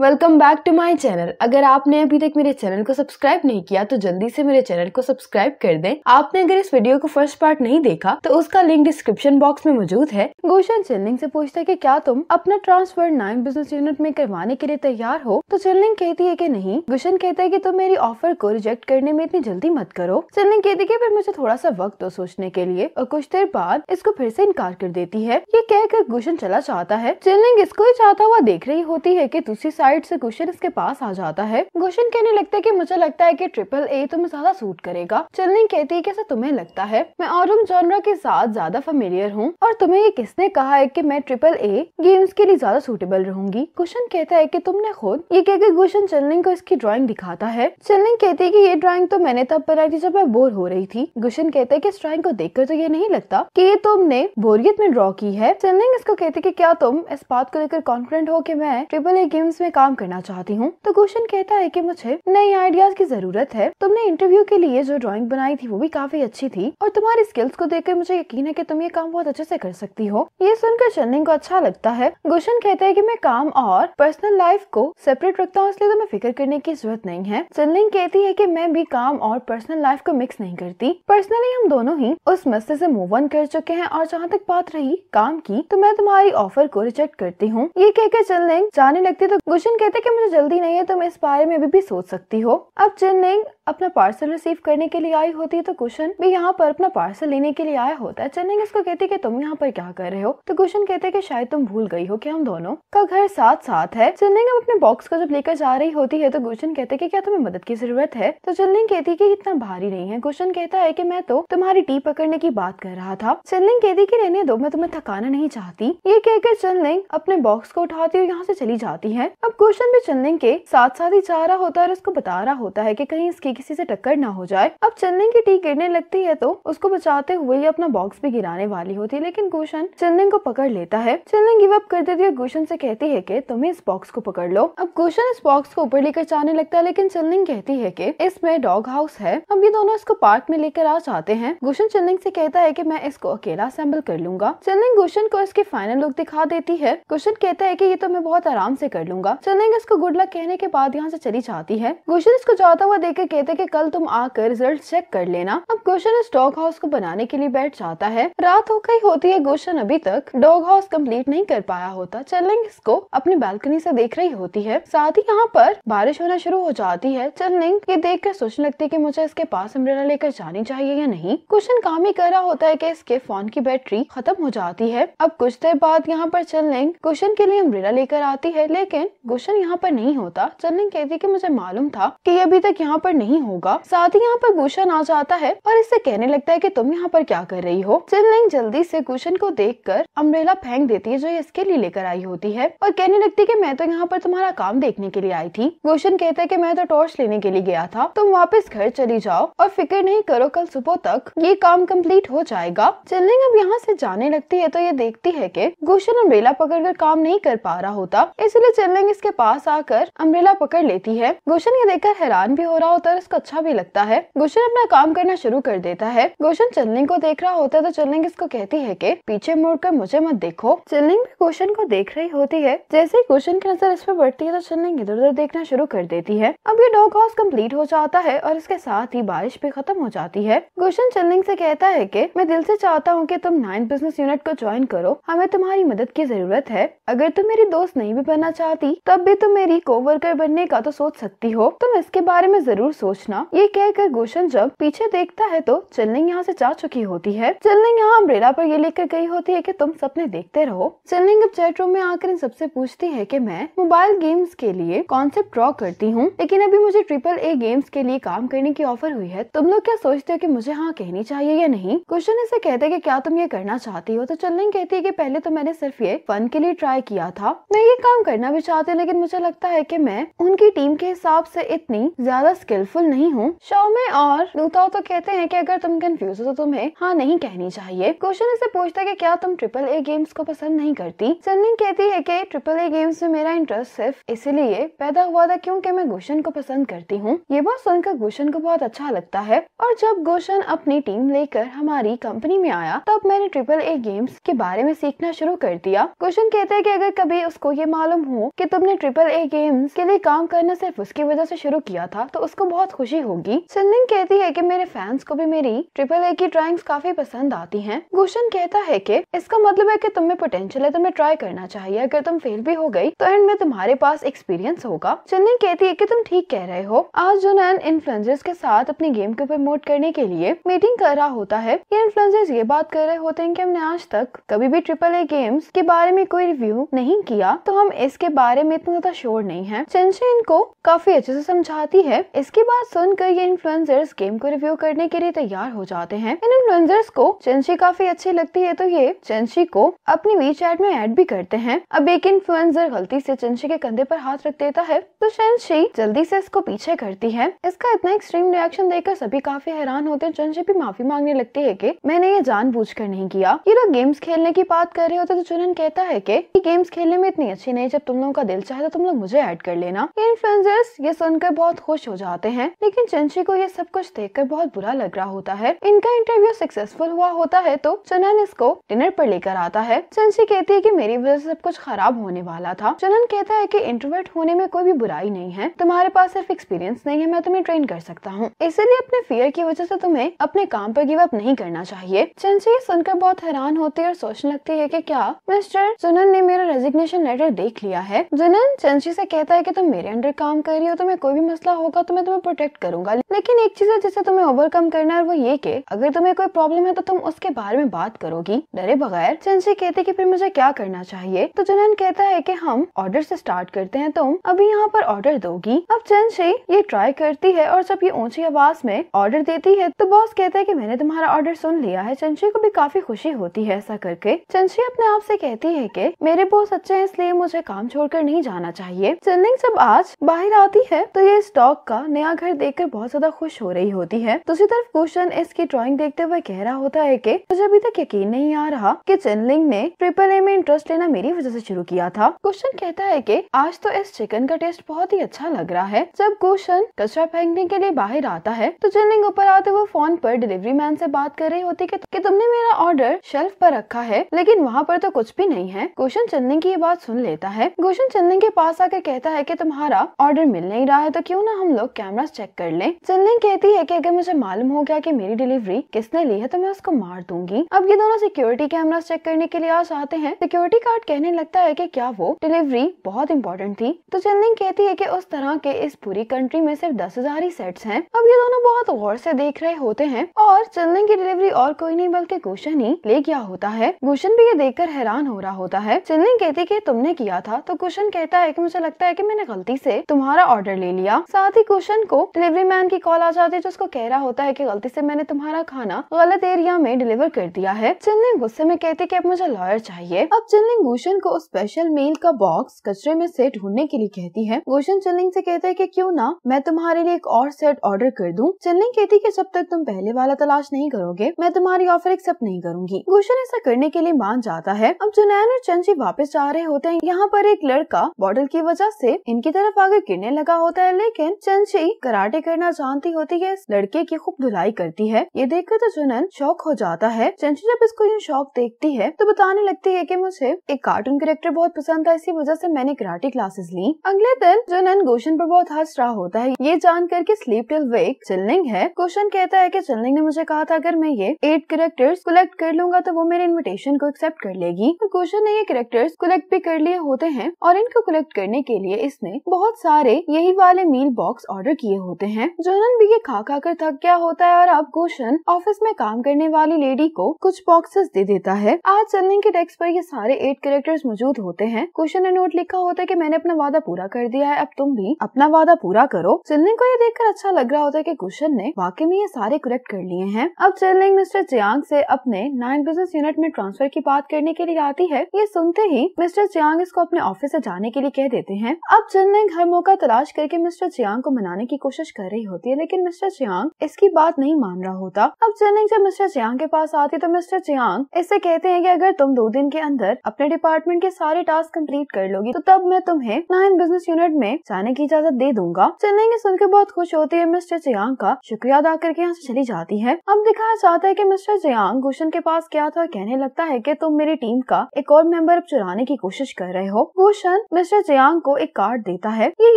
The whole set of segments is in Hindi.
Welcome back to my channel अगर आपने अभी तक मेरे चैनल को सब्सक्राइब नहीं किया तो जल्दी से मेरे चैनल को सब्सक्राइब कर दें आपने अगर इस वीडियो को फर्स्ट पार्ट नहीं देखा तो उसका लिंक डिस्क्रिप्शन बॉक्स में मौजूद है गोशन चिल्लिंग से पूछता है कि क्या तुम अपना ट्रांसफर नाइन बिजनेस यूनिट में करवाने के लिए तैयार हो तो चिल्लिंग कहती है की नहीं गुशन कहता है की तुम मेरी ऑफर को रिजेक्ट करने में इतनी जल्दी मत करो चिल्लिंग कहती है की फिर मुझे थोड़ा सा वक्त दो सोचने के लिए और कुछ देर बाद इसको फिर ऐसी इनकार कर देती है ये कहकर गुशन चला चाहता है चिल्लिंग इसको ही चाहता हुआ देख रही होती है की दूसरी साइड से गुशन इसके पास आ जाता है गुशन कहने लगता है कि मुझे लगता है कि ट्रिपल ए तुम्हें ज्यादा सूट करेगा चिल्लिंग कहती है ऐसा तुम्हें लगता है मैं ऑरम जॉनरा के साथ ज्यादा फेमिलियर हूँ और तुम्हें ये किसने कहा है की मैं ट्रिपल ए गेम्स के लिए ज्यादा सूटेबल रहूंगी गुशन कहता है की तुमने खुद ये कहकर गुशन चिल्लिंग को इसकी ड्रॉइंग दिखाता है चिल्लिंग कहती है की ये ड्रॉइंग तो मैंने तब बनाई थी जब मैं बोर हो रही थी गुशन कहता है की इस ड्रॉइंग को देख तो ये नहीं लगता की तुमने बोरियत में ड्रॉ की है चिल्लिंग इसको कहती है की क्या तुम इस बात को लेकर कॉन्फिडेंट हो की मैं ट्रिपल ए गेम्स में काम करना चाहती हूँ तो गुशन कहता है कि मुझे नए आइडियाज की जरूरत है तुमने इंटरव्यू के लिए जो ड्राइंग बनाई थी वो भी काफी अच्छी थी और तुम्हारी स्किल्स को देख मुझे यकीन है की तुम ये काम बहुत अच्छे से कर सकती हो ये सुनकर शर्लिंग को अच्छा लगता है गुशन कहता है की मैं काम और पर्सनल लाइफ को सेपरेट रखता हूँ इसलिए तुम्हें फिक्र करने की जरूरत नहीं है शर्लिंग कहती है की मैं भी काम और पर्सनल लाइफ को मिक्स नहीं करती पर्सनली हम दोनों ही उस मस्ते से मूव ऑन कर चुके हैं और जहाँ तक बात रही काम की तो मैं तुम्हारी ऑफर को रिजेक्ट करती हूँ ये कहकर शर्लिंग जाने लगती तो गुशन कहते हैं कि मुझे जल्दी नहीं है तुम तो इस बारे में अभी भी सोच सकती हो अब चिन अपना पार्सल रिसीव करने के लिए आई होती है तो कुशन भी यहाँ पर अपना पार्सल लेने के लिए आया होता है चेन्नई इसको कहती है कि तुम यहाँ पर क्या कर रहे हो तो कुशन कहते कि शायद तुम भूल गई हो कि हम दोनों का घर साथ साथ है चेन्नई अपने बॉक्स को जब लेकर जा रही होती है तो कुशन कहते कि क्या तुम्हें मदद की जरूरत है तो चेन्नई कहती की इतना भारी नहीं है गुशन कहता है की मैं तो तुम्हारी टी पकड़ने की बात कर रहा था चेन्नई कहती की रहने दो मैं तुम्हें थकाना नहीं चाहती ये कहकर चेन्नई अपने बॉक्स को उठाती और यहाँ से चली जाती है अब गुशन भी चेन्नई के साथ साथ ही जा रहा होता है और उसको बता रहा होता है की कहीं इसकी किसी से टक्कर ना हो जाए अब चंदन की टी गिरने लगती है तो उसको बचाते हुए ये अपना बॉक्स भी गिराने वाली होती है लेकिन गुशन चंदन को पकड़ लेता है चंदन गिव अप कर देती है गुशन से कहती है की तुम्हें इस बॉक्स को पकड़ लो अब गुशन इस बॉक्स को ऊपर लेकर जाने लगता है लेकिन चंदन कहती है की इसमें डॉग हाउस है अब ये दोनों इसको पार्क में लेकर आ जाते हैं गुशन चंदन से कहता है की मैं इसको अकेला असेंबल कर लूंगा चंदन गुशन को इसके फाइनल लुक दिखा देती है गुशन कहता है की ये तो मैं बहुत आराम से कर लूंगा चंदन इसको गुड लक कहने के बाद यहाँ से चली जाती है गुशन इसको जाता हुआ देख कहते कहते कि कल तुम आकर रिजल्ट चेक कर लेना अब गोशन इस डॉग हाउस को बनाने के लिए बैठ जाता है रात हो गई होती है गोशन अभी तक डॉग हाउस कम्प्लीट नहीं कर पाया होता चलिंग इसको अपनी बालकनी से देख रही होती है साथ ही यहाँ पर बारिश होना शुरू हो जाती है चलिंग ये देख कर सोचने लगती है की मुझे इसके पास अम्ब्रेला लेकर जानी चाहिए या नहीं गुलशन काम ही कर रहा होता है की इसके फोन की बैटरी खत्म हो जाती है अब कुछ देर बाद यहाँ पर चलिंग गुलशन के लिए अम्ब्रेला लेकर आती है लेकिन गुलशन यहाँ पर नहीं होता चलिंग कहती है की मुझे मालूम था की अभी तक यहाँ पर नहीं नहीं होगा साथ ही यहाँ पर गुशन आ जाता है और इससे कहने लगता है की तुम यहाँ पर क्या कर रही हो चिनलिंग जल्दी से गुशन को देख कर अम्ब्रेला फेंक देती है जो इसके लिए लेकर आई होती है और कहने लगती है की मैं तो यहाँ पर तुम्हारा काम देखने के लिए आई थी गुशन कहता है की मैं तो टॉर्च लेने के लिए गया था तुम वापस घर चली जाओ और फिक्र नहीं करो कल सुबह तक ये काम कम्प्लीट हो जाएगा चिनलिंग अब यहाँ ऐसी जाने लगती है तो ये देखती है की गुशन अम्ब्रेला कर काम नहीं कर पा रहा होता इसलिए चिनलिंग इसके पास आकर अम्ब्रेला पकड़ लेती है गुशन ये देखकर हैरान भी हो रहा होता उसको अच्छा भी लगता है गुलशन अपना काम करना शुरू कर देता है गोशन चिल्लिंग को देख रहा होता है तो चिल्लिंग इसको कहती है की पीछे मुड़ कर मुझे मत देखो चिल्लिंग भी गुलशन को देख रही होती है जैसे ही गोशन की नजर इस पर बढ़ती है तो चिल्लिंग इधर उधर देखना शुरू कर देती है अब ये डॉग हाउस कम्प्लीट हो जाता है और इसके साथ ही बारिश भी खत्म हो जाती है गोशन चिल्लिंग से कहता है की मैं दिल से चाहता हूँ की तुम नाइन बिजनेस यूनिट को ज्वाइन करो हमें तुम्हारी मदद की जरूरत है अगर तुम मेरी दोस्त नहीं भी बनना चाहती तब भी तुम मेरी कोवर्कर बनने का तो सोच सकती हो तुम इसके बारे में जरूर सोच पहुंचना ये कहकर गुशन जब पीछे देखता है तो चिल्लिंग यहाँ से जा चुकी होती है चिल्लिंग यहाँ अम्ब्रेला पर ये लेकर गई होती है कि तुम सपने देखते रहो चिल्लिंग अब चैट रूम में आकर इन सबसे पूछती है कि मैं मोबाइल गेम्स के लिए कॉन्सेप्ट ड्रॉ करती हूँ लेकिन अभी मुझे ट्रिपल ए गेम्स के लिए काम करने की ऑफर हुई है तुम लोग क्या सोचते हो की मुझे हाँ कहनी चाहिए या नहीं गुशन इसे कहते की क्या तुम ये करना चाहती हो तो चिल्लिंग कहती है की पहले तो मैंने सिर्फ ये फन के लिए ट्राई किया था मैं ये काम करना भी चाहती हूँ लेकिन मुझे लगता है की मैं उनकी टीम के हिसाब से इतनी ज्यादा स्किलफुल हेल्पफुल नहीं हूँ में और लूताओ तो कहते हैं कि अगर तुम कंफ्यूज हो तो तुम्हें हाँ नहीं कहनी चाहिए क्वेश्चन इसे पूछता है कि क्या तुम ट्रिपल ए गेम्स को पसंद नहीं करती सन्निंग कहती है कि ट्रिपल ए गेम्स में मेरा इंटरेस्ट सिर्फ इसीलिए पैदा हुआ था क्योंकि मैं गोशन को पसंद करती हूँ ये बात सुनकर गोशन को बहुत अच्छा लगता है और जब गोशन अपनी टीम लेकर हमारी कंपनी में आया तब मैंने ट्रिपल ए गेम्स के बारे में सीखना शुरू कर दिया क्वेश्चन कहते हैं कि अगर कभी उसको ये मालूम हो कि तुमने ट्रिपल ए गेम्स के लिए काम करना सिर्फ उसकी वजह से शुरू किया था तो उसको बहुत बहुत खुशी होगी सिंधिंग कहती है कि मेरे फैंस को भी मेरी ट्रिपल ए की ड्राइंग्स काफी पसंद आती हैं। गुशन कहता है कि इसका मतलब है कि तुम में पोटेंशियल है तुम्हें ट्राई करना चाहिए अगर तुम फेल भी हो गई तो एंड में तुम्हारे पास एक्सपीरियंस होगा सिंधिंग कहती है की तुम ठीक कह रहे हो आज नैन इन्फ्लुएंसर्स के साथ अपने गेम को प्रमोट करने के लिए मीटिंग कर रहा होता है ये इन्फ्लुएंसर्स ये बात कर रहे होते हैं की हमने आज तक कभी भी ट्रिपल ए गेम्स के बारे में कोई रिव्यू नहीं किया तो हम इसके बारे में इतना ज्यादा शोर नहीं है चंशन को काफी अच्छे से समझाती है इसके बाद बात सुनकर ये इन्फ्लुएंसर्स गेम को रिव्यू करने के लिए तैयार हो जाते हैं इन इन्फ्लुएंसर्स को चेंशी काफी अच्छी लगती है तो ये चेंशी को अपनी वी चैट में ऐड भी करते हैं अब एक इन्फ्लुएंसर गलती से चेंशी के कंधे पर हाथ रख देता है तो चेंशी जल्दी से इसको पीछे करती है इसका इतना एक्सट्रीम रिएक्शन देखकर सभी काफी हैरान होते हैं चेंशी भी माफी मांगने लगती है की मैंने ये कर नहीं किया ये लोग गेम्स खेलने की बात कर रहे होते तो चुनन कहता है की गेम्स खेलने में इतनी अच्छी नहीं जब तुम लोगों का दिल चाहे तो तुम लोग मुझे ऐड कर लेना इन्फ्लुएंसर्स ये सुनकर बहुत खुश हो जाते हैं हैं लेकिन चंशी को ये सब कुछ देखकर बहुत बुरा लग रहा होता है इनका इंटरव्यू सक्सेसफुल हुआ होता है तो चनन इसको डिनर पर लेकर आता है चंची कहती है कि मेरी वजह से सब कुछ खराब होने वाला था चनन कहता है कि इंटरवर्ट होने में कोई भी बुराई नहीं है तुम्हारे पास सिर्फ एक्सपीरियंस नहीं है मैं तुम्हें ट्रेन कर सकता हूँ इसीलिए अपने फियर की वजह से तुम्हें अपने काम पर गिव अप नहीं करना चाहिए चंची ये सुनकर बहुत हैरान होती है और सोचने लगती है कि क्या मिस्टर जुनन ने मेरा रेजिग्नेशन लेटर देख लिया है जुनन चंची से कहता है कि तुम मेरे अंडर काम कर रही हो तुम्हें कोई भी मसला होगा तो मैं तुम्हें प्रोटेक्ट करूंगा लेकिन एक चीज है जिसे तुम्हें ओवरकम करना है वो ये कि अगर तुम्हें कोई प्रॉब्लम है तो तुम उसके बारे में बात करोगी डरे बगैर चंशी कहते कि फिर मुझे क्या करना चाहिए तो जुनन कहता है कि हम ऑर्डर से स्टार्ट करते हैं तुम अभी यहाँ पर ऑर्डर दोगी अब चंशी ये ट्राई करती है और जब ये ऊंची आवाज में ऑर्डर देती है तो बॉस कहता है की मैंने तुम्हारा ऑर्डर सुन लिया है चंशी को भी काफी खुशी होती है ऐसा करके चंशी अपने आप से कहती है की मेरे बॉस अच्छे है इसलिए मुझे काम छोड़ नहीं जाना चाहिए चंदिंग जब आज बाहर आती है तो ये स्टॉक का नया घर घर देखकर बहुत ज्यादा खुश हो रही होती है दूसरी तरफ कुशन इसकी ड्रॉइंग देखते हुए कह रहा होता है की मुझे अभी तक यकीन नहीं आ रहा की चिनलिंग ने ट्रिपल ए में इंटरेस्ट लेना मेरी वजह से शुरू किया था कुशन कहता है की आज तो इस चिकन का टेस्ट बहुत ही अच्छा लग रहा है जब कुशन कचरा फेंकने के लिए बाहर आता है तो चिनलिंग ऊपर आते हुए फोन पर डिलीवरी मैन से बात कर रही होती कि, कि तुमने मेरा ऑर्डर शेल्फ पर रखा है लेकिन वहाँ पर तो कुछ भी नहीं है गुशन चंदनिंग की ये बात सुन लेता है गुशन चंदनिंग के पास आकर कहता है की तुम्हारा ऑर्डर मिल नहीं रहा है तो क्यूँ ना हम लोग कैमरा चेक कर लें चलने कहती है कि अगर मुझे मालूम हो गया कि मेरी डिलीवरी किसने ली है तो मैं उसको मार दूंगी अब ये दोनों सिक्योरिटी कैमरा चेक करने के लिए आ जाते हैं सिक्योरिटी गार्ड कहने लगता है की क्या वो डिलीवरी बहुत इंपॉर्टेंट थी तो चलने कहती है की उस तरह के इस पूरी कंट्री में सिर्फ दस हजार ही सेट्स है अब ये दोनों बहुत गौर से देख रहे होते हैं और चलने की डिलीवरी और कोई नहीं बल्कि गुशन ही ले गया होता है गुशन भी ये देखकर हैरान हो रहा होता है चलने कहती कि तुमने किया था तो कुशन कहता है कि मुझे लगता है कि मैंने गलती से तुम्हारा ऑर्डर ले लिया साथ ही कुशन को डिलीवरी मैन की कॉल आ जाती है जो उसको कह रहा होता है की गलती से मैंने तुम्हारा खाना गलत एरिया में डिलीवर कर दिया है चिल्लिंग गुस्से में कहती की अब मुझे लॉयर चाहिए अब चिल्लिंग गुशन को स्पेशल मेल का बॉक्स कचरे में से ढूंढने के लिए कहती है गुशन चिल्लिंग ऐसी कहते हैं की क्यूँ ना मैं तुम्हारे लिए एक और सेट ऑर्डर कर दूँ चिल्लिंग कहती की जब तक तुम पहले वाला तलाश नहीं करोगे मैं तुम्हारी ऑफर एक्सेप्ट नहीं करूंगी गुशन ऐसा करने के लिए मान जाता है अब जुनैन और चंची वापस जा रहे होते हैं यहाँ पर एक लड़का बॉटल की वजह से इनकी तरफ आगे गिरने लगा होता है लेकिन चंची कराटे करना जानती होती है लड़के की खूब धुलाई करती है ये देखकर तो जुनन शौक हो जाता है चंचू जब इसको यूँ शौक देखती है तो बताने लगती है की मुझे एक कार्टून करेक्टर बहुत पसंद था इसी वजह ऐसी मैंने कराटे क्लासेस ली अगले दिन जुनन गोशन आरोप बहुत हंस रहा होता है ये जानकर की स्लीप टिल वेक चिलनिंग है क्वेश्चन कहता है की चिलनिंग ने मुझे कहा था अगर मैं ये एट करेक्टर्स कलेक्ट कर लूंगा तो वो मेरे इन्विटेशन को एक्सेप्ट कर लेगी तो गोशन ने ये करेक्टर्स कलेक्ट भी कर लिए होते हैं और इनको कलेक्ट करने के लिए इसने बहुत सारे यही वाले मील बॉक्स ऑर्डर किए लिए होते हैं जोनन भी ये खा खा कर थक गया होता है और अब भूषण ऑफिस में काम करने वाली लेडी को कुछ बॉक्सेस दे देता है आज चलने के डेस्क पर ये सारे एट कैरेक्टर्स मौजूद होते हैं क्वेश्चन ने नोट लिखा होता है कि मैंने अपना वादा पूरा कर दिया है अब तुम भी अपना वादा पूरा करो चिल्लिंग को ये देखकर अच्छा लग रहा होता है की गुशन ने वाकई में ये सारे करेक्ट कर लिए हैं अब चिल्लिंग मिस्टर जियांग से अपने नाइन बिजनेस यूनिट में ट्रांसफर की बात करने के लिए आती है ये सुनते ही मिस्टर जियांग इसको अपने ऑफिस ऐसी जाने के लिए कह देते हैं अब चिल्लिंग हर मौका तलाश करके मिस्टर जियांग को मनाने की कोशिश कर रही होती है लेकिन मिस्टर चियांग इसकी बात नहीं मान रहा होता अब जनिंग जब मिस्टर चियांग के पास आती तो मिस्टर चियांग इससे कहते हैं कि अगर तुम दो दिन के अंदर अपने डिपार्टमेंट के सारे टास्क कंप्लीट कर लोगी तो तब मैं तुम्हें नाइन बिजनेस यूनिट में जाने की इजाजत दे दूंगा चेन्नई के सुनकर बहुत खुश होती है मिस्टर चियांग का शुक्रिया अदा करके यहाँ से चली जाती है अब दिखाया जाता है कि मिस्टर चियांग गुशन के पास क्या था कहने लगता है कि तुम मेरी टीम का एक और मेंबर अब चुराने की कोशिश कर रहे हो गुशन मिस्टर चियांग को एक कार्ड देता है ये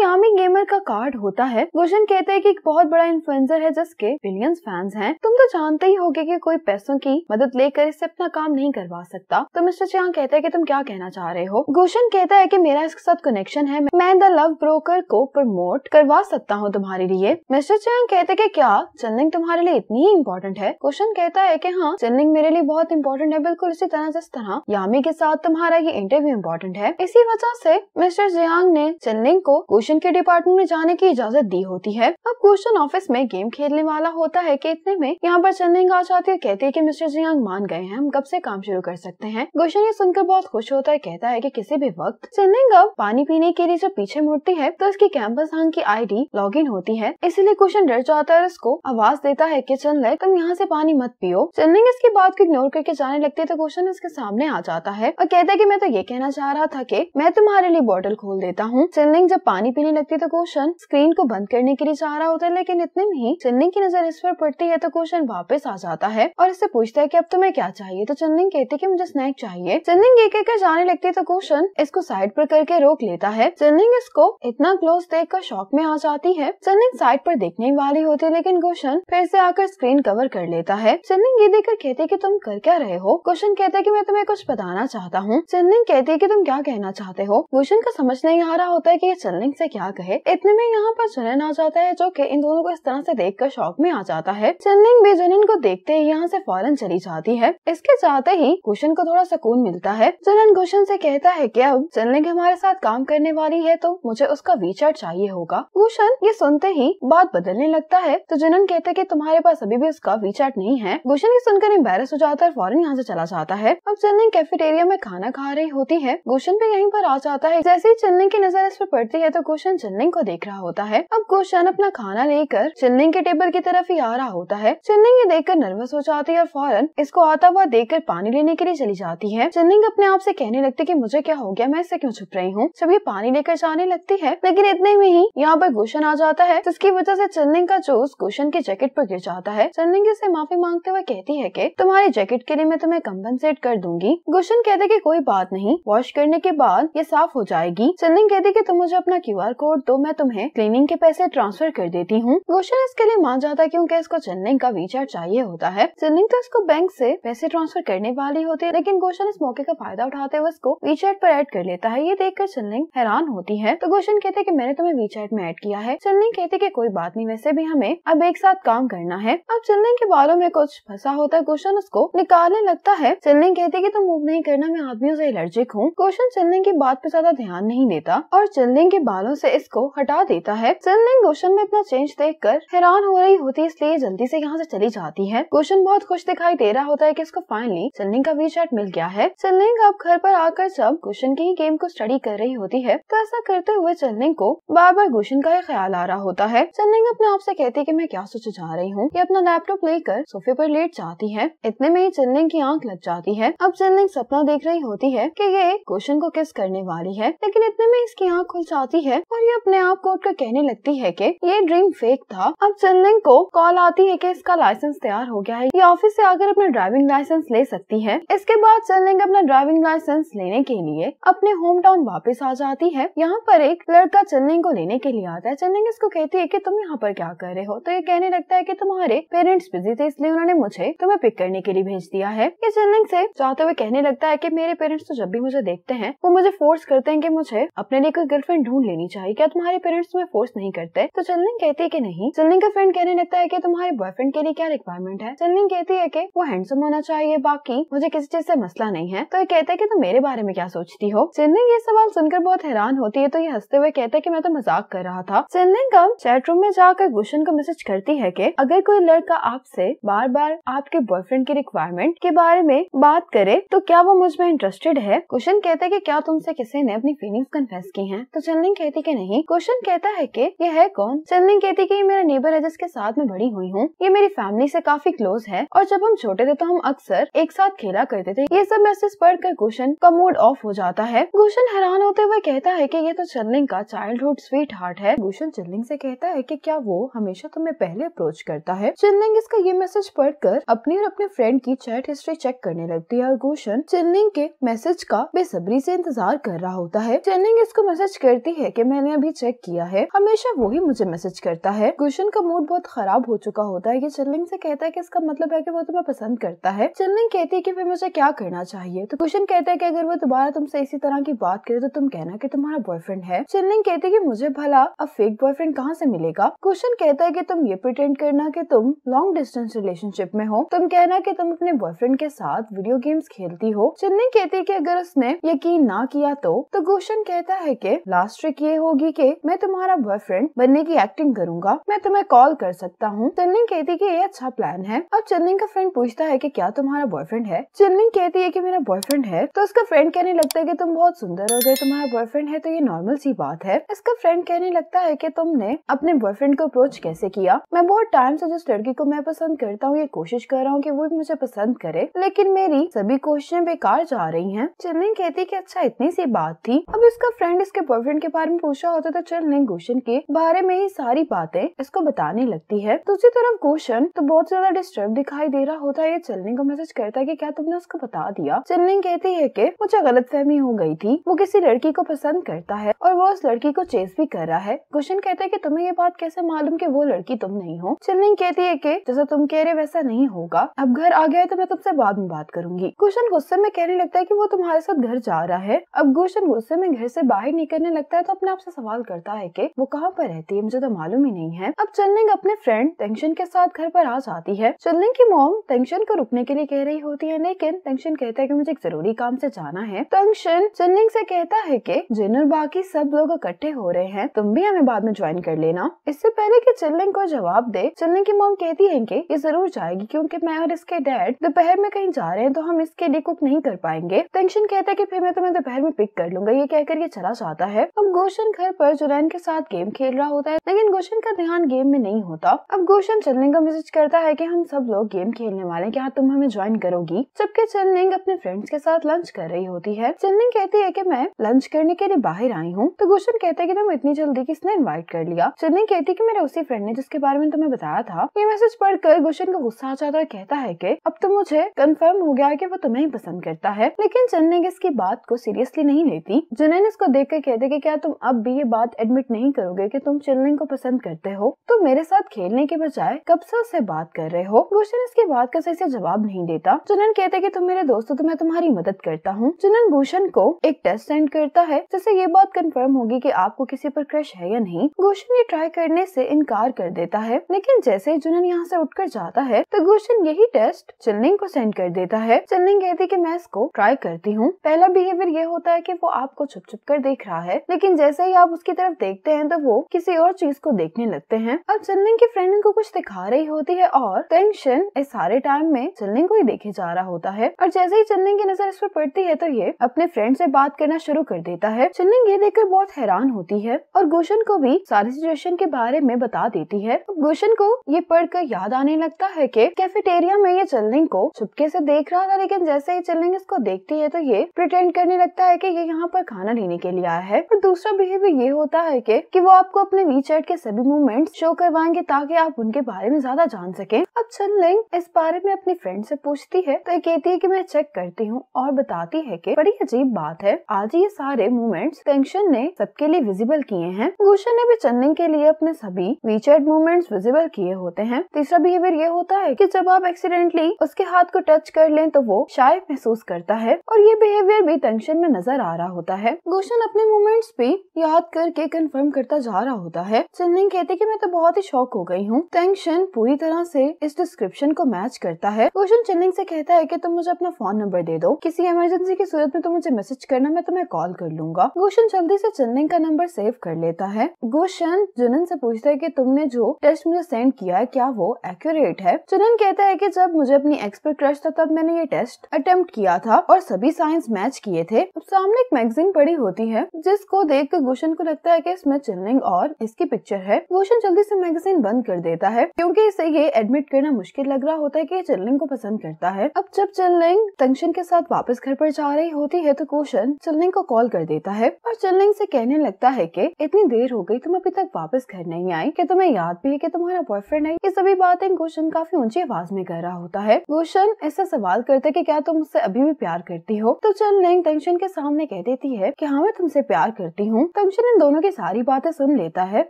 यामी गेमर का कार्ड होता है गुशन हसन कहते हैं कि एक बहुत बड़ा इन्फ्लुएंसर है जिसके बिलियंस फैंस हैं तुम तो जानते ही होगे कि कोई पैसों की मदद लेकर इससे अपना काम नहीं करवा सकता तो मिस्टर चांग कहते हैं कि तुम क्या कहना चाह रहे हो गुशन कहता है कि मेरा इसके साथ कनेक्शन है मैं द लव ब्रोकर को प्रमोट करवा सकता हूँ तुम्हारे लिए मिस्टर चांग कहते कि क्या चंदनिंग तुम्हारे लिए इतनी ही इम्पोर्टेंट है गोशन कहता है की हाँ चन्निंग मेरे लिए बहुत इम्पोर्टेंट है बिल्कुल इसी तरह जिस तरह यामी के साथ तुम्हारा ये इंटरव्यू इम्पोर्टेंट है इसी वजह से मिस्टर जियांग ने चन्निंग को गोशन के डिपार्टमेंट में जाने की इजाजत दी होती होती है अब क्वेश्चन ऑफिस में गेम खेलने वाला होता है की इतने में यहाँ पर चंदिंग आ जाती है कहती है की मिस्टर जियांग मान गए हैं हम कब से काम शुरू कर सकते हैं क्वेश्चन ये सुनकर बहुत खुश होता है कहता है की किसी भी वक्त चंदिंग अब पानी पीने के लिए जब पीछे मुड़ती है तो उसकी कैंपस हंग की लॉग इन होती है इसीलिए क्वेश्चन डर जाता है उसको आवाज देता है की चंद तुम यहाँ ऐसी पानी मत पियो चंदिंग इसकी बात को इग्नोर करके जाने लगती है तो क्वेश्चन इसके सामने आ जाता है और कहता है की मैं तो ये कहना चाह रहा था की मैं तुम्हारे लिए बॉटल खोल देता हूँ चंदिंग जब पानी पीने लगती है तो क्वेश्चन स्क्रीन को बंद करने के लिए रहा होता है लेकिन इतने में ही चन्निंग की नजर इस पर पड़ती है तो क्वेश्चन वापस आ जाता है और इससे पूछता है की अब तुम्हें क्या चाहिए तो चन्निंग कहती है की मुझे स्नैक चाहिए चन्निंग एक एक जाने लगती है तो क्वेश्चन इसको साइड पर करके रोक लेता है चन्निंग इसको इतना क्लोज देख कर शॉक में आ जाती है चन्निंग साइड पर देखने वाली होती है लेकिन क्वेश्चन फिर से आकर स्क्रीन कवर कर लेता है चन्निंग ये देखकर कहती है की तुम कर क्या रहे हो क्वेश्चन कहता है की मैं तुम्हें कुछ बताना चाहता हूँ चन्निंग कहती है की तुम क्या कहना चाहते हो क्वेश्चन का समझ नहीं आ रहा होता है की ये चन्निंग से क्या कहे इतने में यहाँ पर सुनने आ जाता जाता है जो कि इन दोनों को इस तरह से देखकर शौक में आ जाता है चंदिंग भी जुनिन को देखते ही यहाँ से फौरन चली जाती है इसके जाते ही गुशन को थोड़ा सुकून मिलता है जुनिन गुशन से कहता है कि अब चंदिंग हमारे साथ काम करने वाली है तो मुझे उसका वीचर चाहिए होगा गुशन ये सुनते ही बात बदलने लगता है तो जुनन कहते की तुम्हारे पास अभी भी उसका वीचैट नहीं है गुशन ये सुनकर एम्बेरस हो जाता है फौरन यहाँ ऐसी चला जाता है अब चंदिंग कैफेटेरिया में खाना खा रही होती है गुशन भी यहीं पर आ जाता है जैसे ही चंदिंग की नजर इस पर पड़ती है तो गुशन चंदिंग को देख रहा होता है अब गुशन चैन अपना खाना लेकर चिन्निंग के टेबल की तरफ ही आ रहा होता है चिन्निंग ये देखकर नर्वस हो जाती है और फौरन इसको आता हुआ देखकर पानी लेने के लिए चली जाती है चिन्निंग अपने आप से कहने लगती की मुझे क्या हो गया मैं इससे क्यों छुप रही हूँ जब ये पानी लेकर जाने लगती है लेकिन इतने में ही यहाँ पर गुशन आ जाता है जिसकी वजह से चिन्निंग का जोश गुशन की जैकेट पर गिर जाता है चिन्निंग इसे माफी मांगते हुए कहती है की तुम्हारी जैकेट के लिए मैं तुम्हें कम्पनसेट कर दूंगी गुशन कहते की कोई बात नहीं वॉश करने के बाद ये साफ हो जाएगी चिन्निंग कहती की तुम मुझे अपना क्यू कोड दो मैं तुम्हें क्लीनिंग के पैसे ट्रांसफर कर देती हूँ शायद इसके लिए मान जाता है क्योंकि इसको चेन्नई का वीजा चाहिए होता है चेन्नई तो इसको बैंक से पैसे ट्रांसफर करने वाली होती है लेकिन गोशन इस मौके का फायदा उठाते हुए उसको वीचैट पर ऐड कर लेता है ये देखकर चेन्नई हैरान होती है तो गोशन कहते हैं कि मैंने तुम्हें वीचैट में ऐड किया है चेन्नई कहते कि कोई बात नहीं वैसे भी हमें अब एक साथ काम करना है अब चेन्नई के बालों में कुछ फंसा होता है गोशन उसको निकालने लगता है चेन्नई कहते की तुम मूव नहीं करना मैं आदमियों ऐसी एलर्जिक हूँ गोशन चेन्नई की बात पे ज्यादा ध्यान नहीं देता और चेन्नई के बालों ऐसी इसको हटा देता है चेन्नई क्वेश्चन में इतना चेंज देख कर हैरान हो रही होती इसलिए जल्दी से यहाँ से चली जाती है क्वेश्चन बहुत खुश दिखाई दे रहा होता है कि इसको फाइनली सिलिंग का वी मिल गया है सिलिंग अब घर पर आकर सब क्वेश्चन की ही गेम को स्टडी कर रही होती है तो ऐसा करते हुए चलनिंग को बार बार गुशन का ही ख्याल आ रहा होता है चलनिंग अपने आप से कहती है कि मैं क्या सोच जा रही हूँ ये अपना लैपटॉप लेकर सोफे पर लेट जाती है इतने में ही चलनिंग की आंख लग जाती है अब चलनिंग सपना देख रही होती है कि ये क्वेश्चन को किस करने वाली है लेकिन इतने में इसकी आँख खुल जाती है और ये अपने आप को उठकर कहने लगती है के ये ड्रीम फेक था अब चंदन को कॉल आती है कि इसका लाइसेंस तैयार हो गया है ये ऑफिस से आकर अपना ड्राइविंग लाइसेंस ले सकती है इसके बाद चंदन अपना ड्राइविंग लाइसेंस लेने के लिए अपने होम टाउन वापिस आ जाती है यहाँ पर एक लड़का चंदन को लेने के लिए आता है चंदन इसको कहती है की तुम यहाँ पर क्या कर रहे हो तो ये कहने लगता है की तुम्हारे पेरेंट्स बिजी थे इसलिए उन्होंने मुझे तुम्हें पिक करने के लिए भेज दिया है ये चंदन से चाहते हुए कहने लगता है की मेरे पेरेंट्स तो जब भी मुझे देखते हैं वो मुझे फोर्स करते हैं कि मुझे अपने लिए कोई गर्लफ्रेंड ढूंढ लेनी चाहिए क्या तुम्हारे पेरेंट्स तुम्हें फोर्स नहीं करते तो चंदन कहती है कि नहीं चंदन का फ्रेंड कहने लगता है कि तुम्हारे बॉयफ्रेंड के लिए क्या रिक्वायरमेंट है चंदन कहती है कि वो हैंडसम होना चाहिए बाकी मुझे किसी चीज से मसला नहीं है तो ये कहता है कि तुम मेरे बारे में क्या सोचती हो चंदन ये सवाल सुनकर बहुत हैरान होती है तो ये हंसते हुए कहता है की मैं तो मजाक कर रहा था चंदन कम चैट रूम में जाकर गुशन को मैसेज करती है की अगर कोई लड़का आपसे बार बार आपके बॉयफ्रेंड की रिक्वायरमेंट के बारे में बात करे तो क्या वो मुझ में इंटरेस्टेड है क्वेश्चन कहता है की क्या तुमसे किसी ने अपनी फीलिंग्स कन्फेस की तो है तो चंदन कहती की नहीं क्वेश्चन कहता है की यह है कौन चंदनी कहती की मेरा नेबर है जिसके साथ में बड़ी हुई हूँ ये मेरी फैमिली से काफी क्लोज है और जब हम छोटे थे तो हम अक्सर एक साथ खेला करते थे ये सब मैसेज पढ़ कर गुशन का मूड ऑफ हो जाता है गुशन हैरान होते हुए कहता है की ये तो चंदलिंग का हुड स्वीट हार्ट है गुशन चंदलिंग ऐसी कहता है की क्या वो हमेशा तुम्हें पहले अप्रोच करता है चिनलिंग इसका ये मैसेज कर अपनी और अपने फ्रेंड की चैट हिस्ट्री चेक करने लगती है और गुशन चिनलिंग के मैसेज का बेसब्री ऐसी इंतजार कर रहा होता है चिनलिंग इसको मैसेज करती है की मैंने अभी चेक किया है हमेशा वही मुझे मैसेज करता है गुलशन का मूड बहुत खराब हो चुका होता है ये चिल्लिंग से कहता है कि इसका मतलब है कि वो तुम्हें पसंद करता है चिल्लिंग कहती है कि फिर मुझे क्या करना चाहिए तो गुलशन कहता है कि अगर वो दोबारा तुमसे इसी तरह की बात करे तो तुम कहना कि तुम्हारा बॉयफ्रेंड है चिल्लिंग कहती है कि मुझे भला अब फेक बॉयफ्रेंड कहाँ से मिलेगा गुलशन कहता है कि तुम ये प्रिटेंड करना कि तुम लॉन्ग डिस्टेंस रिलेशनशिप में हो तुम कहना कि तुम अपने बॉयफ्रेंड के साथ वीडियो गेम्स खेलती हो चिल्लिंग कहती है कि अगर उसने यकीन ना किया तो, तो गुलशन कहता है कि लास्ट ट्रिक ये होगी कि मैं तुम्हारा बॉयफ्रेंड बनने करने की एक्टिंग करूंगा मैं तुम्हें कॉल कर सकता हूँ चिल्लिंग कहती की ये अच्छा प्लान है अब चिल्लिंग का फ्रेंड पूछता है की क्या तुम्हारा बॉयफ्रेंड है चिल्लिंग कहती है की मेरा बॉयफ्रेंड है तो उसका फ्रेंड कहने लगता है की तुम बहुत सुंदर हो गए तुम्हारा बॉयफ्रेंड है तो ये नॉर्मल सी बात है इसका फ्रेंड कहने लगता है की तुमने अपने बॉयफ्रेंड को अप्रोच कैसे किया मैं बहुत टाइम से जिस लड़की को मैं पसंद करता हूँ ये कोशिश कर रहा हूँ की वो भी मुझे पसंद करे लेकिन मेरी सभी कोशिशें बेकार जा रही है चिल्लिंग कहती की अच्छा इतनी सी बात थी अब इसका फ्रेंड इसके बॉयफ्रेंड के बारे में पूछा होता तो चिल्लिंग गुशन के बारे में में ही सारी बातें इसको बताने लगती है दूसरी तरफ गोशन तो बहुत ज्यादा डिस्टर्ब दिखाई दे रहा होता है ये चलने को मैसेज करता है कि क्या तुमने उसको बता दिया चिल्लिंग कहती है कि मुझे फहमी हो गई थी वो किसी लड़की को पसंद करता है और वो उस लड़की को चेस भी कर रहा है गुशन कहता है कि तुम्हें ये बात कैसे मालूम कि वो लड़की तुम नहीं हो चिल्लिंग कहती है कि जैसा तुम कह रहे वैसा नहीं होगा अब घर आ गया है तो मैं तुमसे बाद में बात करूंगी क्वेश्चन गुस्से में कहने लगता है कि वो तुम्हारे साथ घर जा रहा है अब गुशन गुस्से में घर से बाहर निकलने लगता है तो अपने आप से सवाल करता है की वो कहाँ पर रहती है ये मुझे तो मालूम ही नहीं है अब चलनिंग अपने फ्रेंड टेंशन के साथ घर पर आ जाती है चलनिंग की मोम टेंशन को रुकने के लिए कह रही होती है लेकिन टेंशन कहता है की मुझे एक जरूरी काम से जाना है टेंशन चलनिंग से कहता है की जिन और बाकी सब लोग इकट्ठे हो रहे हैं तुम भी हमें बाद में ज्वाइन कर लेना इससे पहले की चलनिंग को जवाब दे चलनिंग की मोम कहती है की ये जरूर जाएगी क्यूँकी मैं और इसके डैड दोपहर में कहीं जा रहे हैं तो हम इसके लिए कुक नहीं कर पाएंगे टेंशन कहता है की फिर मैं तुम्हें दोपहर में पिक कर लूंगा ये कहकर ये चला जाता है अब गोशन घर पर जुरैन के साथ गेम खेल रहा हो होता है लेकिन गोशन का ध्यान गेम में नहीं होता अब गोशन चलनिंग का मैसेज करता है की हम सब लोग गेम खेलने वाले क्या हाँ, तुम हमें ज्वाइन करोगी जबकि चलनिंग अपने फ्रेंड्स के साथ लंच कर रही होती है चलनिंग कहती है की मैं लंच करने के लिए बाहर आई हूँ तो गोशन कहते है की तुम इतनी जल्दी किसने इन्वाइट कर लिया चलनिंग कहती है की मेरे उसी फ्रेंड ने जिसके बारे में तुम्हें बताया था ये मैसेज पढ़कर गुशन का गुस्सा आ जाता है कहता है की अब तो मुझे कन्फर्म हो गया की वो तुम्हें ही पसंद करता है लेकिन चलनिंग इसकी बात को सीरियसली नहीं लेती जुनैन इसको देख कर कहते की क्या तुम अब भी ये बात एडमिट नहीं करोगे की तुम चिल्ड्रन को पसंद करते हो तो मेरे साथ खेलने के बजाय कब से उससे बात कर रहे हो गुशन इसकी बात का सही से जवाब नहीं देता चुनन कहते की तुम मेरे दोस्त हो तो मैं तुम्हारी मदद करता हूँ चुनन गुशन को एक टेस्ट सेंड करता है जिससे ये बात कंफर्म होगी की आपको किसी पर क्रश है या नहीं गुशन ये ट्राई करने से इनकार कर देता है लेकिन जैसे ही चुनन यहाँ से उठकर जाता है तो गुशन यही टेस्ट चिल्लिंग को सेंड कर देता है चिल्लिंग कहती कि मैं इसको ट्राई करती हूँ पहला बिहेवियर ये होता है कि वो आपको छुप छुप कर देख रहा है लेकिन जैसे ही आप उसकी तरफ देखते हैं तो वो किसी और चीज को देखने लगते हैं अब चलने की फ्रेंड इनको कुछ दिखा रही होती है और टेंशन इस सारे टाइम में चलने को ही देखे जा रहा होता है और जैसे ही चलने की नजर इस पर पड़ती है तो ये अपने फ्रेंड से बात करना शुरू कर देता है चलने ये देखकर बहुत हैरान होती है और गोशन को भी सारी सिचुएशन के बारे में बता देती है गोशन को ये पढ़कर याद आने लगता है की कैफेटेरिया में ये चलने को चुपके से देख रहा था लेकिन जैसे ही चलने इसको देखती है तो ये प्रिटेंड करने लगता है की ये यहाँ पर खाना लेने के लिए आया है और दूसरा बिहेवियर ये होता है की वो आपको अपने चैट के सभी मूवमेंट शो करवाएंगे ताकि आप उनके बारे में ज्यादा जान सके अब चन लिंग इस बारे में अपनी फ्रेंड से पूछती है तो कहती है कि मैं चेक करती हूँ और बताती है कि बड़ी अजीब बात है आज ये सारे मूवमेंट्स टेंशन ने सबके लिए विजिबल किए हैं गुलशन ने भी चन्निंग के लिए अपने सभी चैट मूवमेंट्स विजिबल किए होते हैं तीसरा बिहेवियर ये होता है कि जब आप एक्सीडेंटली उसके हाथ को टच कर लें तो वो शाय महसूस करता है और ये बिहेवियर भी टेंशन में नजर आ रहा होता है गुलशन अपने मूवमेंट्स भी याद करके कंफर्म करता जा रहा होता होता है सिंह कहते की मैं तो बहुत ही शौक हो गई हूँ टेंशन पूरी तरह से इस डिस्क्रिप्शन को मैच करता है रोशन चिन्निंग से कहता है कि तुम मुझे अपना फोन नंबर दे दो किसी इमरजेंसी की सूरत में तुम मुझे मैसेज करना मैं तुम्हें कॉल कर लूंगा गोशन जल्दी से चिन्निंग का नंबर सेव कर लेता है गोशन जुनन से पूछता है कि तुमने जो टेस्ट मुझे सेंड किया है क्या वो एक्यूरेट है चुनन कहता है कि जब मुझे अपनी एक्सपर्ट क्रश था तब मैंने ये टेस्ट अटेम्प्ट किया था और सभी साइंस मैच किए थे अब सामने एक मैगजीन पड़ी होती है जिसको देख कर गुशन को लगता है की इसमें चिल्लिंग और साइज की पिक्चर है रोशन जल्दी से मैगजीन बंद कर देता है क्योंकि इसे ये एडमिट करना मुश्किल लग रहा होता है कि चिल्लिंग को पसंद करता है अब जब चिल्लिंग टंक्शन के साथ वापस घर पर जा रही होती है तो कोशन चिल्लिंग को कॉल कर देता है और चिल्लिंग से कहने लगता है कि इतनी देर हो गई तुम अभी तक वापस घर नहीं आई कि तुम्हें याद भी है कि तुम्हारा बॉयफ्रेंड है ये सभी बातें कोशन काफी ऊंची आवाज में कर रहा होता है कोशन ऐसा सवाल करता है कि क्या तुम उससे अभी भी प्यार करती हो तो चिल्लिंग टंक्शन के सामने कह देती है की हाँ मैं तुमसे प्यार करती हूँ टंक्शन इन दोनों की सारी बातें सुन लेता है है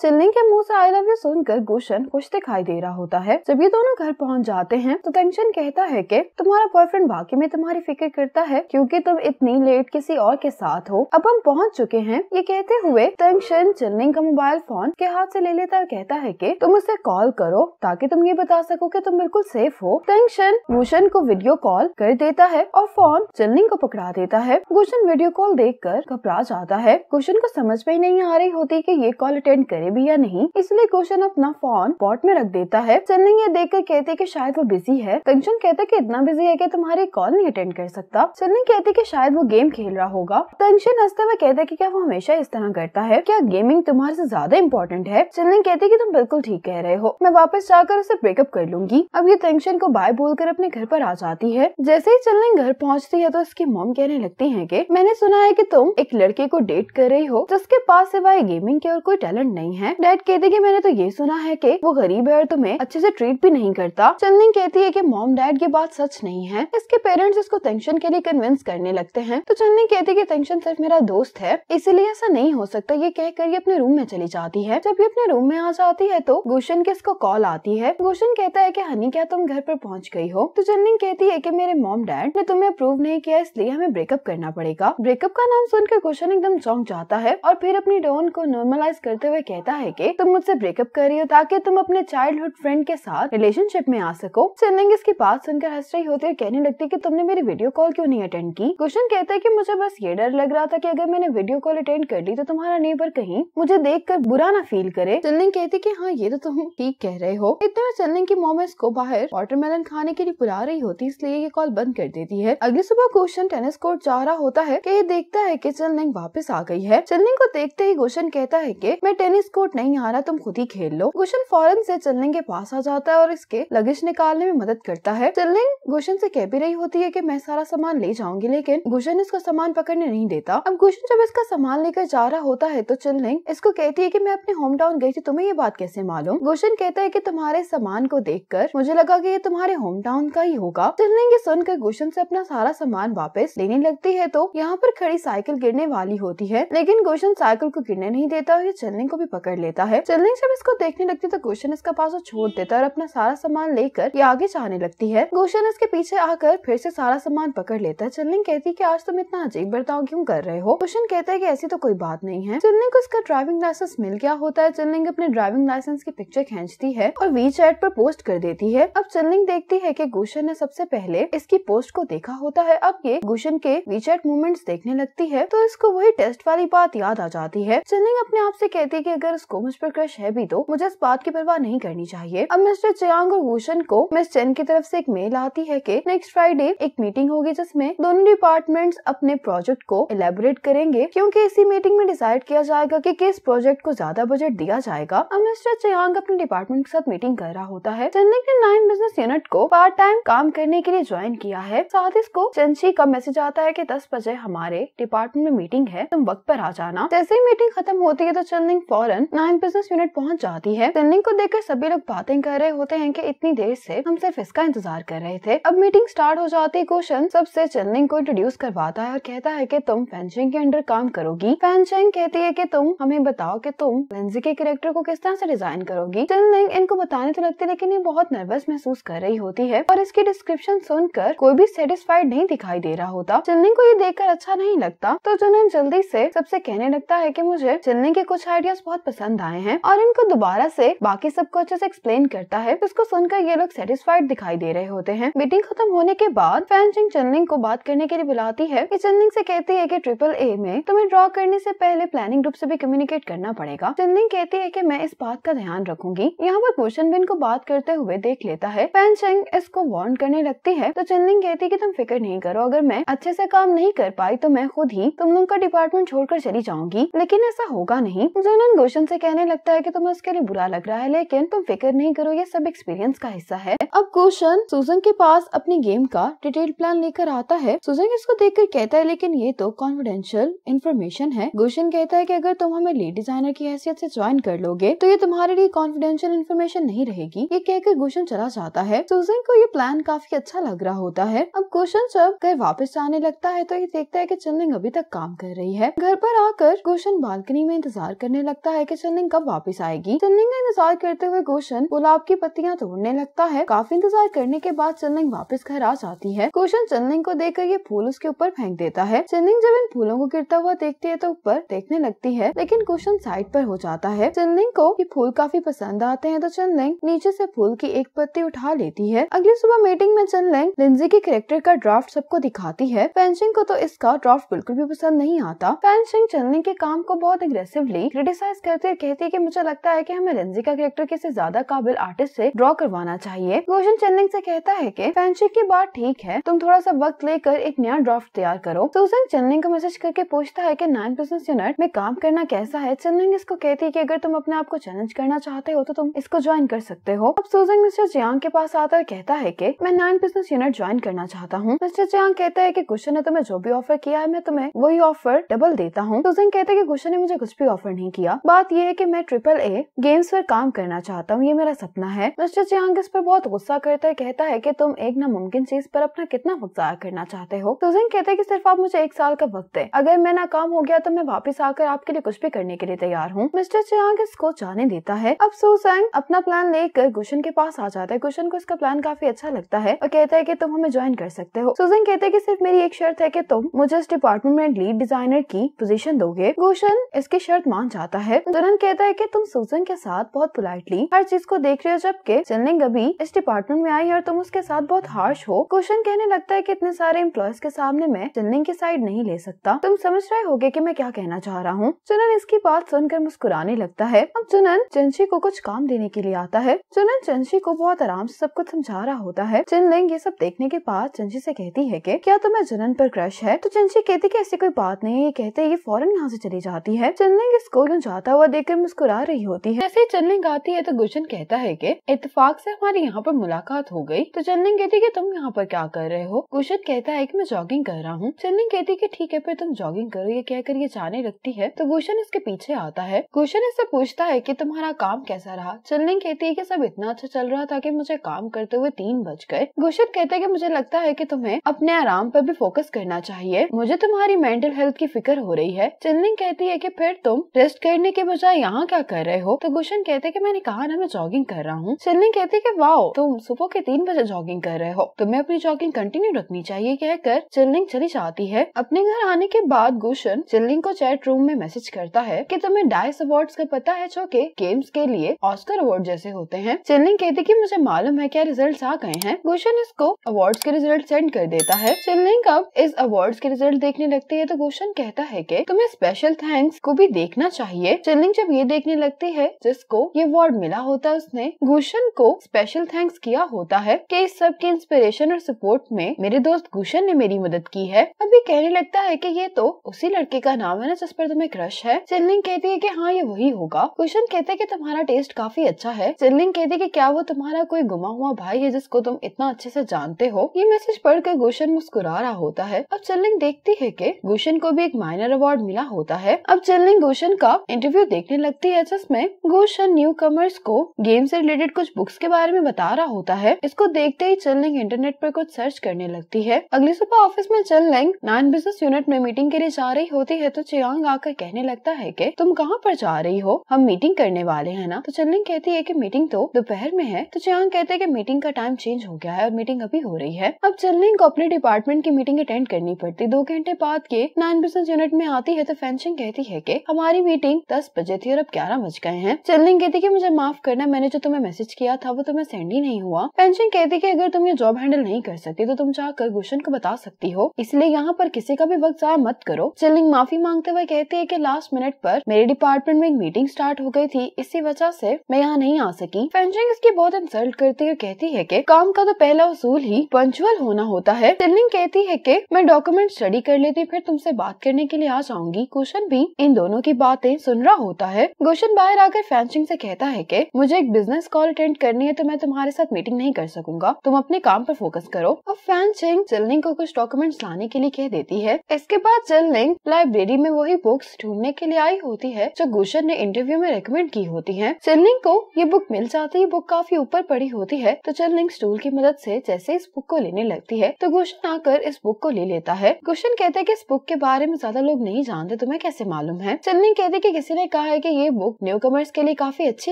चिल्ली के मुंह से आई लव यू सुनकर गुशन खुश दिखाई दे रहा होता है जब ये दोनों घर पहुंच जाते हैं तो टेंशन कहता है कि तुम्हारा बॉयफ्रेंड बाकी में तुम्हारी फिक्र करता है क्योंकि तुम इतनी लेट किसी और के साथ हो अब हम पहुंच चुके हैं ये कहते हुए टेंशन चिल्लिंग का मोबाइल फोन के हाथ से ले लेता और कहता है कि तुम उसे कॉल करो ताकि तुम ये बता सको कि तुम बिल्कुल सेफ हो टेंशन भूषण को वीडियो कॉल कर देता है और फोन चिल्ली को पकड़ा देता है गुशन वीडियो कॉल देख कर घबरा जाता है गुशन को समझ में ही नहीं आ रही होती की ये कॉल अटेंड करे भी या नहीं इसलिए क्वेश्चन अपना फोन पॉट में रख देता है चंदन ये देख कर कहते की शायद वो बिजी है कंचन कहते की इतना बिजी है की तुम्हारी कॉल नहीं अटेंड कर सकता चंदन कहते की शायद वो गेम खेल रहा होगा कंचन हंसते हुए कहते की क्या वो हमेशा इस तरह करता है क्या गेमिंग तुम्हारे ऐसी ज्यादा इम्पोर्टेंट है चंदन कहते की तुम बिल्कुल ठीक कह रहे हो मैं वापस जाकर उसे ब्रेकअप कर लूंगी अब ये टेंशन को बाय बोलकर अपने घर पर आ जाती है जैसे ही चलने घर पहुंचती है तो उसकी मॉम कहने लगती है कि मैंने सुना है कि तुम एक लड़के को डेट कर रही हो जिसके पास सिवाय गेमिंग के और कोई टैलेंट नहीं है डैड कहते कि मैंने तो ये सुना है कि वो गरीब है और तुम्हें अच्छे से ट्रीट भी नहीं करता चंदनी कहती है कि मॉम डैड ये बात सच नहीं है इसके पेरेंट्स इसको टेंशन के लिए कन्विंस करने लगते हैं तो चंदनी कहती है की टेंशन सिर्फ मेरा दोस्त है इसीलिए ऐसा नहीं हो सकता ये कहकर ये अपने रूम में चली जाती है जब ये अपने रूम में आ जाती है तो गुशन के इसको कॉल आती है गुशन कहता है की हनी क्या तुम घर पर पहुँच गयी हो तो चंदनी कहती है की मेरे मॉम डैड ने तुम्हें अप्रूव नहीं किया इसलिए हमें ब्रेकअप करना पड़ेगा ब्रेकअप का नाम सुनकर गुशन एकदम चौंक जाता है और फिर अपनी डोन को नॉर्मलाइज करते हुए कहता है कि तुम मुझसे ब्रेकअप कर रही हो ताकि तुम अपने चाइल्डहुड फ्रेंड के साथ रिलेशनशिप में आ सको सिंधिंग इसकी बात सुनकर हंस रही होती है कहने लगती कि तुमने मेरी वीडियो कॉल क्यों नहीं अटेंड की क्वेश्चन कहता है कि मुझे बस ये डर लग रहा था कि अगर मैंने वीडियो कॉल अटेंड कर ली तो तुम्हारा नेबर कहीं मुझे देख कर बुरा ना फील करे चंदिंग कहती की हाँ ये तो तुम ठीक कह रहे हो इतने में चंदिंग की मोम को बाहर वाटरमेलन खाने के लिए बुला रही होती इसलिए ये कॉल बंद कर देती है अगली सुबह गोशन टेनिस कोर्ट जा रहा होता है की ये देखता है की चंदिंग वापस आ गई है चंदिंग को देखते ही गोशन कहता है की मैं टेनिस टेनिस कोर्ट नहीं आ रहा तुम खुद ही खेल लो गुशन फॉरन से चिल्लिंग के पास आ जाता है और इसके लगेज निकालने में मदद करता है चिल्लिंग गुशन से कह भी रही होती है की मैं सारा सामान ले जाऊंगी लेकिन गुशन इसको सामान पकड़ने नहीं देता अब गुशन जब इसका सामान लेकर जा रहा होता है तो चिल्लिंग इसको कहती है की मैं अपने होम टाउन गई थी तुम्हें ये बात कैसे मालूम गुशन कहता है की तुम्हारे सामान को देख कर मुझे लगा की ये तुम्हारे होम टाउन का ही होगा चिल्लिंग ये सुनकर गुशन ऐसी अपना सारा सामान वापस लेने लगती है तो यहाँ पर खड़ी साइकिल गिरने वाली होती है लेकिन गुशन साइकिल को गिरने नहीं देता और ये चिल्लिंग को भी भी पकड़ लेता है चिल्लिंग जब इसको देखने लगती तो गोशन इसका पासो छोड़ देता और अपना सारा सामान लेकर ये आगे जाने लगती है गुशन इसके पीछे आकर फिर से सारा सामान पकड़ लेता है चिल्लिंग कहती है की आज तुम इतना अजीब बर्ताव क्यूँ कर रहे हो गुशन कहता है की ऐसी तो कोई बात नहीं है चिल्लिंग को इसका ड्राइविंग लाइसेंस मिल गया होता है शिवलिंग अपने ड्राइविंग लाइसेंस की पिक्चर खींचती है और वी चैट पर पोस्ट कर देती है अब चिल्लिंग देखती है की गुशन ने सबसे पहले इसकी पोस्ट को देखा होता है अब ये गुशन के वीचैट मूवमेंट्स देखने लगती है तो इसको वही टेस्ट वाली बात याद आ जाती है चिल्लिंग अपने आप से कहती है अगर उसको मुझ पर क्रश है भी तो मुझे इस बात की परवाह नहीं करनी चाहिए अब मिस्टर चयांग और भूषण को मिस चेन की तरफ से एक मेल आती है कि नेक्स्ट फ्राइडे एक मीटिंग होगी जिसमें दोनों डिपार्टमेंट्स अपने प्रोजेक्ट को एलेबोरेट करेंगे क्योंकि इसी मीटिंग में डिसाइड किया जाएगा कि किस प्रोजेक्ट को ज्यादा बजट दिया जाएगा अब मिस्टर चयांग अपने डिपार्टमेंट के साथ मीटिंग कर रहा होता है चेन्नई ने नाइन बिजनेस यूनिट को पार्ट टाइम काम करने के लिए ज्वाइन किया है साथ इसको चंशी का मैसेज आता है की दस बजे हमारे डिपार्टमेंट में मीटिंग है तुम वक्त पर आ जाना जैसे ही मीटिंग खत्म होती है तो चंदिंग फॉर फौरन नाइन बिजनेस यूनिट पहुंच जाती है सिंडिंग को देखकर सभी लोग बातें कर रहे होते हैं कि इतनी देर से हम सिर्फ इसका इंतजार कर रहे थे अब मीटिंग स्टार्ट हो जाती क्वेश्चन सबसे चेनलिंग को इंट्रोड्यूस करवाता है और कहता है की तुम फैंशिंग के अंडर काम करोगी फैंशिंग कहती है की तुम हमें बताओ की तुम लेंजी के करेक्टर को किस तरह से डिजाइन करोगी चेनलिंग इनको बताने तो लगती लेकिन ये बहुत नर्वस महसूस कर रही होती है और इसकी डिस्क्रिप्शन सुनकर कोई भी सेटिस्फाइड नहीं दिखाई दे रहा होता चेनलिंग को ये देखकर अच्छा नहीं लगता तो जुनन जल्दी से सबसे कहने लगता है कि मुझे चेनलिंग के कुछ आइडियाज बहुत बहुत पसंद आए हैं और इनको दोबारा से बाकी सबको अच्छे से एक्सप्लेन करता है जिसको तो सुनकर ये लोग सेटिस्फाइड दिखाई दे रहे होते हैं मीटिंग खत्म होने के बाद फैन चिंग चन्निंग को बात करने के लिए बुलाती है की चन्निंग से कहती है की ट्रिपल ए में तुम्हें ड्रॉ करने से पहले प्लानिंग ग्रुप से भी कम्युनिकेट करना पड़ेगा चन्निंग कहती है की मैं इस बात का ध्यान रखूंगी यहाँ पर भूषण बिन को बात करते हुए देख लेता है फैन चिंग इसको वार्न करने लगती है तो चन्निंग कहती है की तुम फिक्र नहीं करो अगर मैं अच्छे से काम नहीं कर पाई तो मैं खुद ही तुम लोग का डिपार्टमेंट छोड़कर चली जाऊंगी लेकिन ऐसा होगा नहीं जो रोशन से कहने लगता है कि तुम्हें उसके लिए बुरा लग रहा है लेकिन तुम फिक्र नहीं करो ये सब एक्सपीरियंस का हिस्सा है अब क्वेश्चन सुजन के पास अपनी गेम का डिटेल प्लान लेकर आता है सुजन इसको देख कहता है लेकिन ये तो कॉन्फिडेंशियल इन्फॉर्मेशन है गोशन कहता है की अगर तुम हमें लीड डिजाइनर की हैसियत ऐसी ज्वाइन कर लोगे तो ये तुम्हारे लिए कॉन्फिडेंशियल इन्फॉर्मेशन नहीं रहेगी ये कहकर गोशन चला जाता है सुजन को ये प्लान काफी अच्छा लग रहा होता है अब क्वेश्चन सब घर वापस आने लगता है तो ये देखता है की चिल्लिंग अभी तक काम कर रही है घर पर आकर गुशन बालकनी में इंतजार करने लगता लगता है कि चन्निंग कब वापस आएगी चन्निंग का इंतजार करते हुए गोशन गुलाब की पत्तियां तोड़ने लगता है काफी इंतजार करने के बाद चन्निंग वापस घर आ जाती है गोशन चन्निंग को देखकर ये फूल उसके ऊपर फेंक देता है चन्निंग जब इन फूलों को गिरता हुआ देखती है तो ऊपर देखने लगती है लेकिन गोशन साइड पर हो जाता है चन्निंग को ये फूल काफी पसंद आते हैं तो चन्निंग नीचे से फूल की एक पत्ती उठा लेती है अगली सुबह मीटिंग में चन्निंग लिंजी के कैरेक्टर का ड्राफ्ट सबको दिखाती है पेंशिंग को तो इसका ड्राफ्ट बिल्कुल भी पसंद नहीं आता पेंशिंग चन्निंग के काम को बहुत अग्रेसिवली क्रिटिसाइज एनालाइज करते कहती है कि मुझे लगता है कि हमें रेंजी का कैरेक्टर किसी ज्यादा काबिल आर्टिस्ट से ड्रॉ करवाना चाहिए गोशन चेनिंग से कहता है कि फैंशी की बात ठीक है तुम थोड़ा सा वक्त लेकर एक नया ड्राफ्ट तैयार करो सुजन चेनिंग को मैसेज करके पूछता है की नाइन बिजनेस यूनिट में काम करना कैसा है चेनिंग इसको कहती है की अगर तुम अपने आप को चैलेंज करना चाहते हो तो तुम इसको ज्वाइन कर सकते हो अब सुजन मिस्टर जियांग के पास आता है कहता है की मैं नाइन बिजनेस यूनिट ज्वाइन करना चाहता हूँ मिस्टर जियांग कहता है की गुशन ने तुम्हें जो भी ऑफर किया है मैं तुम्हें वही ऑफर डबल देता हूँ सुजन कहते हैं की गुशन ने मुझे कुछ भी ऑफर नहीं किया बात यह है कि मैं ट्रिपल ए गेम्स पर काम करना चाहता हूँ ये मेरा सपना है मिस्टर चियांग इस पर बहुत गुस्सा करता है कहता है कि तुम एक नामुमकिन चीज पर अपना कितना वक्त करना चाहते हो सुजन कहते हैं कि सिर्फ आप मुझे एक साल का वक्त है अगर मैं नाकाम हो गया तो मैं वापिस आकर आपके लिए कुछ भी करने के लिए तैयार हूँ मिस्टर चियांग इसको जाने देता है अब सुजैंग अपना प्लान लेकर गुशन के पास आ जाता है गुशन को इसका प्लान काफी अच्छा लगता है और कहता है की तुम हमें ज्वाइन कर सकते हो सुजन कहते हैं की सिर्फ मेरी एक शर्त है की तुम मुझे इस डिपार्टमेंट में लीड डिजाइनर की पोजिशन दोगे गुशन इसकी शर्त मान जाता है है तुरंत कहता है की तुम सुजन के साथ बहुत पोलाइटली हर चीज को देख रहे हो जबकि चलने अभी इस डिपार्टमेंट में आई है और तुम उसके साथ बहुत हार्श हो क्वेश्चन कहने लगता है की इतने सारे एम्प्लॉयज के सामने मैं चलने की साइड नहीं ले सकता तुम समझ रहे हो गे की मैं क्या कहना चाह रहा हूँ चुनन इसकी बात सुनकर मुस्कुराने लगता है अब चुनन चंशी को कुछ काम देने के लिए आता है चुनन चंशी को बहुत आराम से सब कुछ समझा रहा होता है चिनलिंग ये सब देखने के बाद चंशी से कहती है कि क्या तुम्हें जुनन पर क्रश है तो चंशी कहती कि ऐसी कोई बात नहीं है ये कहते ये फौरन यहाँ से चली जाती है चिनलिंग इसको यूँ गाता हुआ देखकर मुस्कुरा रही होती है जैसे ही चलने गाती है तो गुलशन कहता है की इतफाक ऐसी हमारी यहाँ पर मुलाकात हो गयी तो चन्निंग कहती की तुम यहाँ पर क्या कर रहे हो गुलशन कहता है की मैं जॉगिंग कर रहा हूँ चन्निंग कहती की ठीक है फिर तुम जॉगिंग करो ये कहकर ये जाने लगती है तो गुलशन इसके पीछे आता है गुलशन इससे पूछता है की तुम्हारा काम कैसा रहा चन्निंग कहती है की सब इतना अच्छा चल रहा था की मुझे काम करते हुए तीन बज गए गुलशन कहते है की मुझे लगता है की तुम्हें अपने आराम पर भी फोकस करना चाहिए मुझे तुम्हारी मेंटल हेल्थ की फिक्र हो रही है चन्निंग कहती है की फिर तुम रेस्ट करने के बजाय यहाँ क्या कर रहे हो तो गुशन कहते कि मैंने कहा ना मैं जॉगिंग कर रहा हूँ सिलनी कहते कि वाओ तुम सुबह के तीन बजे जॉगिंग कर रहे हो तुम्हें अपनी जॉगिंग कंटिन्यू रखनी चाहिए कहकर चिल्लिंग चली जाती है अपने घर आने के बाद गुशन चिल्लिंग को चैट रूम में मैसेज करता है की तुम्हें डाइस अवार्ड का पता है जो की गेम्स के लिए ऑस्कर अवार्ड जैसे होते हैं चिल्लिंग कहती की मुझे मालूम है क्या रिजल्ट आ गए हैं गुशन इसको अवार्ड के रिजल्ट सेंड कर देता है चिल्लिंग अब इस अवार्ड के रिजल्ट देखने लगती है तो गुशन कहता है की तुम्हें स्पेशल थैंक्स को भी देखना चाहिए चिल्लिंग जब ये देखने लगती है जिसको ये अवार्ड मिला होता है उसने गुशन को स्पेशल थैंक्स किया होता है कि इस सब की इंस्पिरेशन और सपोर्ट में मेरे दोस्त गुशन ने मेरी मदद की है अभी कहने लगता है कि ये तो उसी लड़के का नाम है ना जिस पर तुम्हें क्रश है चिल्लिंग कहती है कि हाँ ये वही होगा गुशन कहते हैं कि तुम्हारा टेस्ट काफी अच्छा है चिल्लिंग कहती है कि क्या वो तुम्हारा कोई गुमा हुआ भाई है जिसको तुम इतना अच्छे से जानते हो ये मैसेज पढ़कर गुशन मुस्कुरा रहा होता है अब चिल्लिंग देखती है की गुशन को भी एक माइनर अवार्ड मिला होता है अब चिल्लिंग गुशन का इंटरव्यू इंटरव्यू देखने लगती है जिसमें गोशन न्यू कमर्स को गेम से रिलेटेड कुछ बुक्स के बारे में बता रहा होता है इसको देखते ही चल इंटरनेट पर कुछ सर्च करने लगती है अगली सुबह ऑफिस में चलनिंग नाइन बिजनेस यूनिट में मीटिंग के लिए जा रही होती है तो चियांग आकर कहने लगता है की तुम कहाँ पर जा रही हो हम मीटिंग करने वाले है ना तो चलिंग कहती है की मीटिंग तो दोपहर में है तो चियांग कहते हैं की मीटिंग का टाइम चेंज हो गया है और मीटिंग अभी हो रही है अब चलिंग को अपने डिपार्टमेंट की मीटिंग अटेंड करनी पड़ती दो घंटे बाद के नाइन बिजनेस यूनिट में आती है तो फेंसिंग कहती है की हमारी मीटिंग दस दस बजे थे और अब ग्यारह बज गए हैं चिल्लिंग कहती की मुझे माफ करना मैंने जो तुम्हें मैसेज किया था वो तुम्हें सेंड ही नहीं हुआ पेंशन कहती की अगर तुम ये जॉब हैंडल नहीं कर सकती तो तुम जाकर गुशन को बता सकती हो इसलिए यहाँ पर किसी का भी वक्त जाया मत करो चिल्लिंग माफी मांगते हुए कहती है की लास्ट मिनट पर मेरे डिपार्टमेंट में एक मीटिंग स्टार्ट हो गई थी इसी वजह से मैं यहाँ नहीं आ सकी पेंशन इसकी बहुत इंसल्ट करती हुई कहती है की काम का तो पहला उसूल ही पंचुअल होना होता है चिल्लिंग कहती है की मैं डॉक्यूमेंट स्टडी कर लेती फिर तुमसे बात करने के लिए आ जाऊंगी कुशन भी इन दोनों की बातें सुन झगड़ा होता है गोशन बाहर आकर फैंसिंग से कहता है कि मुझे एक बिजनेस कॉल अटेंड करनी है तो मैं तुम्हारे साथ मीटिंग नहीं कर सकूंगा तुम अपने काम पर फोकस करो अब फैंसिंग चिलनिंग को कुछ डॉक्यूमेंट्स लाने के लिए कह देती है इसके बाद चिलनिंग लाइब्रेरी में वही बुक्स ढूंढने के लिए आई होती है जो गोशन ने इंटरव्यू में रिकमेंड की होती है चिलनिंग को ये बुक मिल जाती है बुक काफी ऊपर पड़ी होती है तो चिलनिंग स्टूल की मदद से जैसे इस बुक को लेने लगती है तो गोशन आकर इस बुक को ले लेता है गोशन कहते हैं कि इस बुक के बारे में ज्यादा लोग नहीं जानते तुम्हें कैसे मालूम है चिलनिंग कहते कि किसी ने कहा है कि ये बुक न्यू कमर्स के लिए काफी अच्छी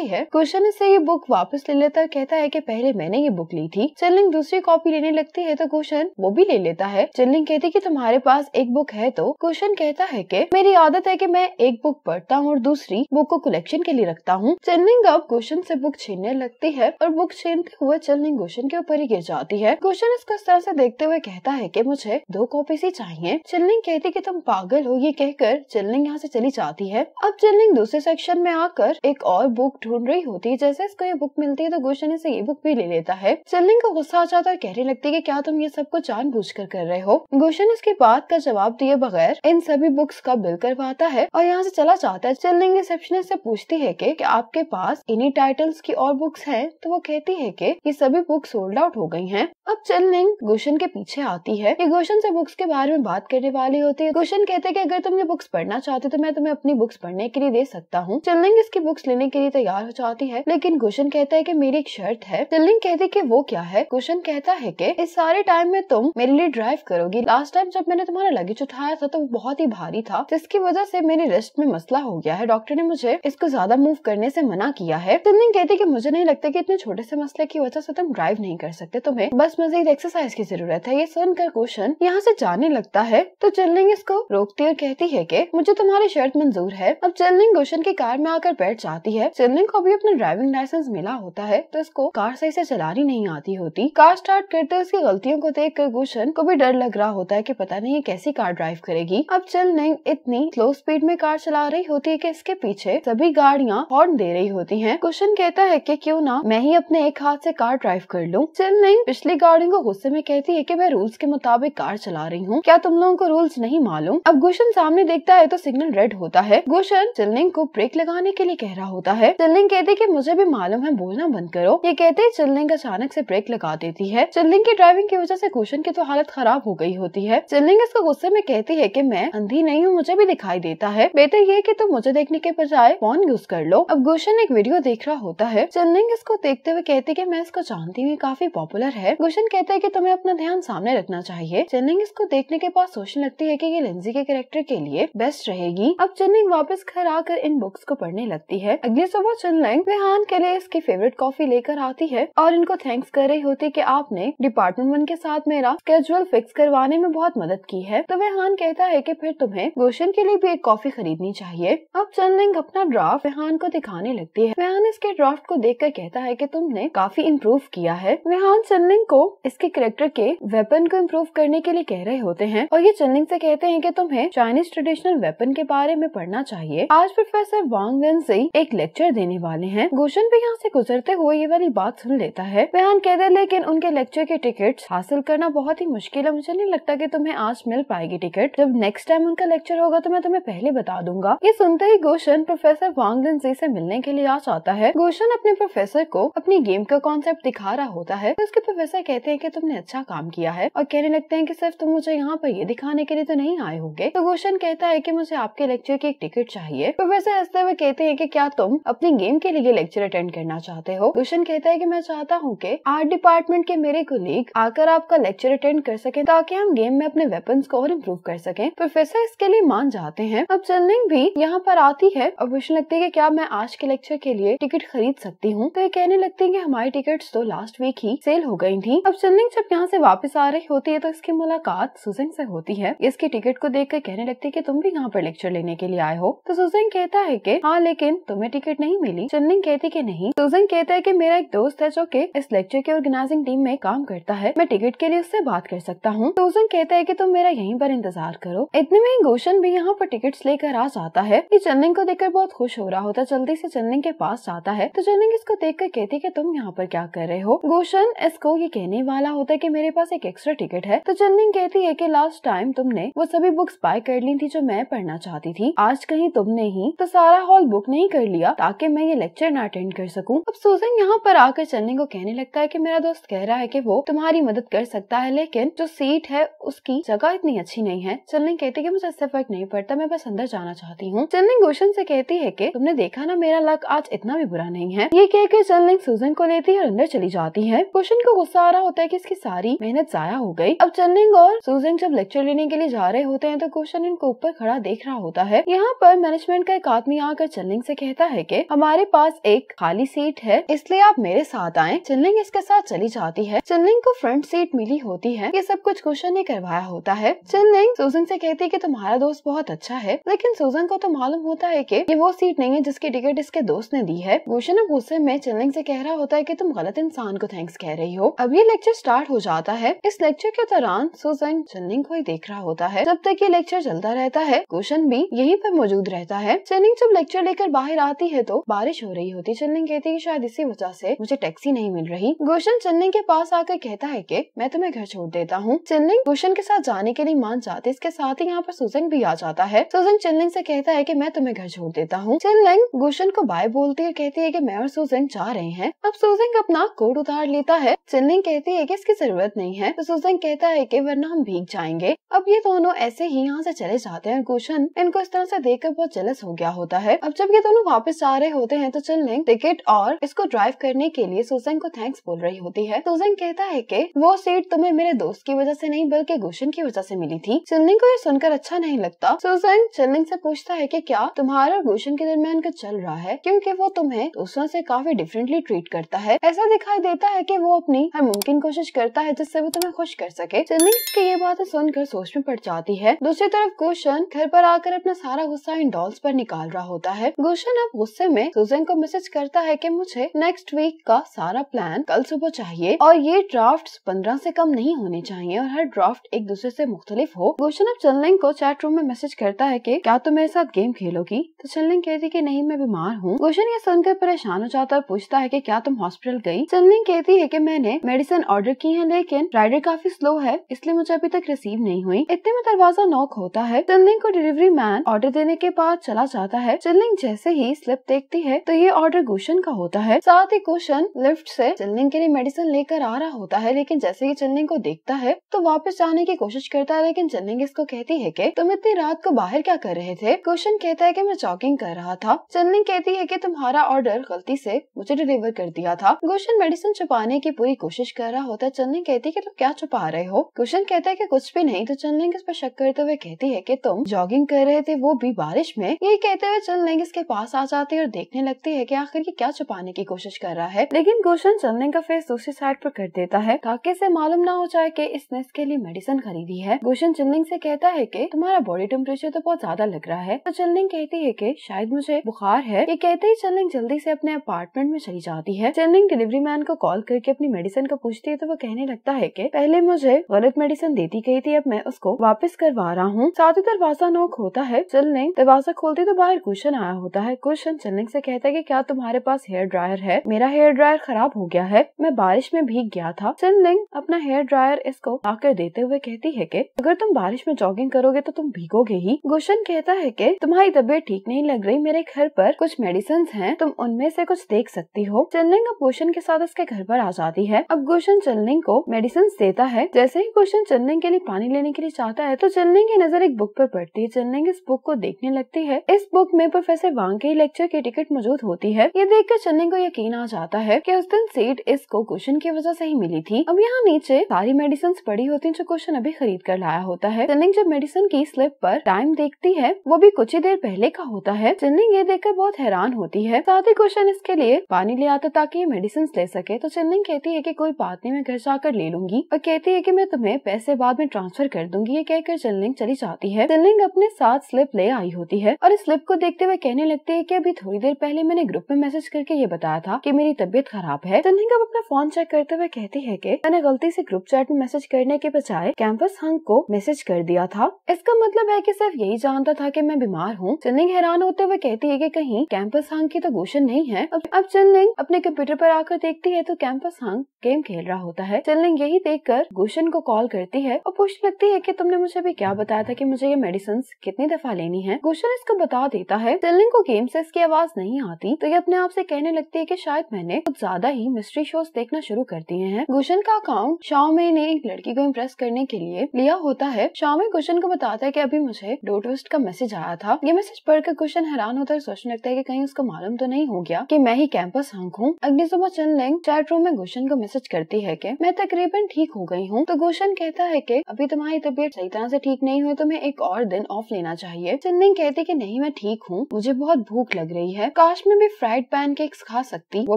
है क्वेश्चन इससे ये बुक वापस ले लेता है कहता है कि पहले मैंने ये बुक ली थी चिल्लिंग दूसरी कॉपी लेने लगती है तो क्वेश्चन वो भी ले लेता है चिल्लिंग कहती कि तुम्हारे पास एक बुक है तो क्वेश्चन कहता है कि मेरी आदत है कि मैं एक बुक पढ़ता हूँ और दूसरी बुक को कलेक्शन के लिए रखता हूँ चिल्लिंग अब क्वेश्चन से बुक छीनने लगती है और बुक छीनते हुए चिल्लिंग क्वेश्चन के ऊपर ही गिर जाती है क्वेश्चन इसको इस तरह से देखते हुए कहता है कि मुझे दो कॉपी ही चाहिए चिल्लिंग कहती कि तुम पागल हो ये कहकर चिल्लिंग यहाँ से चली जाती है अब शिवलिंग दूसरे सेक्शन में आकर एक और बुक ढूंढ रही होती है जैसे इसको ये बुक मिलती है तो गुशन इसे ये बुक भी ले लेता है शिवलिंग को गुस्सा आ जाता है कहने लगती है की क्या तुम ये सब कुछ जान कर, कर रहे हो गुशन इसकी बात का जवाब दिए बगैर इन सभी बुक्स का बिल करवाता है और यहाँ से चला जाता है शिवलिंग रिसेप्शनिस्ट से पूछती है की आपके पास इन्हीं टाइटल्स की और बुक्स है तो वो कहती है की ये सभी बुक सोल्ड आउट हो गई है अब चिल्लिंग गुशन के पीछे आती है ये गुशन से बुक्स के बारे में बात करने वाली होती है गुशन कहते हैं कि अगर तुम ये बुक्स पढ़ना चाहते तो मैं तुम्हें अपनी बुक्स पढ़ने के लिए लिए दे सकता हूँ चिल्लिंग इसकी बुक्स लेने के लिए तैयार हो जाती है लेकिन गुशन कहता है की मेरी एक शर्त है चिल्लिंग कहती की वो क्या है गुशन कहता है की इस सारे टाइम में तुम मेरे लिए ड्राइव करोगी लास्ट टाइम जब मैंने तुम्हारा लगेज उठाया था तो वो बहुत ही भारी था जिसकी वजह से मेरे रिस्ट में मसला हो गया है डॉक्टर ने मुझे इसको ज्यादा मूव करने से मना किया है चिल्लिंग कहती की मुझे नहीं लगता की इतने छोटे से मसले की वजह से तुम ड्राइव नहीं कर सकते तुम्हें बस मजीद एक्सरसाइज की जरूरत है ये सुनकर गुशन यहाँ से जाने लगता है तो चिल्लिंग इसको रोकती और कहती है की मुझे तुम्हारी शर्त मंजूर है अब चिल सिलिंग गुशन की कार में आकर बैठ जाती है सिलिंग को भी अपना ड्राइविंग लाइसेंस मिला होता है तो इसको कार सही से चलानी नहीं आती होती कार स्टार्ट करते उसकी गलतियों को देख कर गुशन को भी डर लग रहा होता है की पता नहीं कैसी कार ड्राइव करेगी अब चल नहीं इतनी स्लो स्पीड में कार चला रही होती है की इसके पीछे सभी गाड़ियाँ हॉर्न दे रही होती है गुशन कहता है की क्यूँ ना मैं ही अपने एक हाथ ऐसी कार ड्राइव कर लूँ चल नहीं पिछली गाड़ी को गुस्से में कहती है की मैं रूल्स के मुताबिक कार चला रही हूँ क्या तुम लोगों को रूल्स नहीं मालूम अब गुशन सामने देखता है तो सिग्नल रेड होता है गुशन चिल्लिंग को ब्रेक लगाने के लिए कह रहा होता है चिल्लिंग कहती कि मुझे भी मालूम है बोलना बंद करो ये कहते चिल्लिंग अचानक से ब्रेक लगा देती है चिल्लिंग की ड्राइविंग की वजह से गुशन की तो हालत खराब हो गई होती है चिल्लिंग इसको गुस्से में कहती है की मैं अंधी नहीं हूँ मुझे भी दिखाई देता है बेहतर ये की तुम मुझे देखने के बजाय फोन यूज कर लो अब गुशन एक वीडियो देख रहा होता है चिल्लिंग इसको देखते हुए कहती की मैं इसको जानती हूँ काफी पॉपुलर है गुशन कहता है की तुम्हें अपना ध्यान सामने रखना चाहिए चिल्लिंग इसको देखने के बाद सोचने लगती है की ये लेंजी के कैरेक्टर के लिए बेस्ट रहेगी अब चेन्निंग वापस घर आकर इन बुक्स को पढ़ने लगती है अगली सुबह चुनलैंग रेहान के लिए इसकी फेवरेट कॉफी लेकर आती है और इनको थैंक्स कर रही होती कि आपने डिपार्टमेंट वन के साथ मेरा स्केजुअल फिक्स करवाने में बहुत मदद की है तो रेहान कहता है की फिर तुम्हें गोशन के लिए भी एक कॉफी खरीदनी चाहिए अब चुनलैंग अपना ड्राफ्ट रेहान को दिखाने लगती है रेहान इसके ड्राफ्ट को देख कर कहता है की तुमने काफी इम्प्रूव किया है रेहान चुनलिंग को इसके करेक्टर के वेपन को इम्प्रूव करने के लिए कह रहे होते हैं और ये चुनलिंग से कहते हैं कि तुम्हें चाइनीज ट्रेडिशनल वेपन के बारे में पढ़ना चाहिए आज प्रोफेसर वांग से एक लेक्चर देने वाले हैं गोशन भी यहाँ से गुजरते हुए ये वाली बात सुन लेता है बेहान कह दे लेकिन उनके लेक्चर की टिकट हासिल करना बहुत ही मुश्किल है मुझे नहीं लगता की तुम्हें आज मिल पाएगी टिकट जब नेक्स्ट टाइम उनका लेक्चर होगा तो मैं तुम्हें पहले बता दूंगा ये सुनते ही गोशन प्रोफेसर वांग लिंसई से मिलने के लिए आ जाता है गोशन अपने प्रोफेसर को अपनी गेम का कॉन्सेप्ट दिखा रहा होता है उसके प्रोफेसर कहते हैं की तुमने अच्छा काम किया है और कहने लगते हैं की सिर्फ तुम मुझे यहाँ पर ये दिखाने के लिए तो नहीं आए होंगे तो गोशन कहता है की मुझे आपके लेक्चर की एक टिकट चाहिए लिए प्रोफेसर हंसते हुए कहते हैं कि क्या तुम अपनी गेम के लिए लेक्चर अटेंड करना चाहते हो दुष्यन कहता है कि मैं चाहता हूँ कि आर्ट डिपार्टमेंट के मेरे कुलीग आकर आपका लेक्चर अटेंड कर सके ताकि हम गेम में अपने वेपन को और इम्प्रूव कर सके प्रोफेसर इसके लिए मान जाते हैं अब चलिंग भी यहाँ पर आती है और गुशन लगती है की क्या मैं आज के लेक्चर के लिए टिकट खरीद सकती हूँ तो ये कहने लगती है की हमारी टिकट तो लास्ट वीक ही सेल हो गयी थी अब चलिंग जब यहाँ ऐसी वापिस आ रही होती है तो इसकी मुलाकात सुजन ऐसी होती है इसकी टिकट को देख कर कहने लगती है की तुम भी यहाँ पर लेक्चर लेने के लिए आए हो तो सुजन कहता है कि हाँ लेकिन तुम्हें टिकट नहीं मिली चंदिंग कहती कि नहीं सुजन कहता है कि मेरा एक दोस्त है जो कि इस लेक्चर के ऑर्गेनाइजिंग टीम में काम करता है मैं टिकट के लिए उससे बात कर सकता हूँ सुजन कहता है की तुम मेरा यही पर इंतजार करो इतने में गोशन भी यहाँ पर टिकट लेकर आ जाता है ये चंदिंग को देखकर बहुत खुश हो रहा होता है जल्दी ऐसी चंदिंग के पास जाता है तो चंदिंग इसको देख कर कहती की तुम यहाँ पर क्या कर रहे हो गोशन इसको ये कहने वाला होता है की मेरे पास एक एक्स्ट्रा टिकट है तो चंदिंग कहती है की लास्ट टाइम तुमने वो सभी बुक्स बाय कर ली थी जो मैं पढ़ना चाहती थी आज कहीं तुमने नहीं तो सारा हॉल बुक नहीं कर लिया ताकि मैं ये लेक्चर ना अटेंड कर सकूं अब सूजन यहाँ पर आकर चलने को कहने लगता है कि मेरा दोस्त कह रहा है कि वो तुम्हारी मदद कर सकता है लेकिन जो सीट है उसकी जगह इतनी अच्छी नहीं है चलने कहती है मुझे इससे फर्क नहीं पड़ता मैं बस अंदर जाना चाहती हूँ चलने गोशन ऐसी कहती है की तुमने देखा ना मेरा लक आज इतना भी बुरा नहीं है ये कहकर चलने सूजन को लेती है और अंदर चली जाती है गुलशन को गुस्सा आ रहा होता है की इसकी सारी मेहनत जाया हो गई अब चलिंग और सूजन जब लेक्चर लेने के लिए जा रहे होते हैं तो क्वेश्चन इनको ऊपर खड़ा देख रहा होता है यहाँ पर मैनेजमेंट रेस्टोरेंट का एक आदमी आकर चिल्लिंग से कहता है कि हमारे पास एक खाली सीट है इसलिए आप मेरे साथ आए चिल्लिंग इसके साथ चली जाती है चिल्लिंग को फ्रंट सीट मिली होती है ये सब कुछ क्वेश्चन ने करवाया होता है चिल्लिंग सूजन से कहती है कि तुम्हारा दोस्त बहुत अच्छा है लेकिन सूजन को तो मालूम होता है कि ये वो सीट नहीं है जिसकी टिकट इसके दोस्त ने दी है गुशन अब गुस्से में चिल्लिंग से कह रहा होता है कि तुम गलत इंसान को थैंक्स कह रही हो अब ये लेक्चर स्टार्ट हो जाता है इस लेक्चर के दौरान सुजन चिल्लिंग को ही देख रहा होता है जब तक ये लेक्चर चलता रहता है गुशन भी यही पर मौजूद रहता है है चनिंग जब लेक्चर लेकर बाहर आती है तो बारिश हो रही होती चनिंग कहती है शायद इसी वजह से मुझे टैक्सी नहीं मिल रही गोशन चनिंग के पास आकर कहता है की मैं तुम्हें घर छोड़ देता हूँ चनिंग गोशन के साथ जाने के लिए मान जाती इसके साथ ही यहाँ पर सुजंग भी आ जाता है सुजंग चनिंग से कहता है की मैं तुम्हें घर छोड़ देता हूँ चनिंग गोशन को बाय बोलती है कहती है की मैं और सुजंग जा रहे हैं अब सुजंग अपना कोट उतार लेता है चनिंग कहती है की इसकी जरूरत नहीं है तो सुजंग कहता है की वरना हम भीग जाएंगे अब ये दोनों ऐसे ही यहाँ से चले जाते हैं गोशन इनको इस तरह से देखकर बहुत जलस वायरस हो गया होता है अब जब ये दोनों वापस आ रहे होते हैं तो चिल्लिंग टिकट और इसको ड्राइव करने के लिए सुजैन को थैंक्स बोल रही होती है सुजैन कहता है की वो सीट तुम्हें मेरे दोस्त की वजह ऐसी नहीं बल्कि गुशन की वजह ऐसी मिली थी चिल्लिंग को ये सुनकर अच्छा नहीं लगता सुजैन चिल्लिंग ऐसी पूछता है की क्या तुम्हारा गोशन के दरमियान का चल रहा है क्यूँकी वो तुम्हें दूसरों ऐसी काफी डिफरेंटली ट्रीट करता है ऐसा दिखाई देता है की वो अपनी हर मुमकिन कोशिश करता है जिससे वो तुम्हें खुश कर सके चिल्लिंग की ये बात सुनकर सोच में पड़ जाती है दूसरी तरफ गोशन घर पर आकर अपना सारा गुस्सा इन डॉल्स पर निकाल रहा होता है गुलशन अब गुस्से में सुजन को मैसेज करता है कि मुझे नेक्स्ट वीक का सारा प्लान कल सुबह चाहिए और ये ड्राफ्ट पंद्रह से कम नहीं होने चाहिए और हर ड्राफ्ट एक दूसरे से मुख्तलिफ हो गुलशन अब चलनिंग को चैट रूम में मैसेज करता है की क्या तुम मेरे साथ गेम खेलोगी तो चलनिंग कहती की नहीं मैं बीमार हूँ गुलशन ये सुनकर परेशान हो जाता है और पूछता है की क्या तुम हॉस्पिटल गयी चलनिंग कहती है की मैंने मेडिसिन ऑर्डर की है लेकिन राइडर काफी स्लो है इसलिए मुझे अभी तक रिसीव नहीं हुई इतने में दरवाजा नॉक होता है चलनिंग को डिलीवरी मैन ऑर्डर देने के बाद चला जाता है चिल्लिंग जैसे ही स्लिप देखती है तो ये ऑर्डर गुशन का होता है साथ ही गोशन लिफ्ट से चिल्लिंग के लिए मेडिसिन लेकर आ रहा होता है लेकिन जैसे ही चिल्लिंग को देखता है तो वापस जाने की कोशिश करता है लेकिन चिल्लिंग इसको कहती है की तुम इतनी रात को बाहर क्या कर रहे थे क्वेश्चन कहता है की मैं जॉगिंग कर रहा था चिल्लिंग कहती है की तुम्हारा ऑर्डर गलती से मुझे डिलीवर कर दिया था गुशन मेडिसिन छुपाने की पूरी कोशिश कर रहा होता है चिल्लिंग कहती है की तुम क्या छुपा रहे हो क्वेश्चन कहता है की कुछ भी नहीं तो चिल्लिंग इस पर शक करते हुए कहती है की तुम जॉगिंग कर रहे थे वो भी बारिश में ये कहते हुए चंद इसके पास आ जाती है और देखने लगती है की आखिर ये क्या छुपाने की कोशिश कर रहा है लेकिन गोशन चंद का फेस दूसरी साइड पर कर देता है ताकि इसे मालूम ना हो जाए की इसने इसके लिए मेडिसिन खरीदी है गोशन चंदलिंग से कहता है की तुम्हारा बॉडी टेम्परेचर तो बहुत ज्यादा लग रहा है तो चंदलिंग कहती है की शायद मुझे बुखार है ये कहते ही चंदलिंग जल्दी से अपने अपार्टमेंट में चली जाती है चंदलिंग डिलीवरी मैन को कॉल करके अपनी मेडिसिन को पूछती है तो वो कहने लगता है की पहले मुझे गलत मेडिसिन देती गई थी अब मैं उसको वापस करवा रहा हूँ साथ ही दरवाजा नोक होता है चंदलिंग दरवाजा खोलती तो बाहर क्वेश्चन आया होता है गुशन चलने से कहता है कि क्या तुम्हारे पास हेयर ड्रायर है मेरा हेयर ड्रायर खराब हो गया है मैं बारिश में भीग गया था चंदलिंग अपना हेयर ड्रायर इसको आकर देते हुए कहती है की अगर तुम बारिश में जॉगिंग करोगे तो तुम भीगोगे ही गुशन कहता है की तुम्हारी तबीयत ठीक नहीं लग रही मेरे घर पर कुछ मेडिसिन है तुम उनमें से कुछ देख सकती हो चंदलिंग अब गुशन के साथ इसके घर पर आ जाती है अब गुशन चंदलिंग को मेडिसिन देता है जैसे ही गुशन चंदलिंग के लिए पानी लेने के लिए चाहता है तो चलिंग की नजर एक बुक पर पड़ती है चंदलिंग इस बुक को देखने लगती है है इस बुक में प्रोफेसर वांग के लेक्चर की टिकट मौजूद होती है ये देख कर चन्नी को यकीन आ जाता है की उस दिन सीट इसको क्वेश्चन की वजह ऐसी ही मिली थी अब यहाँ नीचे सारी मेडिसिन पड़ी होती है जो क्वेश्चन अभी खरीद कर लाया होता है चन्निंग जब मेडिसिन की स्लिप आरोप टाइम देखती है वो भी कुछ ही देर पहले का होता है चन्निंग ये देखकर बहुत हैरान होती है साथ ही क्वेश्चन इसके लिए पानी ले आता ताकि ये मेडिसिन ले सके तो चन्निंग कहती है की कोई बात नहीं मैं घर जाकर ले लूंगी और कहती है की मैं तुम्हें पैसे बाद में ट्रांसफर कर दूंगी ये कहकर चन्निंग चली जाती है चन्निंग अपने साथ स्लिप ले आई होती है और इस स्लिप को देखते हुए कहने लगते हैं कि अभी थोड़ी देर पहले मैंने ग्रुप में मैसेज करके ये बताया था कि मेरी तबीयत खराब है तो अब अपना फोन चेक करते हुए कहती है कि मैंने गलती से ग्रुप चैट में मैसेज करने के बजाय कैंपस हंग को मैसेज कर दिया था इसका मतलब है कि सिर्फ यही जानता था कि मैं बीमार हूँ चंदिंग तो हैरान होते हुए कहती है की कहीं कैंपस हंग की तो गोशन नहीं है अब, अब अपने कंप्यूटर पर आकर देखती है तो कैंपस हंग गेम खेल रहा होता है चंदिंग तो यही देख कर गोशन को कॉल करती है और पूछ लगती है की तुमने मुझे अभी क्या बताया था की मुझे ये मेडिसिन कितनी दफा लेनी है गोशन इसका तो बता देता है सिलिंग को गेम से इसकी आवाज नहीं आती तो ये अपने आप से कहने लगती है कि शायद मैंने कुछ ज्यादा ही मिस्ट्री शोज देखना शुरू कर दिए हैं गुशन का अकाउंट शाओमे ने एक लड़की को इम्प्रेस करने के लिए लिया होता है शाओमे गुशन को बताता है की अभी मुझे डो ट्विस्ट का मैसेज आया था ये मैसेज पढ़कर गुशन हैरान होता है सोचने लगता है की कहीं उसको मालूम तो नहीं हो गया की मैं ही कैंपस हंक हूँ अगली सुबह चल लेंग चैट रूम में गुशन को मैसेज करती है की मैं तकरीबन ठीक हो गई हूँ तो गुशन कहता है की अभी तुम्हारी तबीयत सही तरह से ठीक नहीं हुई तुम्हें तो एक और दिन ऑफ लेना चाहिए चंद कहती की नहीं मैं ठीक हूँ मुझे बहुत भूख लग रही है काश में भी फ्राइड पैन केक्स खा सकती वो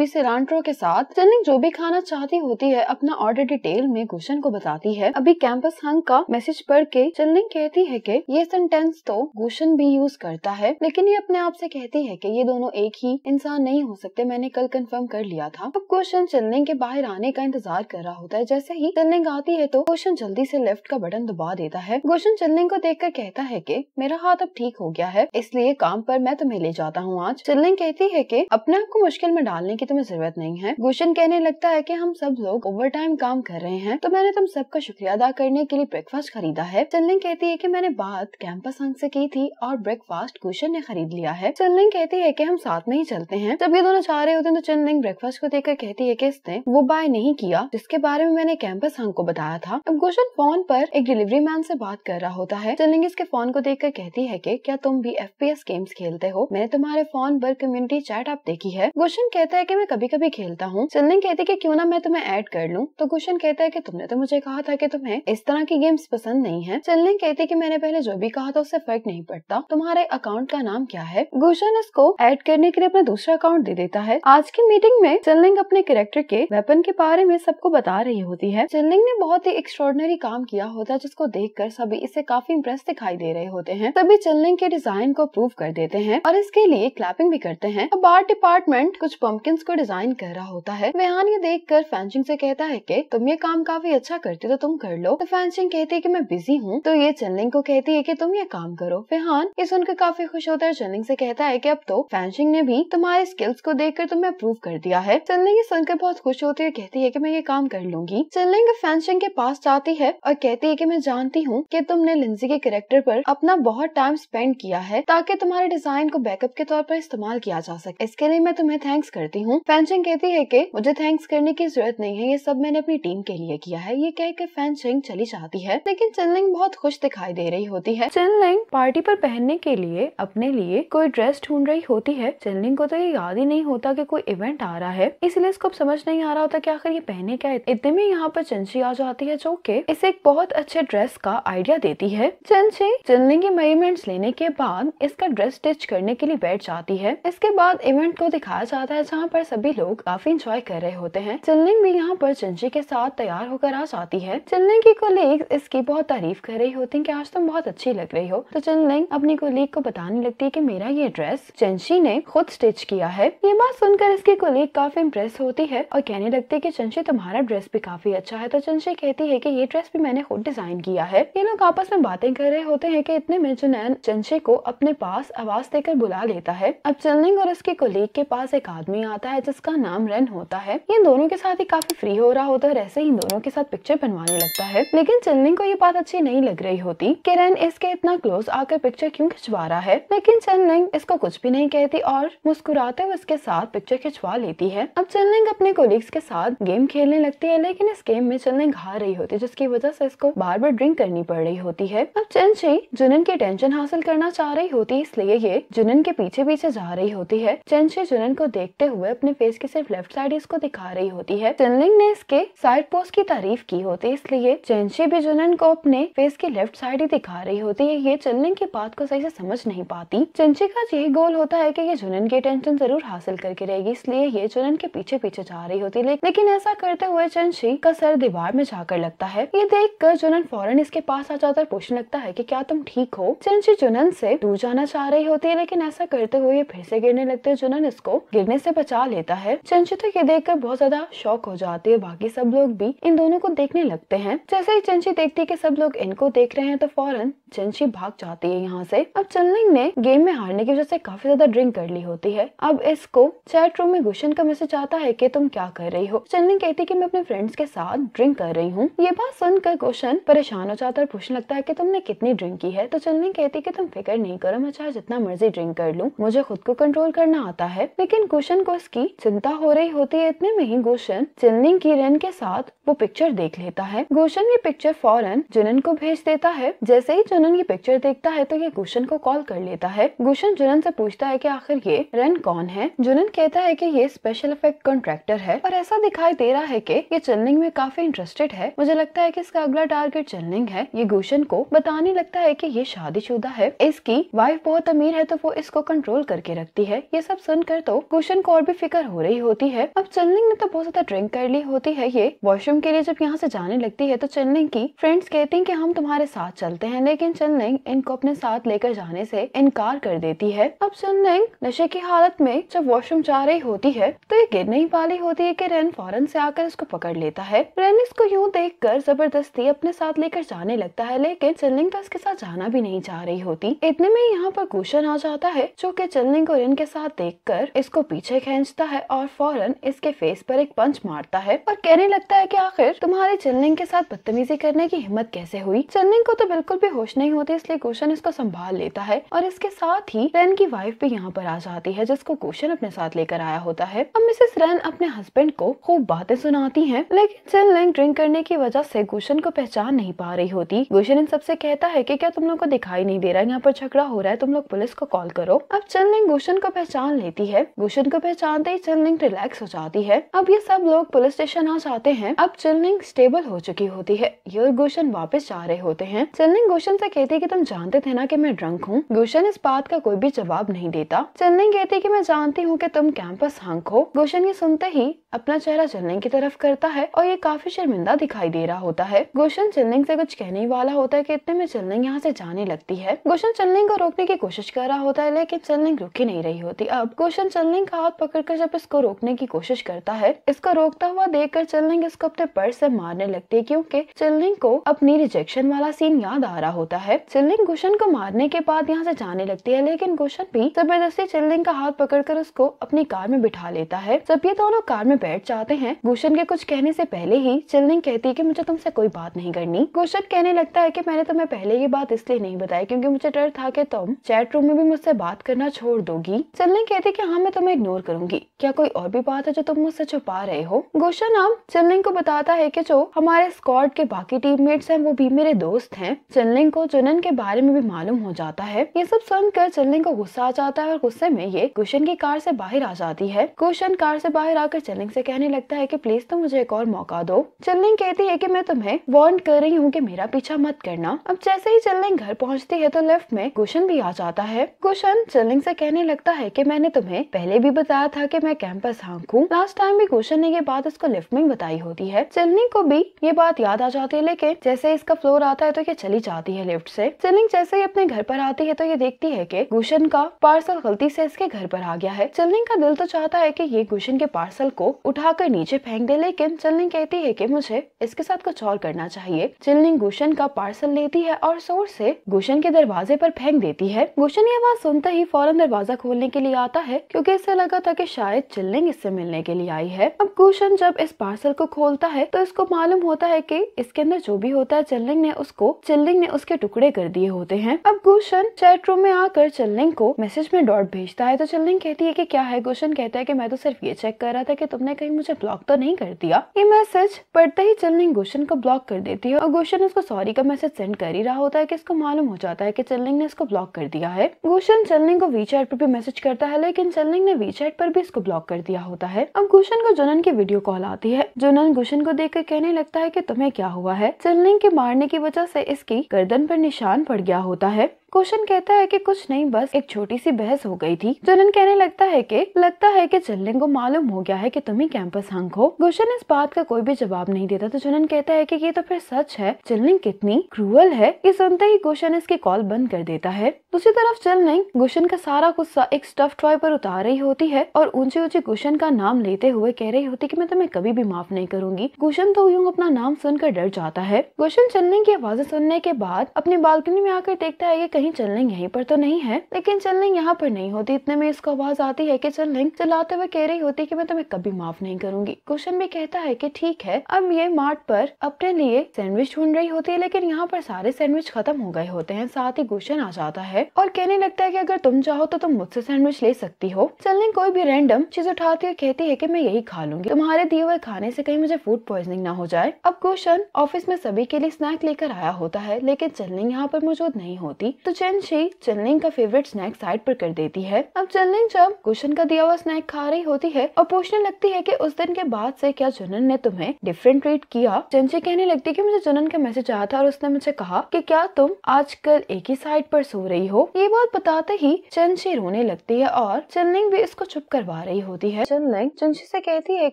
भी सिरान्ट्रो के साथ चनिक जो भी खाना चाहती होती है अपना ऑर्डर डिटेल में गुशन को बताती है अभी कैंपस हंग का मैसेज पढ़ के चिल्लिंग कहती है की ये सेंटेंस तो गुशन भी यूज करता है लेकिन ये अपने आप से कहती है की ये दोनों एक ही इंसान नहीं हो सकते मैंने कल कंफर्म कर लिया था अब क्वेश्चन चिल्लिंग के बाहर आने का इंतजार कर रहा होता है जैसे ही चिल्लिंग आती है तो क्वेश्चन जल्दी से लेफ्ट का बटन दबा देता है गुशन चिल्लिंग को कर कहता है की मेरा हाथ अब ठीक हो गया है इसलिए काम पर मैं तुम्हें ले जाता हूँ आज चिल्लिंग कहती है कि अपने आप को मुश्किल में डालने की तुम्हें जरूरत नहीं है गुशन कहने लगता है कि हम सब लोग ओवर टाइम काम कर रहे हैं तो मैंने तुम सबका शुक्रिया अदा करने के लिए ब्रेकफास्ट खरीदा है चिल्लिंग कहती है की मैंने बात कैंपस संग से की थी और ब्रेकफास्ट गुशन ने खरीद लिया है चिल्लिंग कहती है की हम साथ में ही चलते हैं जब ये दोनों चाह रहे होते हैं तो चिल्लिंग ब्रेकफास्ट को देखकर कहती है की इसने वो बाय नहीं किया जिसके बारे में मैंने कैंपस संग को बताया था अब गुशन फोन पर एक डिलीवरी मैन से बात कर रहा होता है चिल्लिंग इसके फोन को देखकर कहती है की क्या तुम भी एफ गेम्स खेलते हो मैंने तुम्हारे फोन पर कम्युनिटी चैट आप देखी है गुशन कहता है की मैं कभी कभी खेलता हूँ सिलिंग कहती की क्यूँ ना मैं तुम्हें ऐड कर लूँ तो गुशन कहता है की तुमने तो मुझे कहा था की तुम्हें इस तरह की गेम्स पसंद नहीं है सिलिंग कहती की मैंने पहले जो भी कहा था उससे फर्क नहीं पड़ता तुम्हारे अकाउंट का नाम क्या है गुशन इसको ऐड करने के लिए अपना दूसरा अकाउंट दे देता है आज की मीटिंग में सिलिंग अपने कैरेक्टर के वेपन के बारे में सबको बता रही होती है सिलिंग ने बहुत ही एक्स्ट्रॉर्डनरी काम किया होता है जिसको देख सभी इसे काफी इम्प्रेस दिखाई दे रहे होते हैं सभी चिल्लिंग के डिजाइन डिजाइन को प्रूव कर देते हैं और इसके लिए क्लैपिंग भी करते हैं अब आर्ट डिपार्टमेंट कुछ पंपकिन को डिजाइन कर रहा होता है वेहान ये देख कर फैंसिंग ऐसी कहता है की तुम ये काम काफी अच्छा करते तो तुम कर लो तो फैंसिंग कहती है की मैं बिजी हूँ तो ये चलिंग को कहती है की तुम ये काम करो वेहान ये सुनकर काफी खुश होता है चनलिंग ऐसी कहता है की अब तो फैंसिंग ने भी तुम्हारे स्किल्स को देख कर तुम्हें प्रूव कर दिया है चनलिंग ये सुनकर बहुत खुश होती है कहती है की मैं ये काम कर लूंगी चलिंग फैंसिंग के पास जाती है और कहती है की मैं जानती हूँ की तुमने लिंजी के करेक्टर पर अपना बहुत टाइम स्पेंड किया है है ताकि तुम्हारे डिजाइन को बैकअप के तौर पर इस्तेमाल किया जा सके इसके लिए मैं तुम्हें थैंक्स करती हूँ फैंशिंग कहती है की मुझे थैंक्स करने की जरूरत नहीं है ये सब मैंने अपनी टीम के लिए किया है ये कह के फैंसिंग चली जाती है लेकिन चिनलिंग बहुत खुश दिखाई दे रही होती है चिनलिंग पार्टी पर पहनने के लिए अपने लिए कोई ड्रेस ढूंढ रही होती है चिनलिंग को तो ये याद ही नहीं होता की कोई इवेंट आ रहा है इसलिए इसको समझ नहीं आ रहा होता की आखिर ये पहने क्या है इतने में यहाँ पर चंची आ जाती है जो की इसे एक बहुत अच्छे ड्रेस का आइडिया देती है चंची चिनलिंग की मेजरमेंट लेने के बाद बाद इसका ड्रेस स्टिच करने के लिए बैठ जाती है इसके बाद इवेंट को दिखाया जाता है जहाँ पर सभी लोग काफी इंजॉय कर रहे होते हैं चिल्लिंग भी यहाँ पर चंची के साथ तैयार होकर आ जाती है चिल्लिंग की कोलीग इसकी बहुत तारीफ कर रही होती है की आज तुम बहुत अच्छी लग रही हो तो चिल्लिंग अपनी कोलीग को बताने लगती है की मेरा ये ड्रेस चंशी ने खुद स्टिच किया है ये बात सुनकर इसकी कोलीग काफी इम्प्रेस होती है और कहने लगती है की चंशी तुम्हारा ड्रेस भी काफी अच्छा है तो चंशी कहती है की ये ड्रेस भी मैंने खुद डिजाइन किया है ये लोग आपस में बातें कर रहे होते हैं की इतने में जुनैन चंशी को अपने पास आवाज देकर बुला लेता है अब चिलनिंग और उसके कोलीग के पास एक आदमी आता है जिसका नाम रेन होता है ये दोनों के साथ ही काफी फ्री हो रहा होता है और ऐसे ही दोनों के साथ पिक्चर बनवाने लगता है लेकिन चिलनिंग को ये बात अच्छी नहीं लग रही होती की रेन इसके इतना क्लोज आकर पिक्चर क्यों खिंचवा रहा है लेकिन चिलनिंग इसको कुछ भी नहीं कहती और मुस्कुराते हुए इसके साथ पिक्चर खिंचवा लेती है अब चिलनिंग अपने कोलीग्स के साथ गेम खेलने लगती है लेकिन इस गेम में चिलनिंग हार रही होती है जिसकी वजह से इसको बार बार ड्रिंक करनी पड़ रही होती है अब चेन जुनिन की टेंशन हासिल करना चाह रहे रही होती है इसलिए ये जुनन के पीछे पीछे जा रही होती है चेंशे जुनन को देखते हुए अपने फेस की सिर्फ लेफ्ट साइड इसको दिखा रही होती है चिनलिंग ने इसके साइड पोस्ट की तारीफ की होती है इसलिए चेंशे भी जुनन को अपने फेस की लेफ्ट साइड ही दिखा रही होती है ये चिनलिंग की बात को सही से समझ नहीं पाती चेंशे का यही गोल होता है की ये जुनन की अटेंशन जरूर हासिल करके रहेगी इसलिए ये जुनन के पीछे पीछे जा रही होती है लेकिन ऐसा करते हुए चंशी का सर दीवार में जाकर लगता है ये देख कर जुनन फौरन इसके पास आ जाता है पूछने लगता है की क्या तुम ठीक हो चंशी जुनन से दूर दूर जाना चाह रही होती है लेकिन ऐसा करते हुए फिर से गिरने लगते है जुनन इसको गिरने से बचा लेता है चंचिता ये देखकर बहुत ज्यादा शौक हो जाती है बाकी सब लोग भी इन दोनों को देखने लगते हैं जैसे ही चंची देखती है कि सब लोग इनको देख रहे हैं तो फौरन चंची भाग जाती है यहाँ से अब चंदलिंग ने गेम में हारने की वजह से काफी ज्यादा ड्रिंक कर ली होती है अब इसको चैट रूम में गुशन का मैसेज आता है कि तुम क्या कर रही हो चंदलिंग कहती की कि मैं अपने फ्रेंड्स के साथ ड्रिंक कर रही हूँ ये बात सुनकर गुशन परेशान हो जाता है और पूछने लगता है की तुमने कितनी ड्रिंक की है तो चंदलिंग कहती की तुम फिक्र नहीं गर्म अचार जितना मर्जी ड्रिंक कर लूँ मुझे खुद को कंट्रोल करना आता है लेकिन गुशन को इसकी चिंता हो रही होती है इतने में ही गुशन चिलनिंग की रेन के साथ वो पिक्चर देख लेता है गुशन ये पिक्चर फौरन जुनन को भेज देता है जैसे ही जुनन ये पिक्चर देखता है तो ये गुशन को कॉल कर लेता है गुशन जुनन से पूछता है कि आखिर ये रेन कौन है जुनन कहता है कि ये स्पेशल इफेक्ट कॉन्ट्रैक्टर है और ऐसा दिखाई दे रहा है कि ये चलनिंग में काफी इंटरेस्टेड है मुझे लगता है कि इसका अगला टारगेट चलनिंग है ये गुशन को बताने लगता है कि ये शादीशुदा है इसकी वाइफ बहुत अमीर है तो वो इसको कंट्रोल करके रखती है ये सब सुनकर तो कुशन को और भी फिकर हो रही होती है अब चन्निंग ने तो बहुत ज्यादा ड्रिंक कर ली होती है ये वॉशरूम के लिए जब यहाँ से जाने लगती है तो चन्निंग की फ्रेंड्स कहती है की हम तुम्हारे साथ चलते हैं लेकिन चन्निंग इनको अपने साथ लेकर जाने से इनकार कर देती है अब चन्निंग नशे की हालत में जब वॉशरूम जा रही होती है तो ये गिर नहीं पा रही होती है की रेन फॉरन से आकर इसको पकड़ लेता है रेन इसको यूँ देख कर जबरदस्ती अपने साथ लेकर जाने लगता है लेकिन चन्निंग तो इसके साथ जाना भी नहीं चाह रही होती इतने में में यहाँ पर भूषण आ जाता है जो कि चलने को रिन के साथ देखकर इसको पीछे खींचता है और फौरन इसके फेस पर एक पंच मारता है और कहने लगता है कि आखिर तुम्हारे चलनिंग के साथ बदतमीजी करने की हिम्मत कैसे हुई चलनिंग को तो बिल्कुल भी होश नहीं होती इसलिए गोशन इसको संभाल लेता है और इसके साथ ही रेन की वाइफ भी यहाँ पर आ जाती है जिसको गोशन अपने साथ लेकर आया होता है अब मिसेस रेन अपने हस्बैंड को खूब बातें सुनाती है लेकिन चेनलिंग ड्रिंक करने की वजह से गुशन को पहचान नहीं पा रही होती गुशन इन सबसे कहता है की क्या तुम लोग को दिखाई नहीं दे रहा है यहाँ पर झगड़ा झगड़ा हो रहा है तुम लोग पुलिस को कॉल करो अब चनलिंग गुशन को पहचान लेती है गुशन को पहचानते ही चनलिंग रिलैक्स हो जाती है अब ये सब लोग पुलिस स्टेशन आ जाते हैं अब चनलिंग स्टेबल हो चुकी होती है ये गुशन वापस जा रहे होते हैं चनलिंग गुशन से कहती है की तुम जानते थे ना की मैं ड्रंक हूँ गुशन इस बात का कोई भी जवाब नहीं देता चनलिंग कहती है की मैं जानती हूँ की तुम कैंपस हंक हो गुशन ये सुनते ही अपना चेहरा चनलिंग की तरफ करता है और ये काफी शर्मिंदा दिखाई दे रहा होता है गुशन चनलिंग से कुछ कहने वाला होता है कि इतने में चनलिंग यहाँ से जाने लगती है गुशन चनलिंग को रोकने की कोशिश कर रहा होता है लेकिन चलनिंग रुक ही नहीं रही होती अब क्वेश्चन चलनिंग का हाथ पकड़कर जब इसको रोकने की कोशिश करता है इसको रोकता हुआ देख कर चलनिंग इसको अपने पर्स से मारने लगती है क्योंकि चलनिंग को अपनी रिजेक्शन वाला सीन याद आ रहा होता है चलनिंग गुशन को मारने के बाद यहाँ से जाने लगती है लेकिन गुशन भी जबरदस्ती चलनिंग का हाथ पकड़कर उसको अपनी कार में बिठा लेता है जब ये दोनों कार में बैठ जाते हैं गुशन के कुछ कहने से पहले ही चलनिंग कहती है कि मुझे तुमसे कोई बात नहीं करनी गुशन कहने लगता है कि मैंने तुम्हें पहले ये बात इसलिए नहीं बताई क्योंकि मुझे डर था कि कि तुम चैट रूम में भी मुझसे बात करना छोड़ दोगी चिल्ली कहती कि हाँ मैं तुम्हें इग्नोर करूंगी क्या कोई और भी बात है जो तुम मुझसे छुपा रहे हो गोशा नाम चिल्लिंग को बताता है की जो हमारे स्कॉड के बाकी टीममेट्स है वो भी मेरे दोस्त है चिल्लिंग को जुनन के बारे में भी मालूम हो जाता है ये सब सुनकर चिल्लिंग को गुस्सा आ जाता है और गुस्से में ये गुशन की कार से बाहर आ जाती है गुशन कार से बाहर आकर चिल्लिंग से कहने लगता है कि प्लीज तुम मुझे एक और मौका दो चिल्लिंग कहती है कि मैं तुम्हें वार्न कर रही हूँ कि मेरा पीछा मत करना अब जैसे ही चिल्लिंग घर पहुँचती है तो लेफ्ट में गुशन क्वेश्चन भी आ जाता है गुशन चिलिंग से कहने लगता है कि मैंने तुम्हें पहले भी बताया था कि मैं कैंपस हांक हूँ लास्ट टाइम भी गुशन ने ये बात उसको लिफ्ट में बताई होती है चिलिंग को भी ये बात याद आ जाती है लेकिन जैसे इसका फ्लोर आता है तो ये चली जाती है लिफ्ट से चिलिंग जैसे ही अपने घर पर आती है तो ये देखती है की गुशन का पार्सल गलती से इसके घर पर आ गया है चिलिंग का दिल तो चाहता है की ये गुशन के पार्सल को उठाकर नीचे फेंक दे लेकिन चिलिंग कहती है की मुझे इसके साथ कुछ और करना चाहिए चिलिंग गुशन का पार्सल लेती है और शोर से गुशन के दरवाजे पर फेंक देती है गुलशन ये आवाज सुनते ही फौरन दरवाजा खोलने के लिए आता है क्योंकि इसे लगा था कि शायद चिल्लिंग इससे मिलने के लिए आई है अब गुलशन जब इस पार्सल को खोलता है तो इसको मालूम होता है की इसके अंदर जो भी होता है चिल्लिंग ने उसको चिल्लिंग ने उसके टुकड़े कर दिए होते हैं अब गुलशन चैट रूम में आकर चिल्लिंग को मैसेज में डॉट भेजता है तो चिल्लिंग कहती है की क्या है गुलशन कहता है की मैं तो सिर्फ ये चेक कर रहा था की तुमने कहीं मुझे ब्लॉक तो नहीं कर दिया ये मैसेज पढ़ते ही चिल्लिंग गुलशन को ब्लॉक कर देती है और गुलशन उसको सॉरी का मैसेज सेंड कर ही रहा होता है की इसको मालूम हो जाता है की चिल्लिंग ने इसको ब्लॉक कर दिया है गुशन सेलनिंग को वीचैट पर भी मैसेज करता है लेकिन सेलनिंग ने वीचैट पर भी इसको ब्लॉक कर दिया होता है अब गुशन को जोनन की वीडियो कॉल आती है जोनन गुशन को देख कर कहने लगता है की तुम्हे क्या हुआ है सेलनिंग के मारने की वजह ऐसी इसकी गर्दन पर निशान पड़ गया होता है क्वेश्चन कहता है कि कुछ नहीं बस एक छोटी सी बहस हो गई थी जुनन कहने लगता है कि लगता है कि चलने को मालूम हो गया है कि तुम ही कैंपस हंक हो गुशन इस बात का कोई भी जवाब नहीं देता तो जुनन कहता है कि ये तो फिर सच है चलनिंग कितनी क्रूअल है ये सुनते ही गुशन इसकी कॉल बंद कर देता है दूसरी तरफ चलनिंग गुशन का सारा गुस्सा एक स्टफ ट्रॉय पर उतार रही होती है और ऊंचे ऊंचे गुशन का नाम लेते हुए कह रही होती की मैं तुम्हें कभी भी माफ नहीं करूंगी गुशन तो यूं अपना नाम सुनकर डर जाता है गुशन चलने की आवाज सुनने के बाद अपनी बालकनी में आकर देखता है कहीं चलने यहीं पर तो नहीं है लेकिन चलने यहाँ पर नहीं होती इतने में इसको आवाज आती है की चलने चलाते हुए कह रही होती की मैं तुम्हें कभी माफ नहीं करूंगी क्वेश्चन भी कहता है की ठीक है अब ये मार्ट पर अपने लिए सैंडविच ढूंढ रही होती है लेकिन यहाँ पर सारे सैंडविच खत्म हो गए होते हैं साथ ही गुशन आ जाता है और कहने लगता है की अगर तुम चाहो तो तुम मुझसे सैंडविच ले सकती हो चलने कोई भी रैंडम चीज उठाती है कहती है की मैं यही खा लूंगी तुम्हारे दिए हुए खाने से कहीं मुझे फूड पॉइजनिंग ना हो जाए अब क्वेश्चन ऑफिस में सभी के लिए स्नैक लेकर आया होता है लेकिन चलने यहाँ पर मौजूद नहीं होती तो तो चैन शेख चलनिंग का फेवरेट स्नैक साइड पर कर देती है अब चलनिंग जब कुशन का दिया हुआ स्नैक खा रही होती है और पूछने लगती है कि उस दिन के बाद से क्या जनन ने तुम्हें डिफरेंट ट्रीट किया चंची कहने लगती है कि मुझे जनन का मैसेज आया था और उसने मुझे कहा कि क्या तुम आजकल एक ही साइड पर सो रही हो ये बात बताते ही चंची रोने लगती है और चलनिंग भी इसको चुप करवा रही होती है चलनिंग चंची से कहती है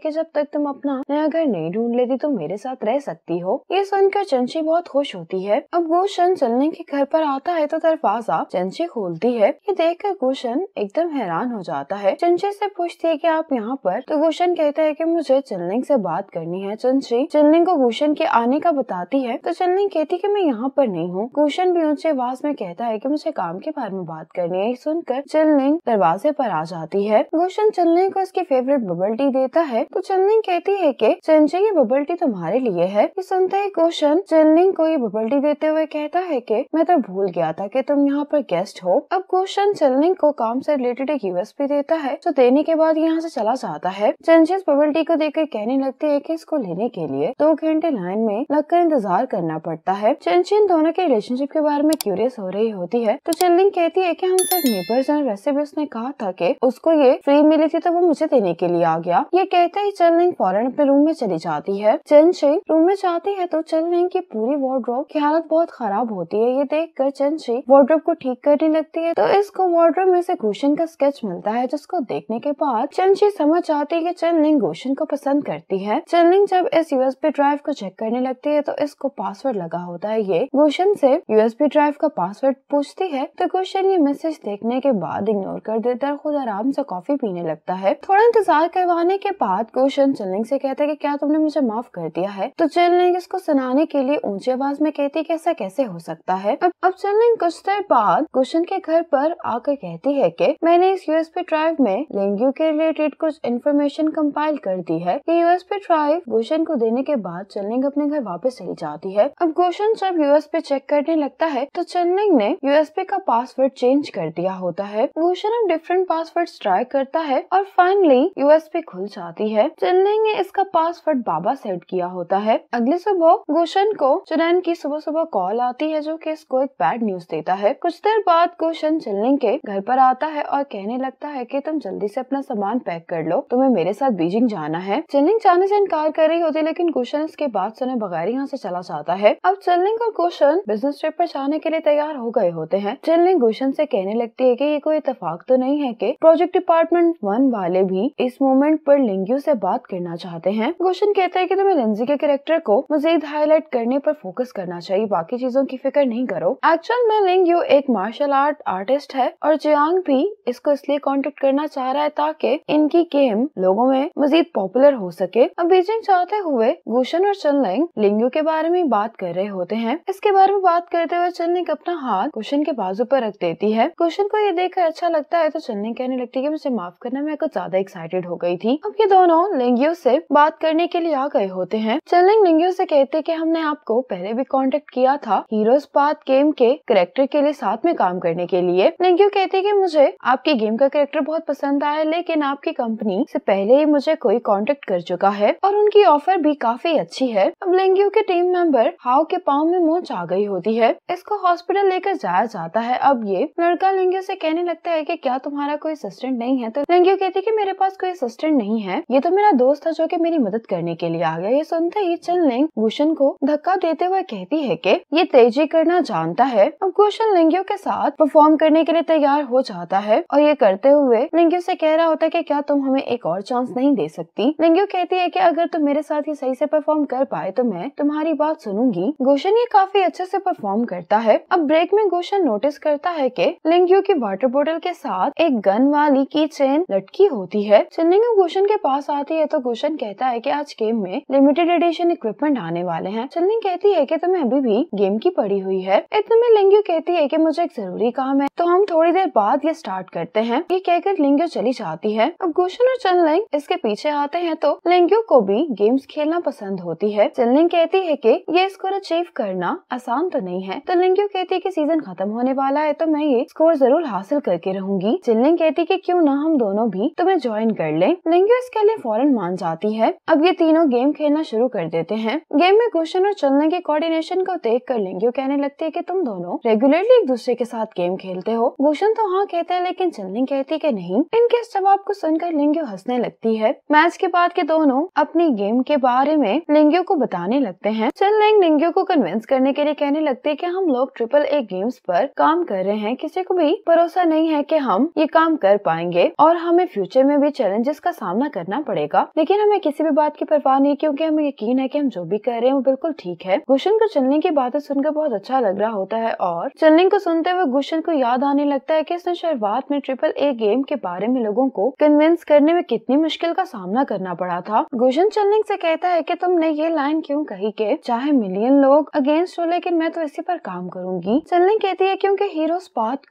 की जब तक तुम अपना नया घर नहीं ढूंढ लेती तो मेरे साथ रह सकती हो ये सुनकर चंची बहुत खुश होती है अब शन चलने के घर पर आता है तो दरवाजा चंचे खोलती है ये देखकर गुशन एकदम हैरान हो जाता है चंचे से पूछती है कि आप यहाँ पर तो गुशन कहता है कि मुझे चलनिंग से बात करनी है चंची चलनिंग को गुशन के आने का बताती है तो चलनिंग कहती है की मैं यहाँ पर नहीं हूँ गुशन भी ऊंचे आवाज में कहता है की मुझे काम के बारे में बात करनी है सुनकर चलनिंग दरवाजे पर आ जाती है गुशन चलनिंग को उसकी फेवरेट बबल टी देता है तो चलनिंग कहती है की चंचे ये बबल टी तुम्हारे लिए है सुनते ही गुशन चलनिंग को ये बबल टी देते हुए कहता है की मैं तो भूल गया था कि तुम यहाँ पर गेस्ट हो अब क्वेश्चन चलने को काम से रिलेटेड एक यूएस देता है तो देने के बाद यहाँ से चला जाता है चंचेज पवेल्टी को देखकर कहने लगती है कि इसको लेने के लिए दो घंटे लाइन में लगकर इंतजार करना पड़ता है चंचिन दोनों के रिलेशनशिप के बारे में क्यूरियस हो रही होती है तो चंदलिंग कहती है की हम सब नेबर्स हैं वैसे भी उसने कहा था की उसको ये फ्री मिली थी तो वो मुझे देने के लिए आ गया ये कहते ही चंदलिंग फॉरन अपने रूम में चली जाती है चंदशे रूम में जाती है तो चंदलिंग की पूरी वार्ड्रोब की हालत बहुत खराब होती है ये देख कर चंदशे वार्ड्रोब को ठीक करने लगती है तो इसको वार्ड्रोब में से घोषण का स्केच मिलता है जिसको देखने के बाद चंशी समझ आती है की चंदलिंग गोशन को पसंद करती है चंदलिंग जब इस यूएसबी ड्राइव को चेक करने लगती है तो इसको पासवर्ड लगा होता है ये गोशन से यूएसपी ड्राइव का पासवर्ड पूछती है तो गोशन ये मैसेज देखने के बाद इग्नोर कर देता है खुद आराम से कॉफी पीने लगता है थोड़ा इंतजार करवाने के बाद गोशन चंदलिंग से कहता है की क्या तुमने मुझे माफ कर दिया है तो चंदलिंग इसको सुनाने के लिए ऊंची आवाज में कहती है ऐसा कैसे हो सकता है अब अब चंदलिंग कुछ कुछ देर बाद कुशन के घर पर आकर कहती है कि मैंने इस यूएसपी ड्राइव में लेंग्यू के रिलेटेड कुछ इन्फॉर्मेशन कंपाइल कर दी है ये यूएसपी ड्राइव गुशन को देने के बाद चलनिंग अपने घर वापस चली जाती है अब गुशन जब यूएसपी चेक करने लगता है तो चलनिंग ने यूएसपी का पासवर्ड चेंज कर दिया होता है गुशन अब डिफरेंट पासवर्ड ट्राई करता है और फाइनली यूएसपी खुल जाती है चलनिंग ने इसका पासवर्ड बाबा सेट किया होता है अगले सुबह गुशन को चुनैन की सुबह सुबह कॉल आती है जो की इसको एक बैड न्यूज देती होता है कुछ देर बाद कुशन चलने के घर पर आता है और कहने लगता है कि तुम जल्दी से अपना सामान पैक कर लो तुम्हें मेरे साथ बीजिंग जाना है चिल्लिंग जाने से इनकार कर रही होती लेकिन गुशन इसके बाद सुने बगैर यहाँ से चला जाता है अब चिल्लिंग और कुशन बिजनेस ट्रिप पर जाने के लिए तैयार हो गए होते हैं चिल्लिंग गुशन से कहने लगती है की ये कोई इतफाक तो नहीं है की प्रोजेक्ट डिपार्टमेंट वन वाले भी इस मोमेंट पर लिंगियो से बात करना चाहते हैं गुशन कहता है कि तुम्हें लिंजी के करेक्टर को मजीद हाईलाइट करने पर फोकस करना चाहिए बाकी चीजों की फिक्र नहीं करो एक्चुअल में लिंग यू एक मार्शल आर्ट आर्टिस्ट है और जियांग भी इसको इसलिए कॉन्टेक्ट करना चाह रहा है ताकि इनकी गेम लोगों में मजीद पॉपुलर हो सके अब बीजिंग चाहते हुए गुशन और लिंग लिंगू के बारे में बात कर रहे होते हैं इसके बारे में बात करते हुए लिंग अपना हाथ गुशन के बाजू पर रख देती है गुशन को ये देखकर अच्छा लगता है तो लिंग कहने लगती है की मुझे माफ करना मैं कुछ ज्यादा एक्साइटेड हो गई थी अब ये दोनों लिंगियो से बात करने के लिए आ गए होते हैं लिंग लिंगियो से कहते की हमने आपको पहले भी कॉन्टेक्ट किया था हीरोज पाथ गेम के करेक्टर कैरेक्टर के लिए साथ में काम करने के लिए निग्यू कहती है कि मुझे आपकी गेम का कैरेक्टर बहुत पसंद आया लेकिन आपकी कंपनी से पहले ही मुझे कोई कांटेक्ट कर चुका है और उनकी ऑफर भी काफी अच्छी है अब लेंग्यू के टीम मेंबर हाउ के पाँव में मोच आ गई होती है इसको हॉस्पिटल लेकर जाया जाता है अब ये लड़का लेंग्यू से कहने लगता है कि क्या तुम्हारा कोई असिस्टेंट नहीं है तो लेंग्यू कहती की कि मेरे पास कोई असिस्टेंट नहीं है ये तो मेरा दोस्त था जो की मेरी मदद करने के लिए आ गया ये सुनते ही चल लेंग भूषण को धक्का देते हुए कहती है की ये तेजी करना जानता है अब क्रूशल लिंगियों के साथ परफॉर्म करने के लिए तैयार हो जाता है और ये करते हुए लिंगियो से कह रहा होता है कि क्या तुम हमें एक और चांस नहीं दे सकती लिंगियो कहती है कि अगर तुम मेरे साथ ही सही से परफॉर्म कर पाए तो मैं तुम्हारी बात सुनूंगी गोशन ये काफी अच्छे से परफॉर्म करता है अब ब्रेक में गोशन नोटिस करता है की लिंगियो की वाटर बोटल के साथ एक गन वाली की चेन लटकी होती है चेन्निंग गोशन के पास आती है तो गोशन कहता है की आज गेम में लिमिटेड एडिशन इक्विपमेंट आने वाले हैं चेन्निंग कहती है की तुम्हें अभी भी गेम की पड़ी हुई है इतने में लिंगियो कहती है कि मुझे एक जरूरी काम है तो हम थोड़ी देर बाद ये स्टार्ट करते हैं ये कहकर लिंग्यो चली जाती है अब गुशन और चनलिंग इसके पीछे आते हैं तो लिंग्यो को भी गेम्स खेलना पसंद होती है चनलिंग कहती है की ये स्कोर अचीव करना आसान तो नहीं है तो लिंग्यो कहती है की सीजन खत्म होने वाला है तो मैं ये स्कोर जरूर हासिल करके रहूंगी चिल्लिंग कहती की क्यूँ न हम दोनों भी तुम्हें ज्वाइन कर ले लिंग्यो इसके लिए फौरन मान जाती है अब ये तीनों गेम खेलना शुरू कर देते हैं गेम में गुशन और चलने के कोऑर्डिनेशन को देख कर लिंग्यो कहने लगती है की तुम दोनों रेगुलर रेगुलरली एक दूसरे के साथ गेम खेलते हो भूषण तो हाँ कहते हैं लेकिन चंदनी कहती कि नहीं इनकेस जवाब को सुनकर लिंग्यो हंसने लगती है मैच के बाद के दोनों अपनी गेम के बारे में लिंग्यो को बताने लगते हैं चंदलिंग लिंग्यो को कन्विंस करने के लिए कहने लगती है की हम लोग ट्रिपल ए गेम्स पर काम कर रहे हैं किसी को भी भरोसा नहीं है की हम ये काम कर पाएंगे और हमें फ्यूचर में भी चैलेंजेस का सामना करना पड़ेगा लेकिन हमें किसी भी बात की परवाह नहीं क्योंकि हमें यकीन है कि हम जो भी कर रहे हैं वो बिल्कुल ठीक है भूषण को चलने की बातें सुनकर बहुत अच्छा लग रहा होता है और चन्निंग को सुनते हुए गुशन को याद आने लगता है कि इसने शुरुआत में ट्रिपल ए गेम के बारे में लोगों को कन्विंस करने में कितनी मुश्किल का सामना करना पड़ा था गुशन चन्निंग से कहता है कि तुमने ये लाइन क्यों कही के चाहे मिलियन लोग अगेंस्ट हो लेकिन मैं तो इसी पर काम करूंगी चन्निंग कहती है क्यूँकी हीरो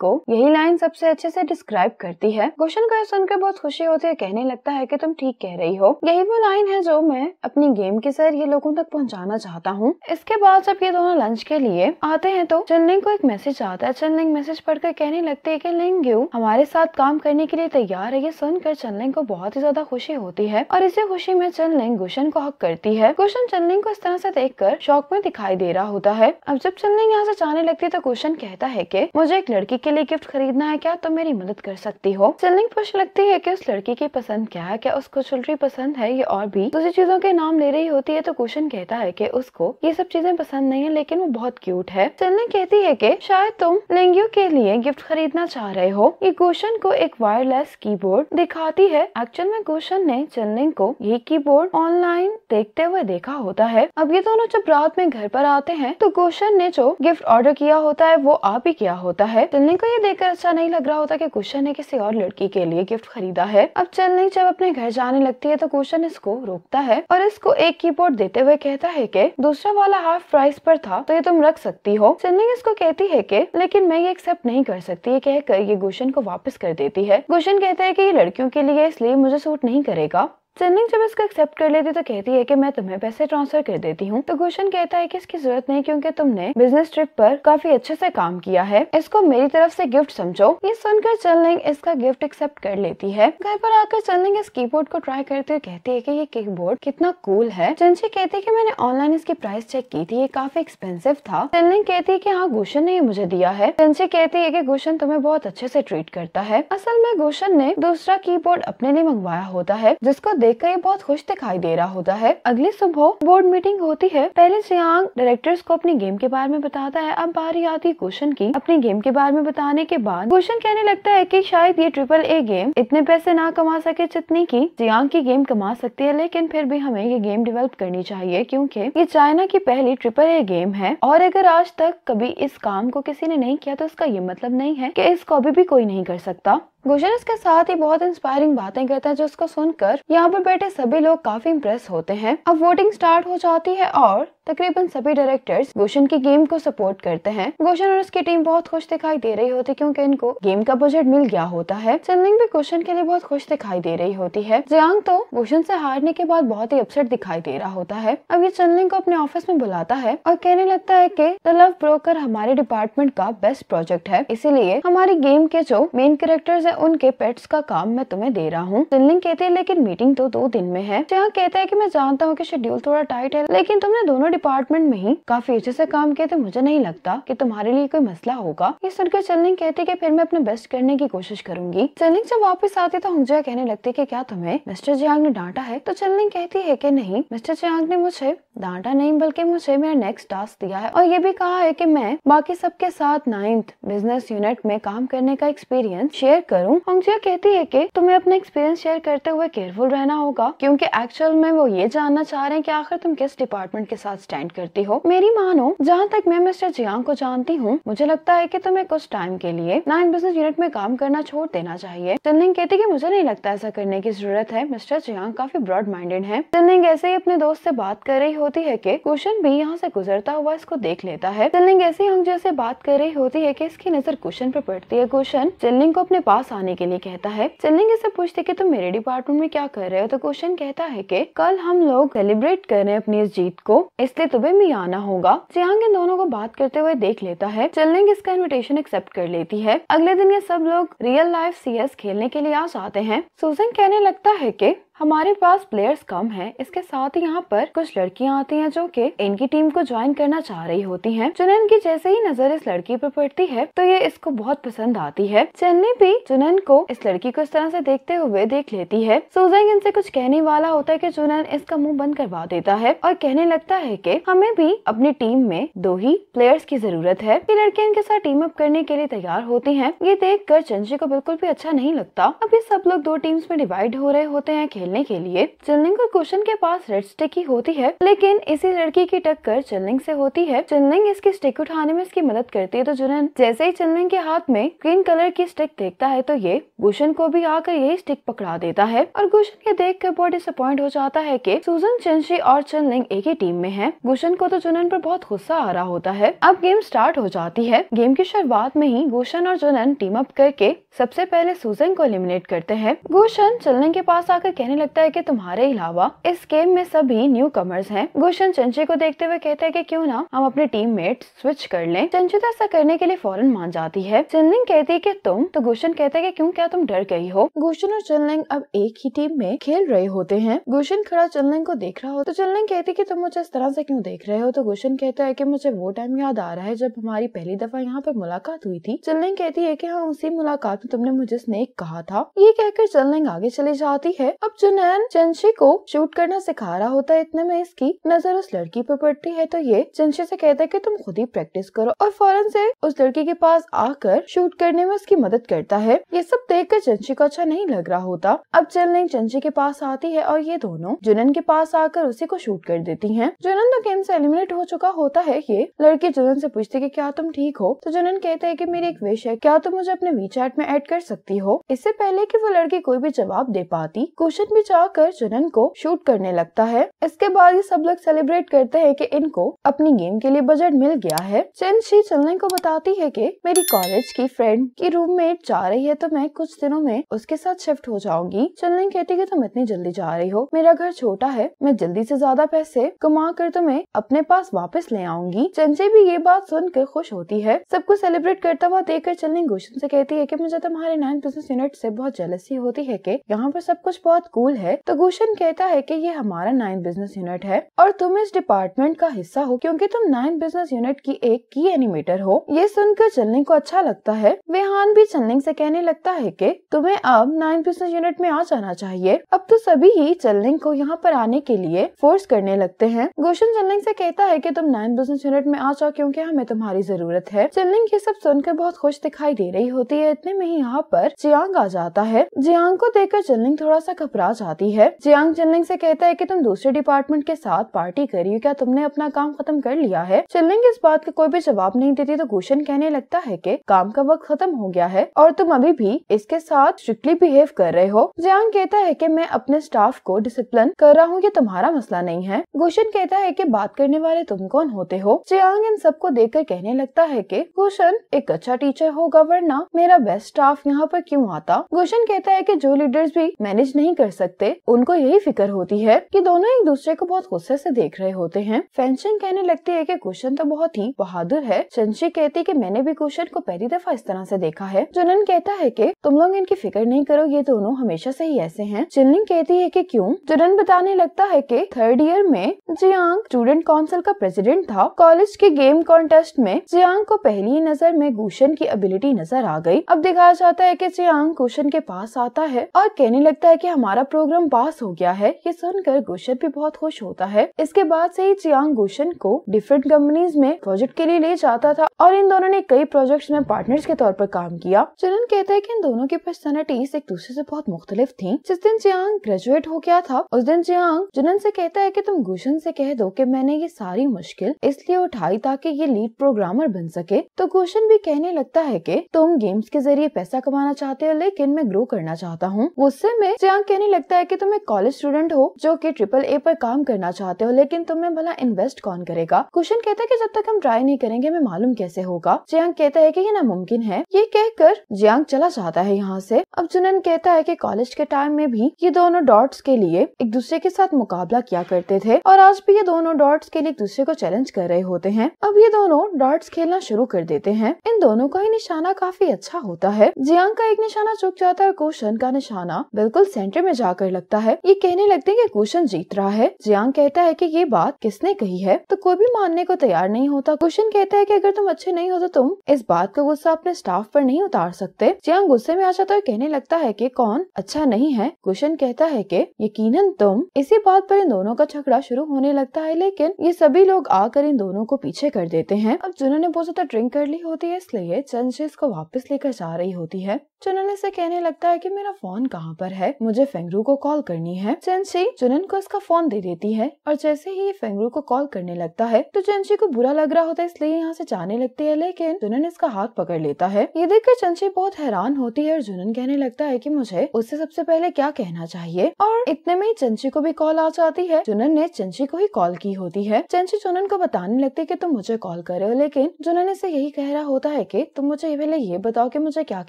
को यही लाइन सबसे अच्छे से डिस्क्राइब करती है गुशन को सुनकर बहुत खुशी होती है कहने लगता है की तुम ठीक कह रही हो यही वो लाइन है जो मैं अपनी गेम के जरिए लोगों तक पहुँचाना चाहता हूँ इसके बाद जब ये दोनों लंच के लिए आते हैं तो चन्निंग को एक मैसेज आता है चनलिंग मैसेज पढ़कर कहने लगती है कि यू हमारे साथ काम करने के लिए तैयार है ये सुनकर चनलिंग को बहुत ही ज्यादा खुशी होती है और इसी खुशी में चनलिंग गुशन को हक करती है गुशन चनलिंग को इस तरह से कर शौक में दिखाई दे रहा होता है अब जब चनलिंग यहाँ से जाने लगती है तो गुशन कहता है की मुझे एक लड़की के लिए गिफ्ट खरीदना है क्या तुम मेरी मदद कर सकती हो चनलिंग पूछ लगती है की उस लड़की की पसंद क्या है क्या उसको ज्वेलरी पसंद है ये और भी दूसरी चीजों के नाम ले रही होती है तो गुशन कहता है की उसको ये सब चीजें पसंद नहीं है लेकिन वो बहुत क्यूट है चनलिंग कहती है की शायद तुम लिंगियों के लिए गिफ्ट खरीदना चाह रहे हो ये गुशन को एक वायरलेस कीबोर्ड दिखाती है एक्चुअल में गुशन ने चन्निंग को ये कीबोर्ड ऑनलाइन देखते हुए देखा होता है अब ये दोनों जब रात में घर पर आते हैं तो गुशन ने जो गिफ्ट ऑर्डर किया होता है वो आप ही किया होता है चन्निंग को ये देखकर अच्छा नहीं लग रहा होता की गुशन ने किसी और लड़की के लिए गिफ्ट खरीदा है अब चन्निंग जब अपने घर जाने लगती है तो गुशन इसको रोकता है और इसको एक कीबोर्ड देते हुए कहता है की दूसरा वाला हाफ प्राइस पर था तो ये तुम रख सकती हो चन्निंग इसको कहती कहती है कि लेकिन मैं ये एक्सेप्ट नहीं कर सकती ये कहकर ये गुशन को वापस कर देती है गुशन कहता है कि ये लड़कियों के लिए इसलिए मुझे सूट नहीं करेगा सिंधिंग जब इसको एक्सेप्ट कर लेती तो कहती है कि मैं तुम्हें पैसे ट्रांसफर कर देती हूँ तो गुशन कहता है कि इसकी जरूरत नहीं क्योंकि तुमने बिजनेस ट्रिप पर काफी अच्छे से काम किया है इसको मेरी तरफ से गिफ्ट समझो ये सुनकर चन्निंग इसका गिफ्ट एक्सेप्ट कर लेती है घर पर आकर चन्निंग इस बोर्ड को ट्राई करते हुए कहती है की ये की बोर्ड कितना कूल है चंची कहती है की मैंने ऑनलाइन इसकी प्राइस चेक की थी ये काफी एक्सपेंसिव था चन्निंग कहती है की हाँ गोशन ने ये मुझे दिया है चंशी कहती है की गोशन तुम्हें बहुत अच्छे से ट्रीट करता है असल में गोशन ने दूसरा बोर्ड अपने लिए मंगवाया होता है जिसको देखकर ये बहुत खुश दिखाई दे रहा होता है अगले सुबह बोर्ड मीटिंग होती है पहले सियांग डायरेक्टर्स को अपनी गेम के बारे में बताता है अब बारी आती क्वेश्चन की अपनी गेम के बारे में बताने के बाद क्वेश्चन कहने लगता है की शायद ये ट्रिपल ए गेम इतने पैसे ना कमा सके जितनी की जियांग की गेम कमा सकती है लेकिन फिर भी हमें ये गेम डेवलप करनी चाहिए क्योंकि ये चाइना की पहली ट्रिपल ए गेम है और अगर आज तक कभी इस काम को किसी ने नहीं किया तो उसका ये मतलब नहीं है कि इसको अभी भी कोई नहीं कर सकता गुजर इसके साथ ही बहुत इंस्पायरिंग बातें करता है जिसको सुनकर यहाँ पर बैठे सभी लोग काफी इम्प्रेस होते हैं अब वोटिंग स्टार्ट हो जाती है और तकरीबन सभी डायरेक्टर्स गोशन की गेम को सपोर्ट करते हैं गोशन और उसकी टीम बहुत खुश दिखाई दे रही होती है क्योंकि इनको गेम का बजट मिल गया होता है सिमलिंग भी गोशन के लिए बहुत खुश दिखाई दे रही होती है जियांग तो गोशन से हारने के बाद बहुत ही अपसेट दिखाई दे रहा होता है अब ये चनलिंग को अपने ऑफिस में बुलाता है और कहने लगता है की द लव ब्रोकर हमारे डिपार्टमेंट का बेस्ट प्रोजेक्ट है इसीलिए हमारी गेम के जो मेन कैरेक्टर्स है उनके पेट्स का काम मैं तुम्हें दे रहा हूँ चनलिंग कहती है लेकिन मीटिंग तो दो दिन में है जहाँ कहता है की मैं जानता हूँ की शेड्यूल थोड़ा टाइट है लेकिन तुमने दोनों डिपार्टमेंट में ही काफी अच्छे से काम किए तो मुझे नहीं लगता कि तुम्हारे लिए कोई मसला होगा ये सुनकर चलनिंग कहती कि फिर मैं अपना बेस्ट करने की कोशिश करूंगी चलनिंग जब वापस आती तो हुंगजा कहने लगती कि क्या तुम्हें मिस्टर जियांग ने डांटा है तो चलनिंग कहती है की नहीं मिस्टर जियांग ने मुझे डांटा नहीं बल्कि मुझे मेरा नेक्स्ट टास्क दिया है और ये भी कहा है की मैं बाकी सबके साथ नाइन्थ बिजनेस यूनिट में काम करने का एक्सपीरियंस शेयर करूँ हंगजिया कहती है की तुम्हें अपना एक्सपीरियंस शेयर करते हुए केयरफुल रहना होगा क्यूँकी एक्चुअल में वो ये जानना चाह रहे हैं की आखिर तुम किस डिपार्टमेंट के साथ स्टैंड करती हो मेरी मानो जहाँ तक मैं मिस्टर जियांग को जानती हूँ मुझे लगता है की तुम्हें कुछ टाइम के लिए नाइन बिजनेस यूनिट में काम करना छोड़ देना चाहिए चंदिंग कहती की मुझे नहीं लगता ऐसा करने की जरूरत है मिस्टर जियांग काफी ब्रॉड माइंडेड है चंदिंग ऐसे ही अपने दोस्त से बात कर रही होती है की कुशन भी यहाँ से गुजरता हुआ इसको देख लेता है चंदिंग ऐसे ही हंगजे बात कर रही होती है की इसकी नजर कुशन पे पड़ती है कुशन चंदिंग को अपने पास आने के लिए कहता है चंदिंग इसे पूछती की तुम मेरे डिपार्टमेंट में क्या कर रहे हो तो कुशन कहता है की कल हम लोग सेलिब्रेट कर रहे हैं अपनी इस जीत को इस इसलिए तुम्हें भी आना होगा सियांग इन दोनों को बात करते हुए देख लेता है चिल्लिंग इसका इन्विटेशन एक्सेप्ट कर लेती है अगले दिन ये सब लोग रियल लाइफ सी खेलने के लिए आ जाते हैं सुजन कहने लगता है की हमारे पास प्लेयर्स कम हैं इसके साथ ही यहाँ पर कुछ लड़कियाँ आती हैं जो कि इनकी टीम को ज्वाइन करना चाह रही होती हैं चुनन की जैसे ही नजर इस लड़की पर पड़ती है तो ये इसको बहुत पसंद आती है चन्नी भी चुनन को इस लड़की को इस तरह से देखते हुए देख लेती है सुजैंग इनसे कुछ कहने वाला होता है की चुनन इसका मुँह बंद करवा देता है और कहने लगता है की हमें भी अपनी टीम में दो ही प्लेयर्स की जरूरत है ये लड़कियाँ इनके साथ टीम अप करने के लिए तैयार होती है ये देख कर को बिल्कुल भी अच्छा नहीं लगता अभी सब लोग दो टीम्स में डिवाइड हो रहे होते हैं खेलने के लिए चिलनिंग और कुशन के पास रेड स्टिक ही होती है लेकिन इसी लड़की की टक्कर चिलनिंग से होती है चिलनिंग इसकी स्टिक उठाने में इसकी मदद करती है तो जुनन जैसे ही चिलनिंग के हाथ में ग्रीन कलर की स्टिक देखता है तो ये गुशन को भी आकर यही स्टिक पकड़ा देता है और गुशन के देख कर बहुत डिसअपॉइंट हो जाता है की सुजन चिंशी और चिलनिंग एक ही टीम में है गुशन को तो जुनन पर बहुत गुस्सा आ रहा होता है अब गेम स्टार्ट हो जाती है गेम की शुरुआत में ही गुशन और जुनन टीम अप करके सबसे पहले सुजन को एलिमिनेट करते हैं गुशन चिलनिंग के पास आकर कहने लगता है कि तुम्हारे अलावा इस गेम में सभी न्यू कमर्स है गुशन चंची को देखते हुए कहते हैं कि क्यों ना हम अपने मेट स्विच कर लें तो ऐसा करने के लिए फौरन मान जाती है चनलिंग कहती है कि तुम तो गुशन कहते है कि क्यों क्या तुम डर गई हो गुशन और चिलिंग अब एक ही टीम में खेल रहे होते हैं गुशन खड़ा चिलिंग को देख रहा हो तो चिलिंग कहती है की तुम मुझे इस तरह से क्यों देख रहे हो तो गुशन कहता है कि मुझे वो टाइम याद आ रहा है जब हमारी पहली दफा यहाँ पर मुलाकात हुई थी चिलिंग कहती है की हाँ उसी मुलाकात में तुमने मुझे स्नेक कहा था ये कहकर चिलिंग आगे चली जाती है अब जुनैन चंशी को शूट करना सिखा रहा होता है इतने में इसकी नजर उस लड़की पर पड़ती है तो ये चंशी से कहता है कि तुम खुद ही प्रैक्टिस करो और फौरन से उस लड़की के पास आकर शूट करने में उसकी मदद करता है ये सब देख कर चंशी को अच्छा नहीं लग रहा होता अब चलने चंशी के पास आती है और ये दोनों जुनन के पास आकर उसी को शूट कर देती है जुनन तो गेम से एलिमिनेट हो चुका होता है ये लड़की जुनन से पूछती है क्या तुम ठीक हो तो जुनन कहते हैं की मेरी एक विश है क्या तुम मुझे अपने वी में एड कर सकती हो इससे पहले की वो लड़की कोई भी जवाब दे पाती क्वेश्चन भी जाकर जुनन को शूट करने लगता है इसके बाद ये सब लोग सेलिब्रेट करते हैं कि इनको अपनी गेम के लिए बजट मिल गया है चंद शी चलने को बताती है कि मेरी कॉलेज की फ्रेंड की रूममेट जा रही है तो मैं कुछ दिनों में उसके साथ शिफ्ट हो जाऊंगी चलने कहती की तुम इतनी जल्दी जा रही हो मेरा घर छोटा है मैं जल्दी ऐसी ज्यादा पैसे कमा कर तुम्हें अपने पास वापस ले आऊंगी चंचे भी ये बात सुनकर खुश होती है सबको सेलिब्रेट करता हुआ देखकर चलने गोशन ऐसी कहती है की मुझे तुम्हारे नाइन बिजनेस यूनिट ऐसी बहुत जलसी होती है की यहाँ पर सब कुछ बहुत कूल स्कूल है तो गुशन कहता है कि ये हमारा नाइन बिजनेस यूनिट है और तुम इस डिपार्टमेंट का हिस्सा हो क्योंकि तुम नाइन बिजनेस यूनिट की एक की एनिमेटर हो ये सुनकर चलनिंग को अच्छा लगता है वेहान भी चलनिंग से कहने लगता है कि तुम्हें अब नाइन बिजनेस यूनिट में आ जाना चाहिए अब तो सभी ही चलनिंग को यहाँ पर आने के लिए फोर्स करने लगते हैं गुशन चलनिंग से कहता है कि तुम नाइन बिजनेस यूनिट में आ जाओ क्योंकि हमें तुम्हारी जरूरत है चलनिंग ये सब सुनकर बहुत खुश दिखाई दे रही होती है इतने में ही यहाँ पर जियांग आ जाता है जियांग को देखकर चलनिंग थोड़ा सा घबरा घबरा जाती है जियांग चिल्लिंग से कहता है कि तुम दूसरे डिपार्टमेंट के साथ पार्टी करी क्या तुमने अपना काम खत्म कर लिया है चिल्लिंग इस बात का कोई भी जवाब नहीं देती तो गुशन कहने लगता है की काम का वक्त खत्म हो गया है और तुम अभी भी इसके साथ स्ट्रिक्टली बिहेव कर रहे हो जियांग कहता है की मैं अपने स्टाफ को डिसिप्लिन कर रहा हूँ ये तुम्हारा मसला नहीं है गुशन कहता है की बात करने वाले तुम कौन होते हो जियांग इन सबको कर कहने लगता है की गुशन एक अच्छा टीचर होगा वरना मेरा बेस्ट स्टाफ यहाँ पर क्यों आता गुशन कहता है कि जो लीडर्स भी मैनेज नहीं कर सकते उनको यही फिक्र होती है कि दोनों एक दूसरे को बहुत गुस्से से देख रहे होते हैं फैंशन कहने लगती है कि कुशन तो बहुत ही बहादुर है शंशी कहती कि मैंने भी कुशन को पहली दफा इस तरह से देखा है जुनन कहता है कि तुम लोग इनकी फिक्र नहीं करो ये दोनों हमेशा से ही ऐसे हैं चिलिंग कहती है कि क्यों जुनन बताने लगता है कि थर्ड ईयर में जियांग स्टूडेंट काउंसिल का प्रेसिडेंट था कॉलेज के गेम कॉन्टेस्ट में जियांग को पहली नजर में गुशन की एबिलिटी नजर आ गई अब दिखाया जाता है की जियांग कुशन के पास आता है और कहने लगता है की हमारा हमारा प्रोग्राम पास हो गया है ये सुनकर गोशन भी बहुत खुश होता है इसके बाद से ही चियांग गोशन को डिफरेंट कंपनीज में प्रोजेक्ट के लिए ले जाता था और इन दोनों ने कई प्रोजेक्ट्स में पार्टनर्स के तौर पर काम किया चरण कहते हैं कि इन दोनों की पर्सनैलिटीज एक दूसरे से बहुत मुख्तलिफ थी जिस दिन चियांग ग्रेजुएट हो गया था उस दिन चियांग जुनन से कहता है कि तुम गुशन से कह दो कि मैंने ये सारी मुश्किल इसलिए उठाई ताकि ये लीड प्रोग्रामर बन सके तो गुशन भी कहने लगता है कि तुम गेम्स के जरिए पैसा कमाना चाहते हो लेकिन मैं ग्रो करना चाहता हूँ उससे में चियांग कहने लगता है कि तुम एक कॉलेज स्टूडेंट हो जो कि ट्रिपल ए पर काम करना चाहते हो लेकिन तुम्हें भला इन्वेस्ट कौन करेगा क्वेश्चन कहता है कि जब तक हम ट्राई नहीं करेंगे हमें मालूम कैसे होगा जियांग कहता है कि ये नामुमकिन है ये कहकर जियांग चला जाता है यहाँ से अब जुनन कहता है कि कॉलेज के टाइम में भी ये दोनों डॉट्स के लिए एक दूसरे के साथ मुकाबला किया करते थे और आज भी ये दोनों डॉट्स के लिए एक दूसरे को चैलेंज कर रहे होते हैं अब ये दोनों डॉट्स खेलना शुरू कर देते हैं इन दोनों का ही निशाना काफी अच्छा होता है जियांग का एक निशाना चुक जाता है और का निशाना बिल्कुल सेंटर में जा जाकर लगता है ये कहने लगते हैं कि कुशन जीत रहा है जियांग कहता है कि ये बात किसने कही है तो कोई भी मानने को तैयार नहीं होता कुशन कहता है कि अगर तुम अच्छे नहीं हो तो तुम इस बात का गुस्सा अपने स्टाफ पर नहीं उतार सकते जियांग गुस्से में आ जाता है कहने लगता है की कौन अच्छा नहीं है कुशन कहता है की यकीन तुम इसी बात पर इन दोनों का झगड़ा शुरू होने लगता है लेकिन ये सभी लोग आकर इन दोनों को पीछे कर देते हैं अब जुनू ने बहुत ज्यादा ड्रिंक कर ली होती है इसलिए चंद इसको वापस लेकर जा रही होती है चुनन इसे कहने लगता है कि मेरा फोन कहाँ पर है मुझे फेंगरू फेंगरू को कॉल करनी है चेंसी चुनन को इसका फोन दे देती है और जैसे ही ये फेंगरू को कॉल करने लगता है तो चंची को बुरा लग रहा होता है इसलिए यहाँ से जाने लगती है लेकिन चुनन इसका हाथ पकड़ लेता है ये देख कर जेंशी बहुत हैरान होती है और जुनन कहने लगता है की मुझे उससे सबसे पहले क्या कहना चाहिए और इतने में चंची को भी कॉल आ जाती है जुनन ने चंची को ही कॉल की होती है चंची चुनन को बताने लगती है की तुम मुझे कॉल करे लेकिन जुनन इसे यही कह रहा होता है की तुम मुझे पहले ये बताओ की मुझे क्या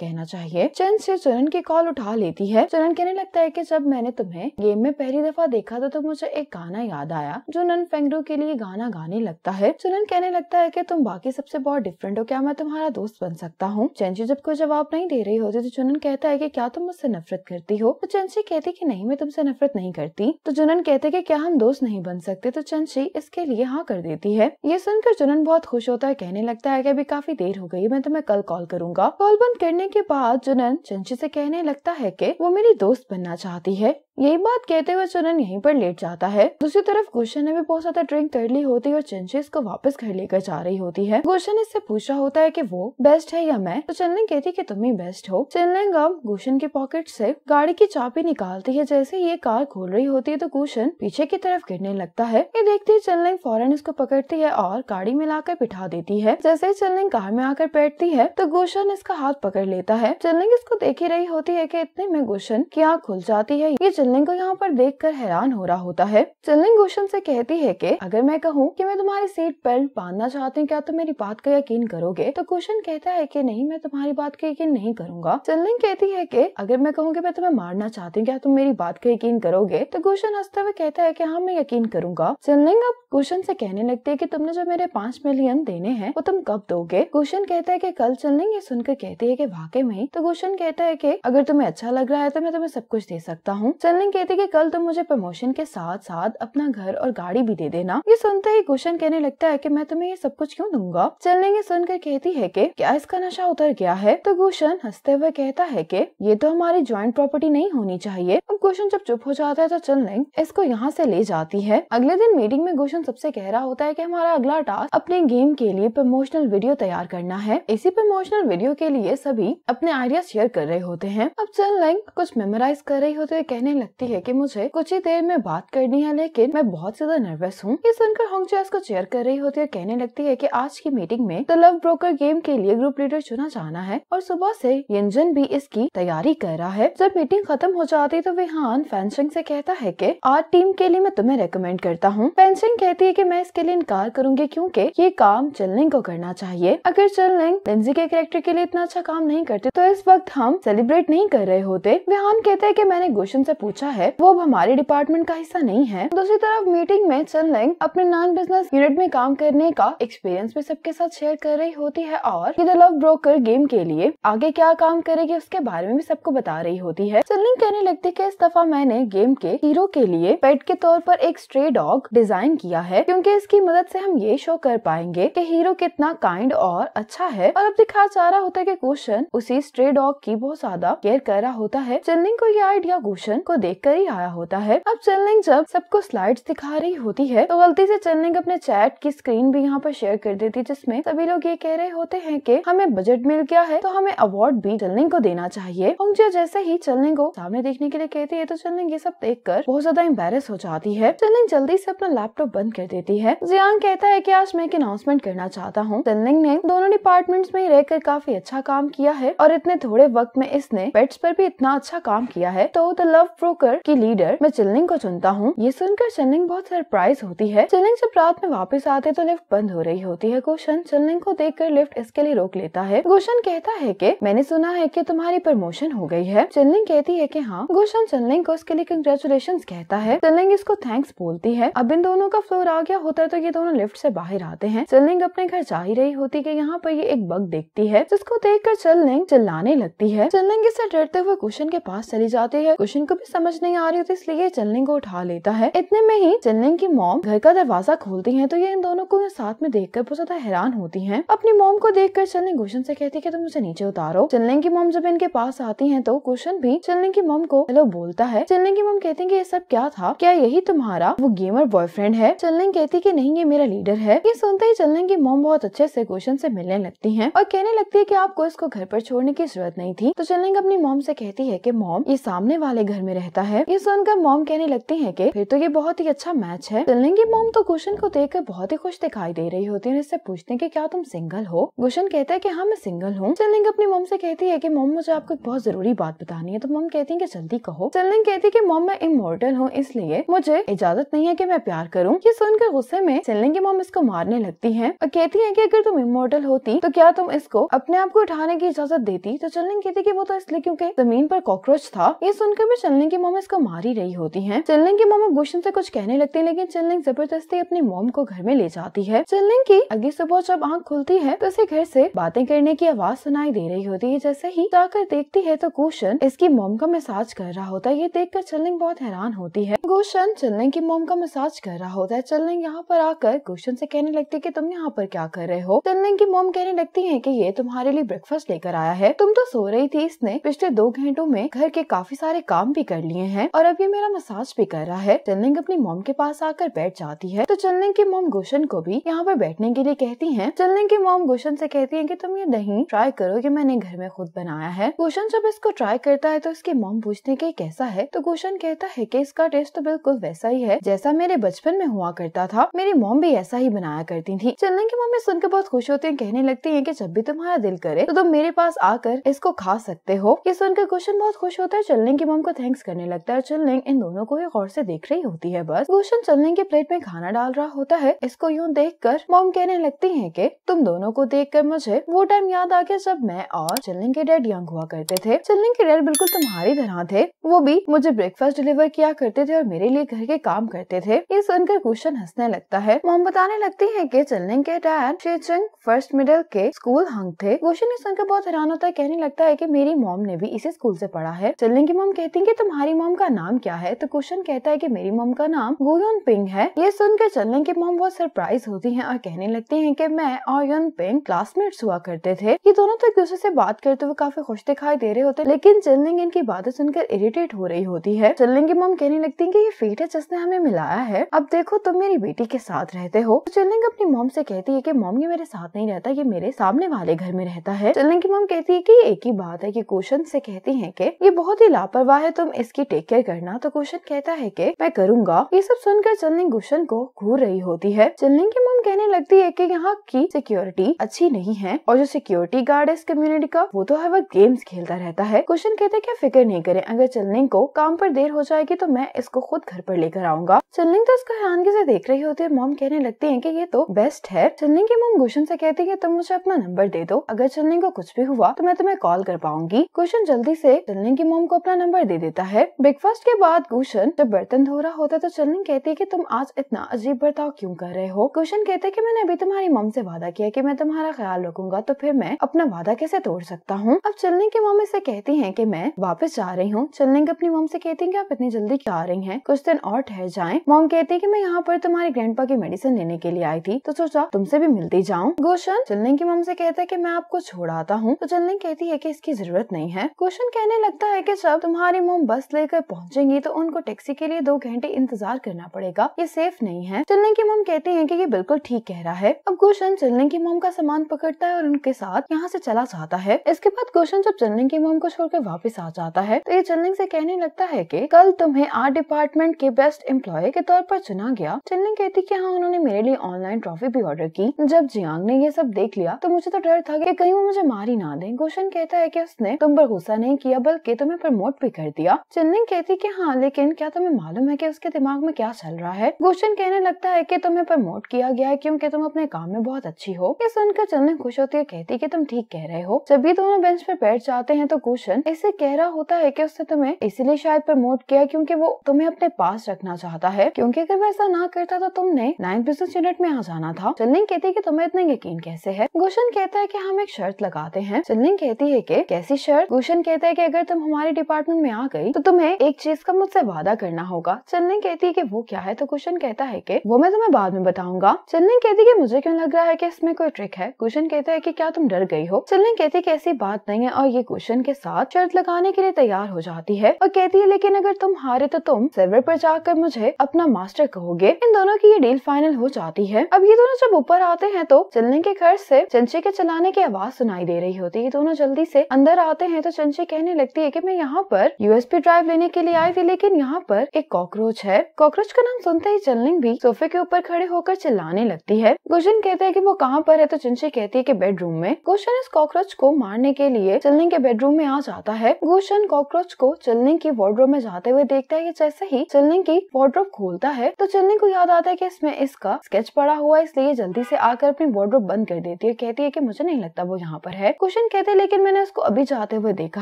कहना चाहिए चंची चुनन की कॉल उठा लेती है चुनन कहने लगता है की जब मैंने तुम्हें गेम में पहली दफा देखा तो, तो मुझे एक गाना याद आया जो नन फेंगडो के लिए गाना गाने लगता है चुनन तो कहने लगता है की तुम बाकी सबसे बहुत डिफरेंट हो क्या मैं तुम्हारा दोस्त बन सकता हूँ चेंची जब कोई जवाब नहीं दे रही होती तो चुनन कहता है की क्या तुम मुझसे नफरत करती हो तो चेंची कहती की नहीं मैं तुमसे नफरत नहीं करती तो जुनन कहते की क्या हम दोस्त नहीं बन सकते तो चंशी इसके लिए हाँ कर देती है ये सुनकर जुनन बहुत खुश होता है कहने लगता है की अभी काफी देर हो गई मैं तुम्हें कल कॉल करूंगा कॉल बंद करने के बाद जुनन चंची से कहने लगता है की वो मेरी दोस्त बनना चाहती जाती है यही बात कहते हुए चरण यहीं पर लेट जाता है दूसरी तरफ गुशन ने भी बहुत ज्यादा ड्रिंक कर ली होती है और चंचे इसको वापस घर लेकर जा रही होती है गुशन इससे पूछा होता है कि वो बेस्ट है या मैं तो चंदन कहती कि तुम ही बेस्ट हो चंदन अब गुशन के पॉकेट से गाड़ी की चाबी निकालती है जैसे ये कार खोल रही होती है तो गुशन पीछे की तरफ गिरने लगता है ये देखते ही चंदन फौरन इसको पकड़ती है और गाड़ी में लाकर बिठा देती है जैसे ही चंदन कार में आकर बैठती है तो गुशन इसका हाथ पकड़ लेता है चंदन इसको देख ही रही होती है की इतने में गुशन की आँख खुल जाती है ये सिलिंग को यहाँ पर देख कर हैरान हो रहा होता है चिल्लिंग गुशन से कहती है की अगर मैं कहूँ की मैं तुम्हारी सीट बेल्ट बांधना चाहती हूँ क्या तुम मेरी बात का यकीन करोगे तो गुशन कहता है की नहीं मैं तुम्हारी बात का यकीन नहीं करूंगा चिल्लिंग कहती है की अगर मैं कहूँ की मैं तुम्हें मारना चाहती हूँ क्या तुम मेरी बात का यकीन करोगे तो गुशन हंसते हुए कहता है की हाँ मैं यकीन करूंगा चिल्लिंग अब गुशन से कहने लगती है की तुमने जो मेरे पाँच मिलियन देने हैं वो तुम कब दोगे गुशन कहता है की कल चिल्लिंग ये सुनकर कहती है की वाकई में तो गुशन कहता है की अगर तुम्हें अच्छा लग रहा है तो मैं तुम्हें सब कुछ दे सकता हूँ डार्लिंग कहते कि कल तुम मुझे प्रमोशन के साथ साथ अपना घर और गाड़ी भी दे देना ये सुनते ही गुशन कहने लगता है कि मैं तुम्हें ये सब कुछ क्यों दूंगा चलने ये सुनकर कहती है कि क्या इसका नशा उतर गया है तो गुशन हंसते हुए कहता है कि ये तो हमारी ज्वाइंट प्रॉपर्टी नहीं होनी चाहिए अब गुशन जब चुप हो जाता है तो चलने इसको यहाँ से ले जाती है अगले दिन मीटिंग में गुशन सबसे कह रहा होता है कि हमारा अगला टास्क अपने गेम के लिए प्रमोशनल वीडियो तैयार करना है इसी प्रमोशनल वीडियो के लिए सभी अपने आइडिया शेयर कर रहे होते हैं अब चल कुछ मेमोराइज कर रही होते हुए कहने लगे लगती है कि मुझे कुछ ही देर में बात करनी है लेकिन मैं बहुत ज्यादा नर्वस हूँ ये सुनकर होंगचा इसको चेयर कर रही होती है और कहने लगती है की आज की मीटिंग में द लव ब्रोकर गेम के लिए ग्रुप लीडर चुना जाना है और सुबह से यंजन भी इसकी तैयारी कर रहा है जब मीटिंग खत्म हो जाती तो विहान फैंसिंग से कहता है कि आज टीम के लिए मैं तुम्हें रेकमेंड करता हूँ फैंसिंग कहती है कि मैं इसके लिए इनकार करूंगी क्योंकि ये काम चलनिंग को करना चाहिए अगर चलनिंग लिंजी के कैरेक्टर के लिए इतना अच्छा काम नहीं करते तो इस वक्त हम सेलिब्रेट नहीं कर रहे होते विहान कहते हैं की मैंने गोशन ऐसी पूछा सोचा है वो अब हमारे डिपार्टमेंट का हिस्सा नहीं है दूसरी तरफ मीटिंग में लैंग अपने नॉन बिजनेस यूनिट में काम करने का एक्सपीरियंस भी सबके साथ शेयर कर रही होती है और लव ब्रोकर गेम के लिए आगे क्या काम करेगी उसके बारे में भी सबको बता रही होती है चलिंग कहने लगती है की इस दफा मैंने गेम के हीरो के लिए पेट के तौर पर एक स्ट्रे डॉग डिजाइन किया है क्योंकि इसकी मदद से हम ये शो कर पाएंगे कि हीरो कितना काइंड और अच्छा है और अब दिखाया जा रहा होता है कि गोशन उसी स्ट्रे डॉग की बहुत ज्यादा केयर कर रहा होता है चंदिंग को यह आइडिया गोशन को देख कर ही आया होता है अब चलनिंग जब सबको स्लाइड दिखा रही होती है तो गलती से चलनिंग अपने चैट की स्क्रीन भी यहाँ पर शेयर कर देती है जिसमे सभी लोग ये कह रहे होते हैं की हमें बजट मिल गया है तो हमें अवार्ड भी चलनिंग को देना चाहिए जैसे ही चलनिंग को सामने देखने के लिए कहती है तो चलनिंग ये सब देख कर बहुत ज्यादा एम्बेरस हो जाती है चलनिंग जल्दी से अपना लैपटॉप बंद कर देती है जियांग कहता है की आज मैं एक अनाउंसमेंट करना चाहता हूँ चलनिंग ने दोनों डिपार्टमेंट्स में रहकर काफी अच्छा काम किया है और इतने थोड़े वक्त में इसने पेट्स पर भी इतना अच्छा काम किया है तो द लव ब्रोकर की लीडर मैं चिल्लिंग को चुनता हूँ ये सुनकर चिलनिंग बहुत सरप्राइज होती है चिल्लिंग जब रात में वापस आते तो लिफ्ट बंद हो रही होती है गोशन चिल्लिंग को देख कर लिफ्ट इसके लिए रोक लेता है गुशन कहता है की मैंने सुना है की तुम्हारी प्रमोशन हो गई है चिल्लिंग कहती है की हाँ गुशन चिलनिंग को उसके लिए कंग्रेचुलेशन कहता है चिल्लिंग इसको थैंक्स बोलती है अब इन दोनों का फ्लोर आ गया होता है तो ये दोनों लिफ्ट से बाहर आते हैं चिल्लिंग अपने घर जा ही रही होती है यहाँ पर ये एक बग देखती है जिसको देख कर चिलनिंग चिल्लाने लगती है चिल्लिंग इसे डरते हुए कुशन के पास चली जाती है कुशन को भी समझ नहीं आ रही होती इसलिए चलने को उठा लेता है इतने में ही चलने की मोम घर का दरवाजा खोलती है तो ये इन दोनों को साथ में देख कर बहुत ज्यादा हैरान होती है अपनी मोम को देख कर चलने गुशन से कहती है की तुम मुझे नीचे उतारो चलने की मोम जब इनके पास आती है तो गुशन भी चलने की मोम को हेलो बोलता है चलने की मोम कहती है की ये सब क्या था क्या यही तुम्हारा वो गेमर बॉयफ्रेंड है चलने कहती की नहीं ये मेरा लीडर है ये सुनते ही चलने की मोम बहुत अच्छे से गुशन से मिलने लगती है और कहने लगती है की आपको इसको घर पर छोड़ने की जरूरत नहीं थी तो चलने अपनी मोम से कहती है की मोम ये सामने वाले घर में रह कहता है ये सुनकर मोम कहने लगती है की फिर तो ये बहुत ही अच्छा मैच है चलने की मोम तो गुशन को देख बहुत ही खुश दिखाई दे रही होती है इससे पूछते हैं की क्या तुम सिंगल हो गुशन कहता है की हाँ मैं सिंगल हूँ चलिंग अपनी मोम ऐसी कहती है की मोम मुझे आपको एक बहुत जरूरी बात बतानी है तो मोम कहती है की जल्दी कहो चलिंग कहती है की मोम मैं इमोर्टल हूँ इसलिए मुझे इजाजत नहीं है की मैं प्यार करूँ ये सुनकर गुस्से में चलने की मोम इसको मारने लगती है और कहती है की अगर तुम इमोर्टल होती तो क्या तुम इसको अपने आप को उठाने की इजाजत देती तो चलने कहती की वो तो इसलिए क्यूँकी जमीन पर कॉकरोच था ये सुनकर मैं चलने की की मोम इसको मार ही रही होती है चिल्लिंग की मोमो गुशन से कुछ कहने लगती है लेकिन चिल्लिंग जबरदस्ती अपनी मोम को घर में ले जाती है चिल्लिंग की अगली सुबह जब आँख खुलती है तो उसे घर से बातें करने की आवाज सुनाई दे रही होती है जैसे ही जाकर देखती है तो गुशन इसकी मोम का मसाज कर रहा होता है ये देख कर बहुत हैरान होती है गुशन चिल्लिंग की मोम का मसाज कर रहा होता है चिल्लिंग यहाँ पर आकर गुशन से कहने लगती है की तुम यहाँ पर क्या कर रहे हो चिल्लिंग की मोम कहने लगती है की ये तुम्हारे लिए ब्रेकफास्ट लेकर आया है तुम तो सो रही थी इसने पिछले दो घंटों में घर के काफी सारे काम भी कर लिए हैं और अब ये मेरा मसाज भी कर रहा है चंदन अपनी मोम के पास आकर बैठ जाती है तो चंदन की मोम गोशन को भी यहाँ पर बैठने के लिए कहती है चंदन की मोम गोशन से कहती है की तुम ये दही ट्राई करो ये मैंने घर में खुद बनाया है गोशन जब इसको ट्राई करता है तो इसकी मोम पूछते है की कैसा है तो गोशन कहता है की इसका टेस्ट तो बिल्कुल वैसा ही है जैसा मेरे बचपन में हुआ करता था मेरी मोम भी ऐसा ही बनाया करती थी चंदन की मम्मी सुनकर बहुत खुश होती है कहने लगती है की जब भी तुम्हारा दिल करे तो तुम मेरे पास आकर इसको खा सकते हो ये सुनकर गोशन बहुत खुश होता है चलने की मोम को थैंक्स करने करने लगता है चिल्लिंग इन दोनों को ही गौर से देख रही होती है बस गोशन चिल्लिंग के प्लेट में खाना डाल रहा होता है इसको यूँ देख कर मोम कहने लगती है की तुम दोनों को देख कर मुझे वो टाइम याद आ गया जब मैं और चिल्लिंग के डैड यंग हुआ करते थे चिल्लिंग के डैड बिल्कुल तुम्हारी तरह थे वो भी मुझे ब्रेकफास्ट डिलीवर किया करते थे और मेरे लिए घर के काम करते थे ये सुनकर गुलशन हंसने लगता है मोम बताने लगती है की चिल्लिंग के डैड शेचिंग फर्स्ट मिडिल के स्कूल हंग थे गोशन ये सुनकर बहुत हैरान होता है कहने लगता है की मेरी मोम ने भी इसी स्कूल ऐसी पढ़ा है चिल्लिंग की मोम कहती है तुम्हारी तुम्हारी मोम का नाम क्या है तो कुशन कहता है की मेरी मोम का नाम गोयन पिंग है ये सुनकर चलने की मोम बहुत सरप्राइज होती है और कहने लगती है की मैं और योन पिंग क्लासमेट्स हुआ करते थे ये दोनों तो एक दूसरे से बात करते हुए काफी खुश दिखाई दे रहे होते लेकिन चलनिंग इनकी बातें सुनकर इरिटेट हो रही होती है चलनिंग की मोम कहने लगती है की ये फेट है जिसने हमें मिलाया है अब देखो तुम मेरी बेटी के साथ रहते हो तो चलनिंग अपनी मोम से कहती है कि मोम ये मेरे साथ नहीं रहता ये मेरे सामने वाले घर में रहता है चलनिंग की मोम कहती है की एक ही बात है की क्वेश्चन ऐसी कहती है की ये बहुत ही लापरवाह है तुम इसके की टेक केयर करना तो गुलशन कहता है कि मैं करूंगा ये सब सुनकर चलनिंग गुशन को घूर रही होती है चलनिंग की मम कहने लगती है की यहाँ की सिक्योरिटी अच्छी नहीं है और जो सिक्योरिटी गार्ड है इस कम्युनिटी का वो तो हर वक्त गेम्स खेलता रहता है गुलशन कहते क्या फिक्र नहीं करे अगर चलनिंग को काम पर देर हो जाएगी तो मैं इसको खुद घर पर लेकर आऊंगा चलनिंग तो उसका हैरानगी से देख रही होती है मोम कहने लगती है की ये तो बेस्ट है चलनिंग की मोम गुशन से कहती है तुम मुझे अपना नंबर दे दो अगर चलनिंग को कुछ भी हुआ तो मैं तुम्हें कॉल कर पाऊंगी गुलशन जल्दी से चलनिंग की मोम को अपना नंबर दे देता है है ब्रेकफास्ट के बाद गुशन जब बर्तन धो रहा होता तो चलनी कहती है कि तुम आज इतना अजीब बर्ताव क्यों कर रहे हो गुशन कहते कि मैंने अभी तुम्हारी मम से वादा किया कि मैं तुम्हारा ख्याल रखूंगा तो फिर मैं अपना वादा कैसे तोड़ सकता हूँ अब चलने की मम ऐसी कहती है की मैं वापस जा रही हूँ चलने की अपनी मम से कहती है की आप इतनी जल्दी क्या आ रही है कुछ दिन और ठहर जाए मोम कहती है की मैं यहाँ पर तुम्हारे ग्रैंड की मेडिसिन लेने के लिए आई थी तो सोचा तुमसे भी मिलती जाऊँ गुशन चलने की मम से कहता है की मैं आपको छोड़ आता हूँ तो चलने कहती है की इसकी जरूरत नहीं है गुशन कहने लगता है की जब तुम्हारी मोम बस बस लेकर पहुंचेंगी तो उनको टैक्सी के लिए दो घंटे इंतजार करना पड़ेगा ये सेफ नहीं है चलने की मोम कहती है की ये बिल्कुल ठीक कह रहा है अब गोशन चलने की मोम का सामान पकड़ता है और उनके साथ यहाँ से चला जाता है इसके बाद गोशन जब चलने की मोम को छोड़कर वापस आ जाता है तो ये चलने से कहने लगता है की कल तुम्हें आर्ट डिपार्टमेंट के बेस्ट एम्प्लॉय के तौर पर चुना गया चलने कहती की हाँ उन्होंने मेरे लिए ऑनलाइन ट्रॉफी भी ऑर्डर की जब जियांग ने ये सब देख लिया तो मुझे तो डर था कि कहीं वो मुझे मार ही ना दे गोशन कहता है कि उसने तुम पर गुस्सा नहीं किया बल्कि तुम्हें प्रमोट भी कर दिया चेन्नई कहती कि हाँ लेकिन क्या तुम्हें मालूम है कि उसके दिमाग में क्या चल रहा है गुशन कहने लगता है कि तुम्हें प्रमोट किया गया है क्योंकि तुम अपने काम में बहुत अच्छी हो ये सुनकर चेन्नई खुश होती है कहती कि तुम ठीक कह रहे हो जब भी दोनों बेंच पर बैठ जाते हैं तो गुशन ऐसे कह रहा होता है कि उसने तुम्हें इसीलिए शायद प्रमोट किया क्योंकि वो तुम्हें अपने पास रखना चाहता है क्योंकि अगर वो ऐसा ना करता तो तुमने नाइन बिजनेस यूनिट में आ जाना था चलनिंग कहती है कि तुम्हें इतना यकीन कैसे है गुशन कहता है कि हम एक शर्त लगाते हैं चलनिंग कहती है कि कैसी शर्त गुशन कहता है कि अगर तुम हमारे डिपार्टमेंट में आ गई तो तुम्हें एक चीज का मुझसे वादा करना होगा चन्नी कहती है कि वो क्या है तो कुशन कहता है कि वो मैं तुम्हें बाद में बताऊंगा चन्नी कहती है कि मुझे क्यों लग रहा है कि इसमें कोई ट्रिक है कुशन कहता है कि क्या तुम डर गई हो चन्नी कहती है ऐसी बात नहीं है और ये कुशन के साथ शर्त लगाने के लिए तैयार हो जाती है और कहती है लेकिन अगर तुम हारे तो तुम सर्वर पर जाकर मुझे अपना मास्टर कहोगे इन दोनों की ये डील फाइनल हो जाती है अब ये दोनों जब ऊपर आते हैं तो चलने के खर्च से चंची के चलाने की आवाज सुनाई दे रही होती है दोनों जल्दी से अंदर आते हैं तो चंची कहने लगती है कि मैं यहाँ पर यूएसपी ड्राइव डाइव लेने के लिए आई थी लेकिन यहाँ पर एक कॉकरोच है कॉकरोच का नाम सुनते ही चलनिंग भी सोफे के ऊपर खड़े होकर चिल्लाने लगती है गुजन कहते हैं कि वो कहाँ पर है तो चिंशी कहती है कि बेडरूम में गुशन इस कॉकरोच को मारने के लिए चलिंग के बेडरूम में आ जाता है गुशन कॉकरोच को चलिंग की वार्ड्रोब में जाते हुए देखता है जैसे ही चलिंग की वार्ड्रोब खोलता है तो चलिंग को याद आता है की इसमें इसका स्केच पड़ा हुआ इसलिए जल्दी ऐसी आकर अपनी वार्ड्रोब बंद कर देती है कहती है की मुझे नहीं लगता वो यहाँ पर है गुशन कहते हैं लेकिन मैंने उसको अभी जाते हुए देखा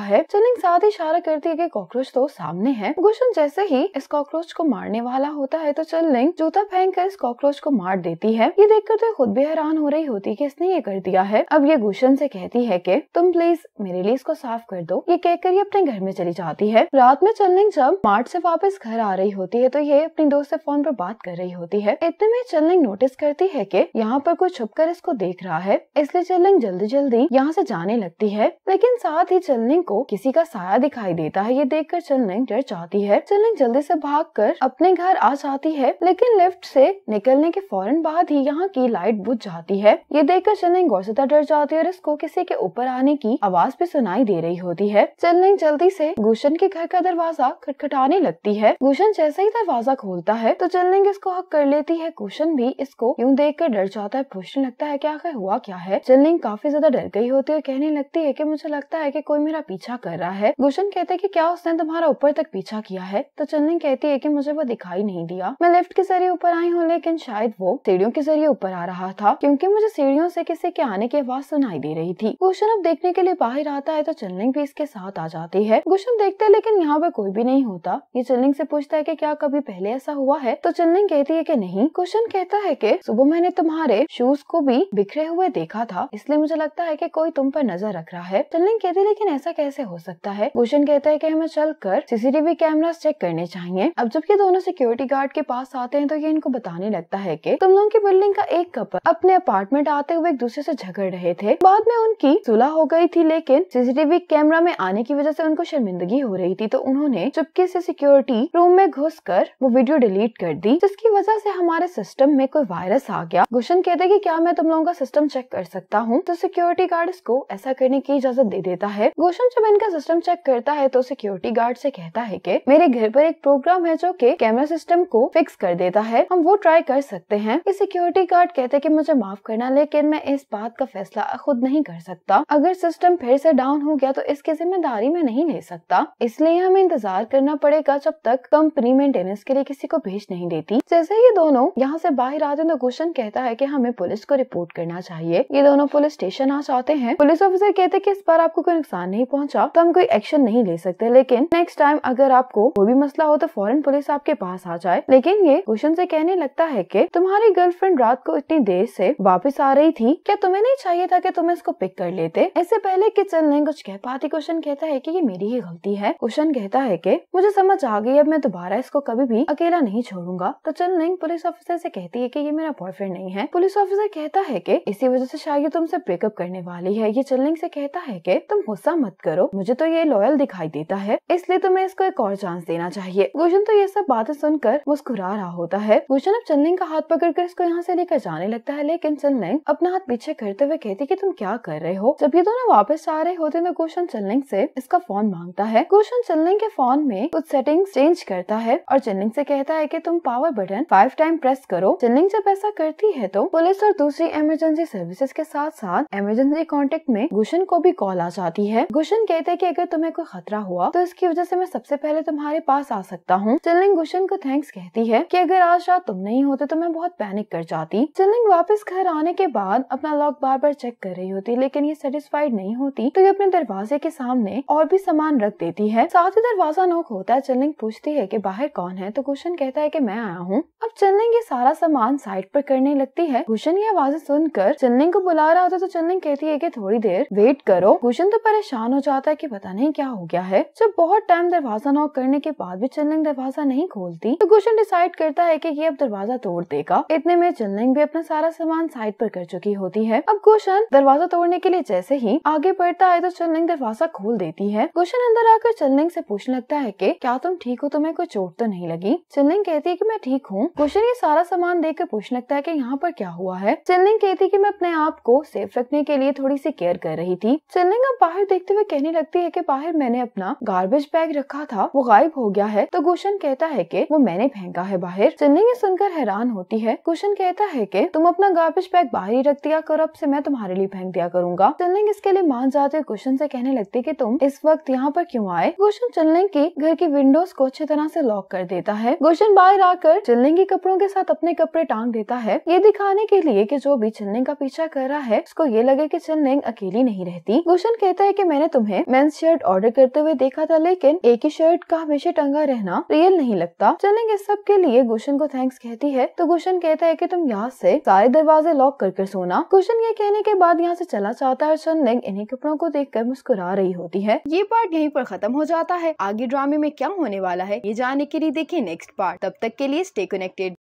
है चलिंग साथ ही इशारा करती है की कॉकरोच तो सामने है गुशन जैसे ही इस कॉकरोच को मारने वाला होता है तो चल लिंग जूता फेंक कर इस कॉकरोच को मार देती है ये देखकर तो खुद भी हैरान हो रही होती की इसने ये कर दिया है अब ये गुशन ऐसी कहती है की तुम प्लीज मेरे लिए इसको साफ कर दो ये कहकर ये अपने घर में चली जाती है रात में चल लिंग जब मार्ट ऐसी वापस घर आ रही होती है तो ये अपनी दोस्त ऐसी फोन पर बात कर रही होती है इतने में चल लिंग नोटिस करती है की यहाँ पर कोई छुप कर इसको देख रहा है इसलिए चलिंग जल्दी जल्दी यहाँ से जाने लगती है लेकिन साथ ही चलिंग को किसी का साया दिखाई देता है ये देखकर चिल्लिंग डर जाती है चिल्लिंग जल्दी से भागकर अपने घर आ जाती है लेकिन लिफ्ट से निकलने के फौरन बाद ही यहाँ की लाइट बुझ जाती है ये देखकर और गौर डर जाती है और इसको किसी के ऊपर आने की आवाज भी सुनाई दे रही होती है चिल्लिंग जल्दी से गुशन के घर का दरवाजा खटखटाने लगती है गुशन जैसे ही दरवाजा खोलता है तो चिल्लिंग इसको हक कर लेती है गुशन भी इसको यूँ देख कर डर जाता है पूछने लगता है क्या आखिर हुआ क्या है चिल्लिंग काफी ज्यादा डर गई होती है कहने लगती है की मुझे लगता है की कोई मेरा पीछा कर रहा है गुशन कहते हैं की क्या उसने तुम्हारा सारा ऊपर तक पीछा किया है तो चंदन कहती है कि मुझे वो दिखाई नहीं दिया मैं लिफ्ट के जरिए ऊपर आई हूँ लेकिन शायद वो सीढ़ियों के जरिए ऊपर आ रहा था क्योंकि मुझे सीढ़ियों से किसी के आने की आवाज सुनाई दे रही थी गुशन अब देखने के लिए बाहर आता है तो चंदन भी इसके साथ आ जाती है गुशन देखते है लेकिन यहाँ पर कोई भी नहीं होता ये चंदन ऐसी पूछता है की क्या कभी पहले ऐसा हुआ है तो चंदन कहती है की नहीं गुशन कहता है की सुबह मैंने तुम्हारे शूज को भी बिखरे हुए देखा था इसलिए मुझे लगता है की कोई तुम पर नजर रख रहा है चंदन कहती है लेकिन ऐसा कैसे हो सकता है गुशन कहता है की हमें चल कर सीसीटीवी कैमरा चेक करने चाहिए अब जब ये दोनों सिक्योरिटी गार्ड के पास आते हैं तो ये इनको बताने लगता है की तुम लोगों की बिल्डिंग का एक कपल अपने अपार्टमेंट आते हुए एक दूसरे से झगड़ रहे थे बाद में उनकी सुलह हो गई थी लेकिन सीसीटीवी कैमरा में आने की वजह से उनको शर्मिंदगी हो रही थी तो उन्होंने चुपके से सिक्योरिटी रूम में घुस कर वो वीडियो डिलीट कर दी जिसकी वजह से हमारे सिस्टम में कोई वायरस आ गया गुशन कहते कि क्या मैं तुम लोगों का सिस्टम चेक कर सकता हूँ तो सिक्योरिटी गार्ड इसको ऐसा करने की इजाजत दे देता है गुशन जब इनका सिस्टम चेक करता है तो सिक्योरिटी गार्ड गार्ड से कहता है कि मेरे घर पर एक प्रोग्राम है जो कि कैमरा सिस्टम को फिक्स कर देता है हम वो ट्राई कर सकते हैं इस सिक्योरिटी गार्ड कहते कि मुझे माफ करना लेकिन मैं इस बात का फैसला खुद नहीं कर सकता अगर सिस्टम फिर से डाउन हो गया तो इसकी जिम्मेदारी मैं नहीं ले सकता इसलिए हमें इंतजार करना पड़ेगा जब तक कंपनी मेंटेनेंस के लिए किसी को भेज नहीं देती जैसे ये दोनों यहाँ से बाहर आते तो गुशन कहता है की हमें पुलिस को रिपोर्ट करना चाहिए ये दोनों पुलिस स्टेशन आ जाते हैं पुलिस ऑफिसर कहते की इस बार आपको कोई नुकसान नहीं पहुँचा तो हम कोई एक्शन नहीं ले सकते लेकिन नेक्स्ट टाइम अगर आपको कोई भी मसला हो तो फॉरन पुलिस आपके पास आ जाए लेकिन ये क्वेश्चन ऐसी कहने लगता है की तुम्हारी गर्लफ्रेंड रात को इतनी देर ऐसी वापिस आ रही थी क्या तुम्हें नहीं चाहिए था की तुम इसको पिक कर लेते इससे पहले की चल नहीं कुछ कह पाती क्वेश्चन कहता है की ये मेरी ही गलती है क्वेश्चन कहता है की मुझे समझ आ गई अब मैं दोबारा इसको कभी भी अकेला नहीं छोड़ूंगा तो चल नहीं पुलिस ऑफिसर से कहती है कि ये मेरा बॉयफ्रेंड नहीं है पुलिस ऑफिसर कहता है कि इसी वजह से शायद तुमसे ब्रेकअप करने वाली है ये चल से कहता है कि तुम गुस्सा मत करो मुझे तो ये लॉयल दिखाई देता है इसलिए इसलिए तुम्हें इसको एक और चांस देना चाहिए गुलशन तो ये सब बातें सुनकर मुस्कुरा रहा होता है गुलशन अब चंदिंग का हाथ पकड़ कर इसको यहाँ ऐसी लेकर जाने लगता है लेकिन चंदलिंग अपना हाथ पीछे करते हुए कहती की तुम क्या कर रहे हो जब ये दोनों वापस आ रहे होते तो गुलशन चंदलिंग ऐसी इसका फोन मांगता है गुलशन चंदलिंग के फोन में कुछ सेटिंग चेंज करता है और चंदिंग ऐसी कहता है की तुम power button five time press करो चंदलिंग जब ऐसा करती है तो पुलिस और दूसरी इमरजेंसी सर्विसेज के साथ साथ इमरजेंसी कॉन्टेक्ट में गुशन को भी कॉल आ जाती है गुशन कहते हैं की अगर तुम्हें कोई खतरा हुआ तो इसकी वजह से मैं सबसे पहले तुम्हारे पास आ सकता हूँ चिल्लिंग गुशन को थैंक्स कहती है की अगर आज रात तुम नहीं होते तो मैं बहुत पैनिक कर जाती चिल्लिंग वापस घर आने के बाद अपना लॉक बार बार चेक कर रही होती लेकिन ये सेटिस्फाइड नहीं होती तो ये अपने दरवाजे के सामने और भी सामान रख देती है साथ ही दरवाजा नोक होता है चिल्लिंग पूछती है की बाहर कौन है तो गुशन कहता है की मैं आया हूँ अब चिल्लिंग ये सारा सामान साइड पर करने लगती है गुशन ये आवाजें सुनकर चिल्लिंग को बुला रहा होता तो चिल्लिंग कहती है की थोड़ी देर वेट करो गुशन तो परेशान हो जाता है की पता नहीं क्या हो गया है जब बहुत टाइम दरवाजा नॉक करने के बाद भी चलनिंग दरवाजा नहीं खोलती तो गुशन डिसाइड करता है कि ये अब दरवाजा तोड़ देगा इतने में चलनिंग भी अपना सारा सामान साइड पर कर चुकी होती है अब गुशन दरवाजा तोड़ने के लिए जैसे ही आगे बढ़ता है तो चलनिंग दरवाजा खोल देती है गुशन अंदर आकर चलनिंग से पूछने लगता है की क्या तुम ठीक हो तुम्हें कोई चोट तो नहीं लगी चलनिंग कहती है की मैं ठीक हूँ गुशन ये सारा सामान देख कर पूछने लगता है की यहाँ पर क्या हुआ है चलनिंग कहती की मैं अपने आप को सेफ रखने के लिए थोड़ी सी केयर कर रही थी चलनिंग अब बाहर देखते हुए कहने लगती है की बाहर मैंने अपना गार्बेज बैग बैग रखा था वो गायब हो गया है तो गुशन कहता है की वो मैंने फेंका है बाहर चन्नी ये सुनकर हैरान होती है गुशन कहता है की तुम अपना गार्बेज बैग बाहर ही रख दिया करो अब से मैं तुम्हारे लिए फेंक दिया करूंगा चन्निंग इसके लिए मान जाते गुशन से कहने लगती कि तुम इस वक्त यहाँ पर क्यों आए गुशन चन्निंग की घर की विंडोज को अच्छी तरह से लॉक कर देता है गुशन बाहर आकर चन्निंग के कपड़ों के साथ अपने कपड़े टांग देता है ये दिखाने के लिए कि जो भी चन्निंग का पीछा कर रहा है उसको ये लगे की चन्निंग अकेली नहीं रहती गुशन कहता है की मैंने तुम्हें मेन्स शर्ट ऑर्डर करते हुए देखा था लेकिन दिन एक ही शर्ट का हमेशा टंगा रहना रियल नहीं लगता चलेंगे इस सब के लिए गुशन को थैंक्स कहती है तो गुशन कहता है की तुम यहाँ से सारे दरवाजे लॉक करके कर सोना गुशन ये कहने के बाद यहाँ से चला जाता है चंदिंग चंदनिंग इन्हीं कपड़ों को देख कर मुस्कुरा रही होती है ये पार्ट यही आरोप खत्म हो जाता है आगे ड्रामे में क्या होने वाला है ये जाने के लिए देखिए नेक्स्ट पार्ट तब तक के लिए स्टे कनेक्टेड